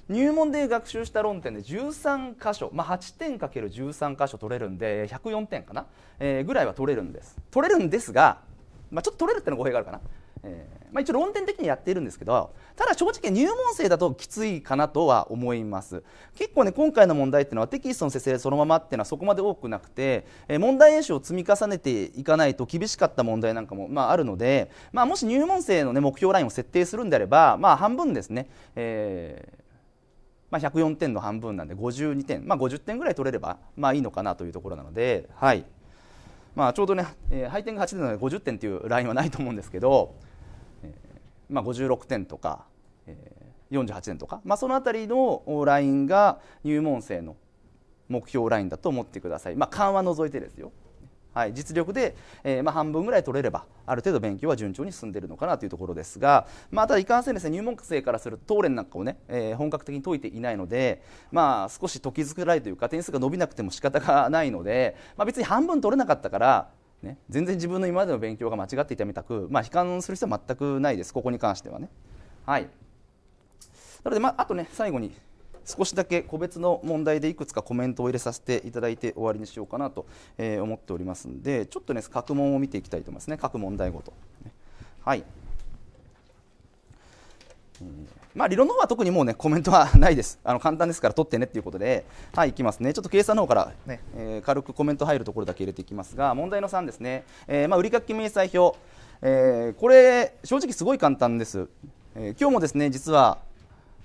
入門で学習した論点で13箇所、まあ、8点 ×13 箇所取れるんで104点かな、えー、ぐらいは取れるんです取れるんですが、まあ、ちょっと取れるっての語弊があるかなえーまあ、一応論点的にやっているんですけどただ正直入門生だときついかなとは思います結構ね今回の問題っていうのはテキストの先生そのままっていうのはそこまで多くなくて、えー、問題演習を積み重ねていかないと厳しかった問題なんかも、まあ、あるので、まあ、もし入門生の、ね、目標ラインを設定するんであれば、まあ、半分ですね、えー、まあ、104点の半分なんで52点、まあ、50点ぐらい取れればまあいいのかなというところなので、はいまあ、ちょうどね、えー、配点が8点なので50点というラインはないと思うんですけど、まあ、56点とか、えー、48点とか、まあ、その辺りのラインが入門生の目標ラインだと思ってください、まあ、緩和除いてですよ、はい、実力で、えー、まあ、半分ぐらい取れればある程度勉強は順調に進んでいるのかなというところですが、まあ、ただいかんせんですね入門生からするとトーレンなんかをね、えー、本格的に解いていないので、まあ、少し解きづらいというか点数が伸びなくても仕方がないので、まあ、別に半分取れなかったからね、全然自分の今までの勉強が間違っていたみたく、まあ、悲観する必要は全くないです、ここに関してはね。はい、なので、まあ、あとね、最後に少しだけ個別の問題でいくつかコメントを入れさせていただいて終わりにしようかなと、えー、思っておりますので、ちょっとね、各問を見ていきたいと思いますね、各問題ごと。はいまあ、理論の方は特にもうねコメントはないです、あの簡単ですから取ってねということで、はい、いきますね、ちょっと計算の方からね、えー、軽くコメント入るところだけ入れていきますが、問題の3ですね、えーまあ、売掛明細表、えー、これ、正直すごい簡単です、えー、今日もですね実は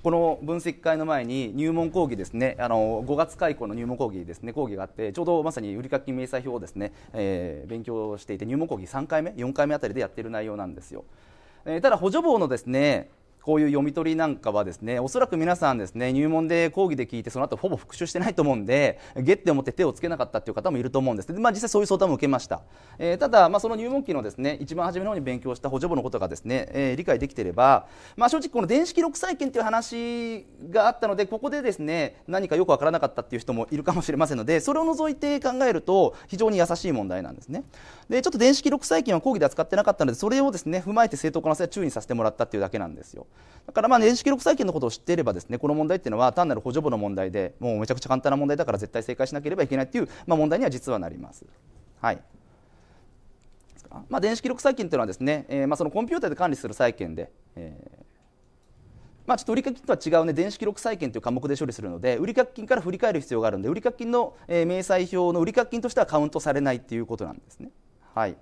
この分析会の前に入門講義ですね、あの5月開校の入門講義ですね、講義があって、ちょうどまさに売掛明細表をですね、えー、勉強していて、入門講義3回目、4回目あたりでやっている内容なんですよ。えー、ただ補助棒のですねこういう読み取りなんかはですね、おそらく皆さんですね、入門で講義で聞いて、その後ほぼ復習してないと思うんで、ゲッて思って手をつけなかったっていう方もいると思うんです。で、まあ実際そういう相談も受けました。えー、ただ、まあその入門期のですね、一番初めの方に勉強した補助簿のことがですね、えー、理解できてれば、まあ正直この電子記録債権っていう話があったので、ここでですね、何かよくわからなかったっていう人もいるかもしれませんので、それを除いて考えると非常に優しい問題なんですね。で、ちょっと電子記録債権は講義で扱ってなかったので、それをですね、踏まえて正当化のは注意させてもらったっていうだけなんですよ。だからまあ年次記録債権のことを知っていればですねこの問題っていうのは単なる補助簿の問題でもうめちゃくちゃ簡単な問題だから絶対正解しなければいけないっていう、まあ、問題には実はなります。はいまあ、電子記録債権というのはですね、えー、まあそのコンピューターで管理する債権で、えーまあ、ちょっと売掛金とは違う、ね、電子記録債権という科目で処理するので売掛金から振り返る必要があるので売掛金の、えー、明細表の売掛金としてはカウントされないということなんですね。はい、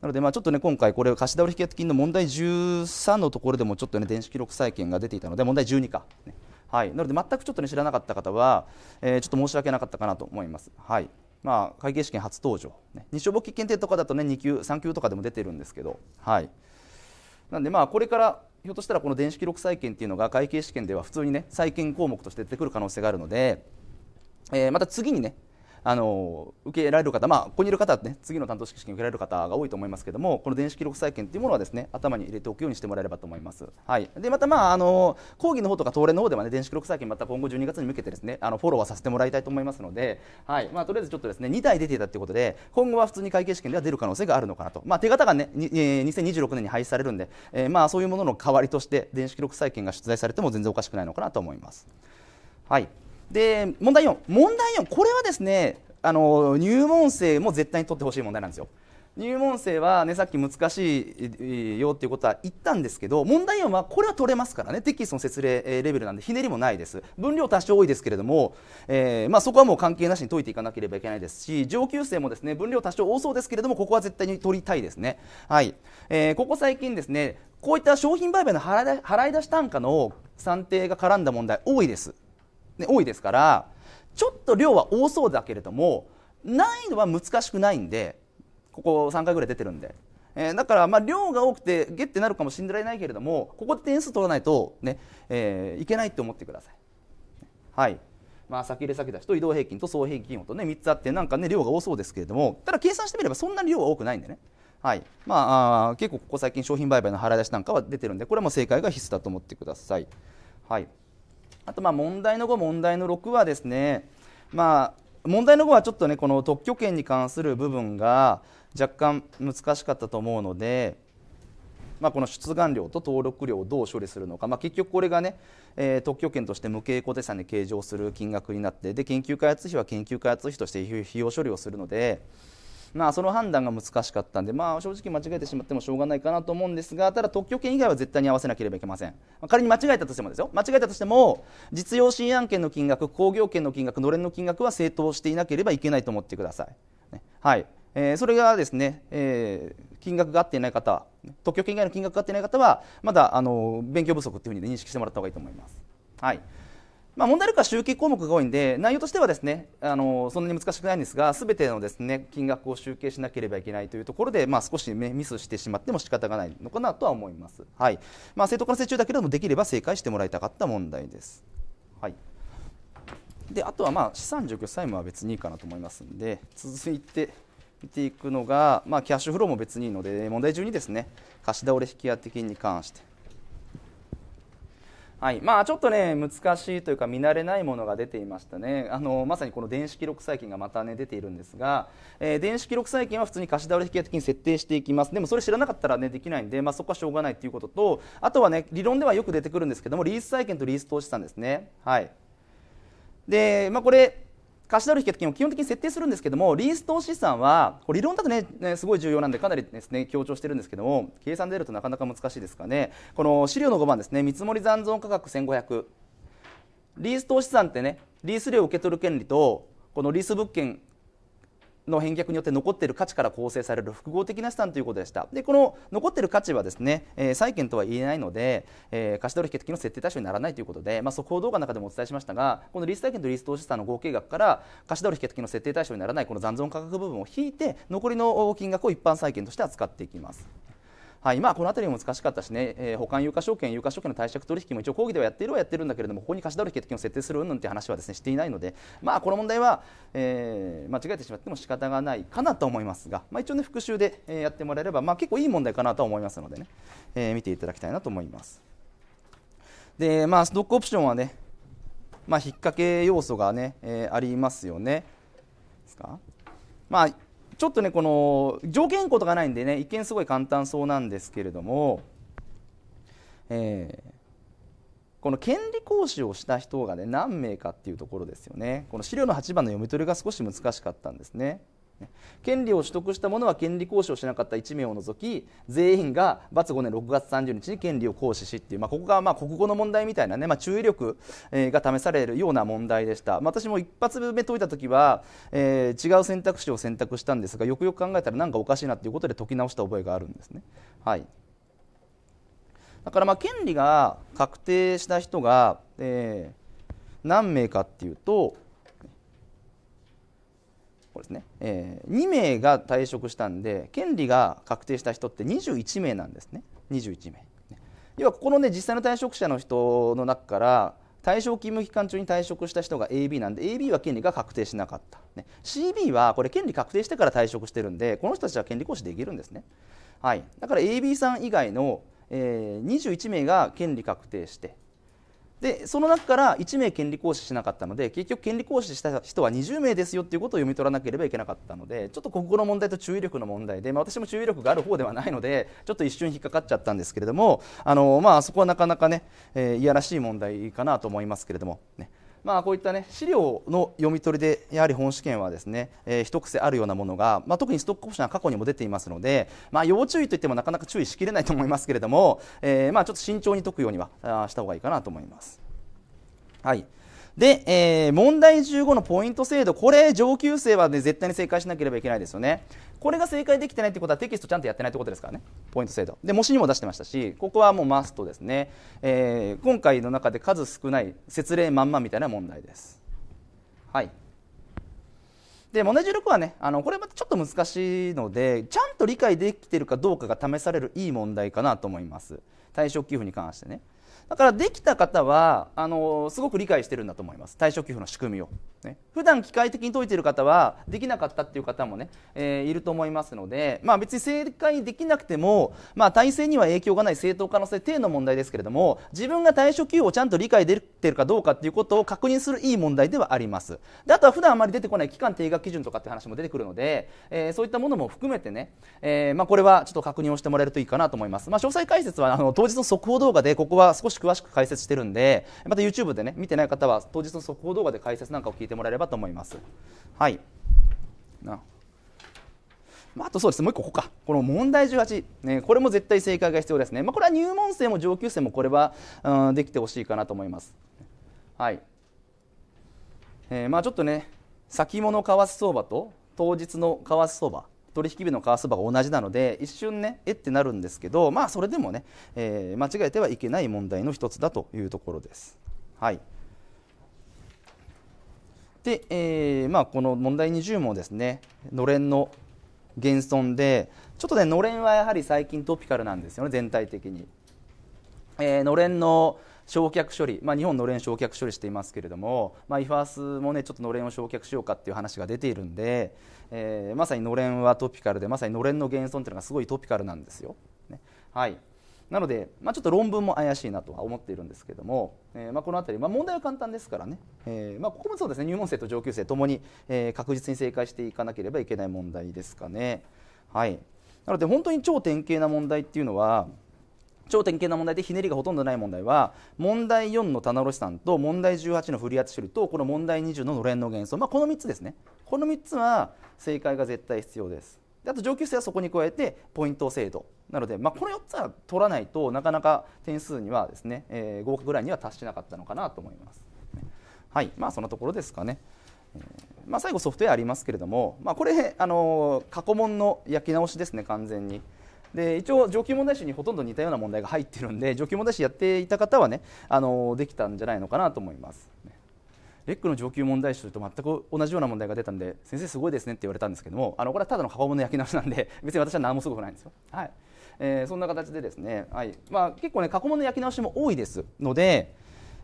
なので、まあ、ちょっとね、今回、これ、貸し倒れ引当金の問題13のところでも、ちょっとね、電子記録債権が出ていたので、問題12か、ね、はい、なので、全くちょっとね、知らなかった方は、えー、ちょっと申し訳なかったかなと思います。はい。まあ、会計試験初登場、ね、日照簿記検定とかだとね、2級、3級とかでも出てるんですけど、はい。なんで、まあ、これから、ひょっとしたらこの電子記録債権っていうのが会計試験では普通にね債権項目として出てくる可能性があるので、えー、また次にねあの受けられる方、まあ、ここにいる方は、ね、次の担当式試験受けられる方が多いと思いますけどもこの電子記録債権というものはです、ね、頭に入れておくようにしてもらえればと思います、はい、でまた、まあ、あの講義の方とか東連の方では、ね、電子記録債権また今後12月に向けてです、ね、あのフォローはさせてもらいたいと思いますので、はいまあ、とりあえずちょっとです、ね、2台出ていたということで今後は普通に会計試験では出る可能性があるのかなと、まあ、手形が、ね、2026年に廃止されるんで、えー、まあそういうものの代わりとして電子記録債権が出題されても全然おかしくないのかなと思います。はいで問題4、問題4これはですねあの入門生も絶対に取ってほしい問題なんですよ。入門生は、ね、さっき難しいよっていうことは言ったんですけど問題4はこれは取れますからねテキストの説明レベルなんでひねりもないです分量多少多いですけれども、えー、まあ、そこはもう関係なしに解いていかなければいけないですし上級生もですね分量多少多そうですけれどもここは絶対に取りたいですね、はいえー、ここ最近ですねこういった商品売買の払い出し単価の算定が絡んだ問題多いですね、多いですからちょっと量は多そうだけれども難易度は難しくないんでここ3回ぐらい出てるんで、えー、だからまあ量が多くてゲってなるかもしれないけれどもここで点数取らないとね、えー、いけないって思ってください。はいまあ、先入れ先出しと移動平均と総平均をと、ね、3つあってなんか、ね、量が多そうですけれどもただ計算してみればそんなに量は多くないんでね。はいまあ、あ結構ここ最近商品売買の払い出しなんかは出てるんでこれはもう正解が必須だと思ってください。はいあとまあ問題の5、問題の6はですね、まあ、問題の5はちょっとね、この特許権に関する部分が若干難しかったと思うので、まあ、この出願料と登録料をどう処理するのか、まあ、結局これがね、えー、特許権として無形固定資産に計上する金額になってで研究開発費は研究開発費として費用処理をするので、まあ、その判断が難しかったんで、まあ、正直間違えてしまってもしょうがないかなと思うんですがただ特許権以外は絶対に合わせなければいけません仮に間違えたとしてもですよ間違えたとしても実用新案件の金額工業権の金額のれんの金額は正当していなければいけないと思ってください、ね、はいえー、それがですね、えー、金額が合っていない方特許権以外の金額が合っていない方はまだあの勉強不足というふうに、認識してもらった方がいいと思います。はいまあ、問題あるか集計項目が多いんで、内容としてはですね、あのそんなに難しくないんですが、すべてのですね金額を集計しなければいけないというところで、まあ、少し、ミスしてしまっても仕方がないのかなとは思います。はい。まあ、正当化の成求だけでもできれば正解してもらいたかった問題です。はい。で、あとはまあ資産除去債務は別にいいかなと思いますので、続いて。見ていくのが、まあ、キャッシュフローも別にいいので問題中にですね貸し倒れ引き当て金に関してはいまあ、ちょっとね難しいというか見慣れないものが出ていましたねあのまさにこの電子記録細菌がまた、ね、出ているんですが、えー、電子記録細菌は普通に貸し倒れ引き当て金設定していきますでもそれ知らなかったら、ね、できないんで、まあ、そこはしょうがないということとあとは、ね、理論ではよく出てくるんですけどもリース債権とリース投資産ですね。はいでまあ、これ貸取引付金を基本的に設定するんですけどもリース投資資産はこれ理論だとね、ね、すごい重要なんでかなりですね強調してるんですけども計算でるとなかなか難しいですかねこの資料の5番ですね見積残存価格1500リース投資資産ってねリース料を受け取る権利とこのリース物件の返却によって残っている価値から構成される複合的な資産ということでしたでこの残っている価値はですね、えー、債券とは言えないので、えー、貸し取引的の設定対象にならないということで、まあ、速報動画の中でもお伝えしましたがこのリース債券とリース投資資産の合計額から貸し取引的の設定対象にならないこの残存価格部分を引いて残りの金額を一般債券として扱っていきます。はいまあ、この辺りも難しかったしね、えー、保管有価証券、有価証券の貸借取引も一応、講義ではやっているはやってるんだけれども、ここに貸し取引を設定するうんてという話はです、ね、していないので、まあ、この問題は、えー、間違えてしまっても仕方がないかなと思いますが、まあ、一応ね、復習でやってもらえれば、まあ、結構いい問題かなと思いますのでね、えー、見ていただきたいなと思います。で、まあ、ストックオプションはね、まあ、引っ掛け要素がね、えー、ありますよね。ですかまあちょっとねこの条件項とがないんでね一見すごい簡単そうなんですけれども、えー、この権利行使をした人が、ね、何名かっていうところですよねこの資料の8番の読み取りが少し難しかったんですね。権利を取得した者は権利行使をしなかった1名を除き全員が罰5年6月30日に権利を行使しっていう、まあ、ここがまあ国語の問題みたいなね、まあ、注意力が試されるような問題でした、まあ、私も一発目解いた時は、えー、違う選択肢を選択したんですがよくよく考えたら何かおかしいなっていうことで解き直した覚えがあるんですね。はいだからまあ権利が確定した人が、えー、何名かっていうとこれですね、えー、2名が退職したんで権利が確定した人って21名なんですね21名要はここのね実際の退職者の人の中から対象勤務期間中に退職した人が AB なんで AB は権利が確定しなかった、ね、CB はこれ権利確定してから退職してるんでこの人たちは権利行使できるんですね、はい、だから AB さん以外の、えー、21名が権利確定してでその中から1名権利行使しなかったので結局権利行使した人は20名ですよっていうことを読み取らなければいけなかったのでちょっとここの問題と注意力の問題で、まあ、私も注意力がある方ではないのでちょっと一瞬引っかかっちゃったんですけれどもあの、まあ、そこはなかなかね、えー、いやらしい問題かなと思いますけれどもね。まあ、こういったね資料の読み取りでやはり本試験はですね、えー、一癖あるようなものが、まあ、特にストックオプションは過去にも出ていますので、まあ、要注意といってもなかなか注意しきれないと思いますけれども、えー、まあちょっと慎重に解くようにはした方がいいかなと思います。はいで、えー、問題15のポイント制度、これ、上級生は、ね、絶対に正解しなければいけないですよね。これが正解できてないってことはテキストちゃんとやってないってことですからね、ポイント制度。で、模試にも出してましたし、ここはもうマストですね。えー、今回の中で数少ない説明まんまみたいな問題です。はい。で問題16はねあのこれまたちょっと難しいのでちゃんと理解できてるかどうかが試されるいい問題かなと思います対象給付に関してねだからできた方はあのすごく理解してるんだと思います退職給付の仕組みを。ね、普段機械的に解いている方はできなかったっていう方もね、えー、いると思いますので、まあ、別に正解できなくても、まあ、体制には影響がない正当可能性低の問題ですけれども自分が対処給与をちゃんと理解できてるかどうかっていうことを確認するいい問題ではありますであとは普段あまり出てこない期間定額基準とかって話も出てくるので、えー、そういったものも含めてね、えー、まあ、これはちょっと確認をしてもらえるといいかなと思います、まあ、詳細解説はあの当日の速報動画でここは少し詳しく解説してるんでまた YouTube でね見てない方は当日の速報動画で解説なんかを聞いててもらえればと思います。はいなまあ、あとそうですもう一個ここかこの問題18、ね、これも絶対正解が必要ですね、まあ、これは入門生も上級生もこれは、うん、できてほしいかなと思います。はいえー、まあちょっとね先物為替相場と当日の為替相場取引日の為替相場が同じなので一瞬ねえってなるんですけどまあそれでもね、えー、間違えてはいけない問題の一つだというところです。はいで、えーまあ、この問題20もですねのれんの現存でちょっとねのれんはやはり最近トピカルなんですよね全体的に、えー、のれんの焼却処理、まあ、日本のれん焼却処理していますけれども、まあ、イファースもねちょっとのれんを焼却しようかっていう話が出ているんで、えー、まさにのれんはトピカルでまさにのれんの現存っていうのがすごいトピカルなんですよ、ね、はいなので、まあ、ちょっと論文も怪しいなとは思っているんですけども、えー、まあ、この辺り、まあ、問題は簡単ですからね、えー、まあ、ここもそうですね入門生と上級生ともに、えー、確実に正解していかなければいけない問題ですかね。はい、なので本当に超典型な問題っていうのは超典型な問題でひねりがほとんどない問題は問題4の棚卸さんと問題18の振りてシルとこの問題20ののれんの幻想、まあ、この3つですねこの3つは正解が絶対必要です。であと上級生はそこに加えてポイント制度なので、まあ、この4つは取らないとなかなか点数にはですね、えー、合格ぐらいには達してなかったのかなと思います。はいまあ、そんなところですかね。えー、まあ、最後ソフトウェアありますけれども、まあ、これ、あの過去問の焼き直しですね完全に。で一応上級問題集にほとんど似たような問題が入ってるんで上級問題集やっていた方はねあのできたんじゃないのかなと思います。ねレックの上級問題集と全く同じような問題が出たんで先生すごいですねって言われたんですけどもあのこれはただの過去問の焼き直しなんで 別に私は何もすごくないんですよ。はいえー、そんな形でですね、はいまあ、結構ね過去問の焼き直しも多いですので、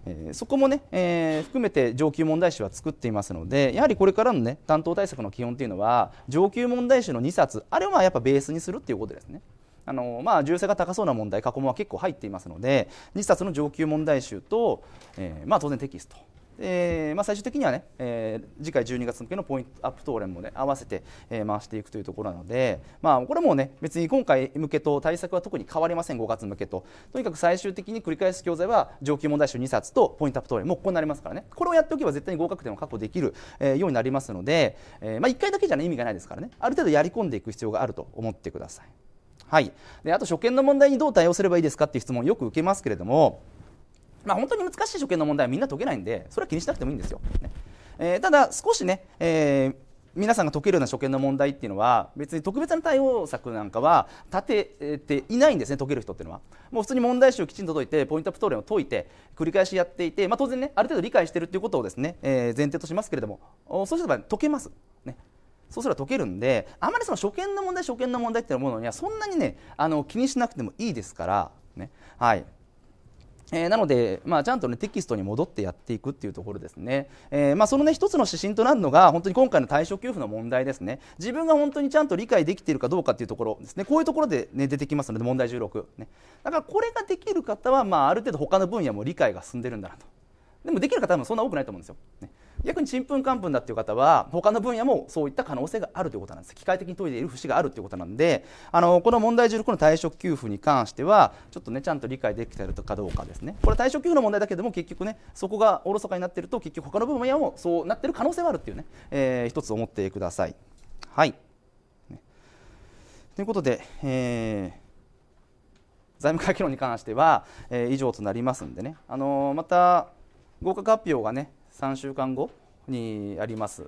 えー、そこもね、えー、含めて上級問題集は作っていますのでやはりこれからのね担当対策の基本っていうのは上級問題集の2冊あれをまあやっぱベースにするっていうことですね。あのまあ、重要性が高そうな問題過去問は結構入っていますので2冊の上級問題集と、えーまあ、当然テキストえー、まあ、最終的にはね、えー、次回12月向けのポイントアップ討論もね合わせて、えー、回していくというところなので、まあ、これもね別に今回向けと対策は特に変わりません5月向けととにかく最終的に繰り返す教材は上級問題集2冊とポイントアップ討論もここになりますからねこれをやっておけば絶対に合格点を確保できる、えー、ようになりますので、えー、まあ、1回だけじゃ、ね、意味がないですからねある程度やり込んでいく必要があると思ってください。はい、であと初見の問題にどう対応すればいいですかっていう質問をよく受けますけれどもまあ、本当に難しい初見の問題はみんな解けないんでそれは気にしなくてもいいんですよ、ねえー、ただ少しね、えー、皆さんが解けるような初見の問題っていうのは別に特別な対応策なんかは立てていないんですね解ける人っていうのはもう普通に問題集をきちんと解いてポイントアップ答論を解いて繰り返しやっていて、まあ、当然ねある程度理解してるっていうことをですね、えー、前提としますけれどもそうすれば解けますねそうすれば解けるんであまりその初見の問題初見の問題っていうものにはそんなにねあの気にしなくてもいいですからねはいえー、なので、まあ、ちゃんと、ね、テキストに戻ってやっていくっていうところですね、えー、まあ、その、ね、一つの指針となるのが本当に今回の対象給付の問題ですね自分が本当にちゃんと理解できているかどうかっていうところですねこういうところで、ね、出てきますので問題16、ね、だからこれができる方は、まあ、ある程度他の分野も理解が進んでるんだなとでもできる方はそんな多くないと思うんですよ、ね、逆にちんぷんかんぷんだっていう方は他の分野もそういった可能性があるということなんです機械的に研いでいる節があるということなんであのこの問題16の退職給付に関してはちょっとねちゃんと理解できてるかどうかですねこれ退職給付の問題だけども結局ねそこがおろそかになっていると結局他の分野もそうなっている可能性はあるっていうね、えー、一つ思ってください。はい、ということで、えー、財務会議論に関しては、えー、以上となりますんでね、あのー、また合格発表がね3週間後にあります、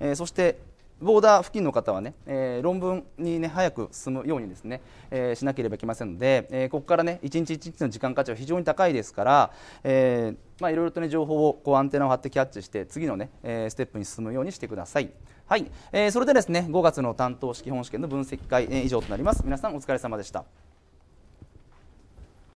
えー、そしてボーダー付近の方はね、えー、論文にね早く進むようにですね、えー、しなければいけませんので、えー、ここからね一日一日の時間価値は非常に高いですから、えー、まあいろいろとね情報をこうアンテナを張ってキャッチして次のね、えー、ステップに進むようにしてください。はい、えー、それでですね5月の担当式本試験の分析会、えー、以上となります。皆さんお疲れ様でした。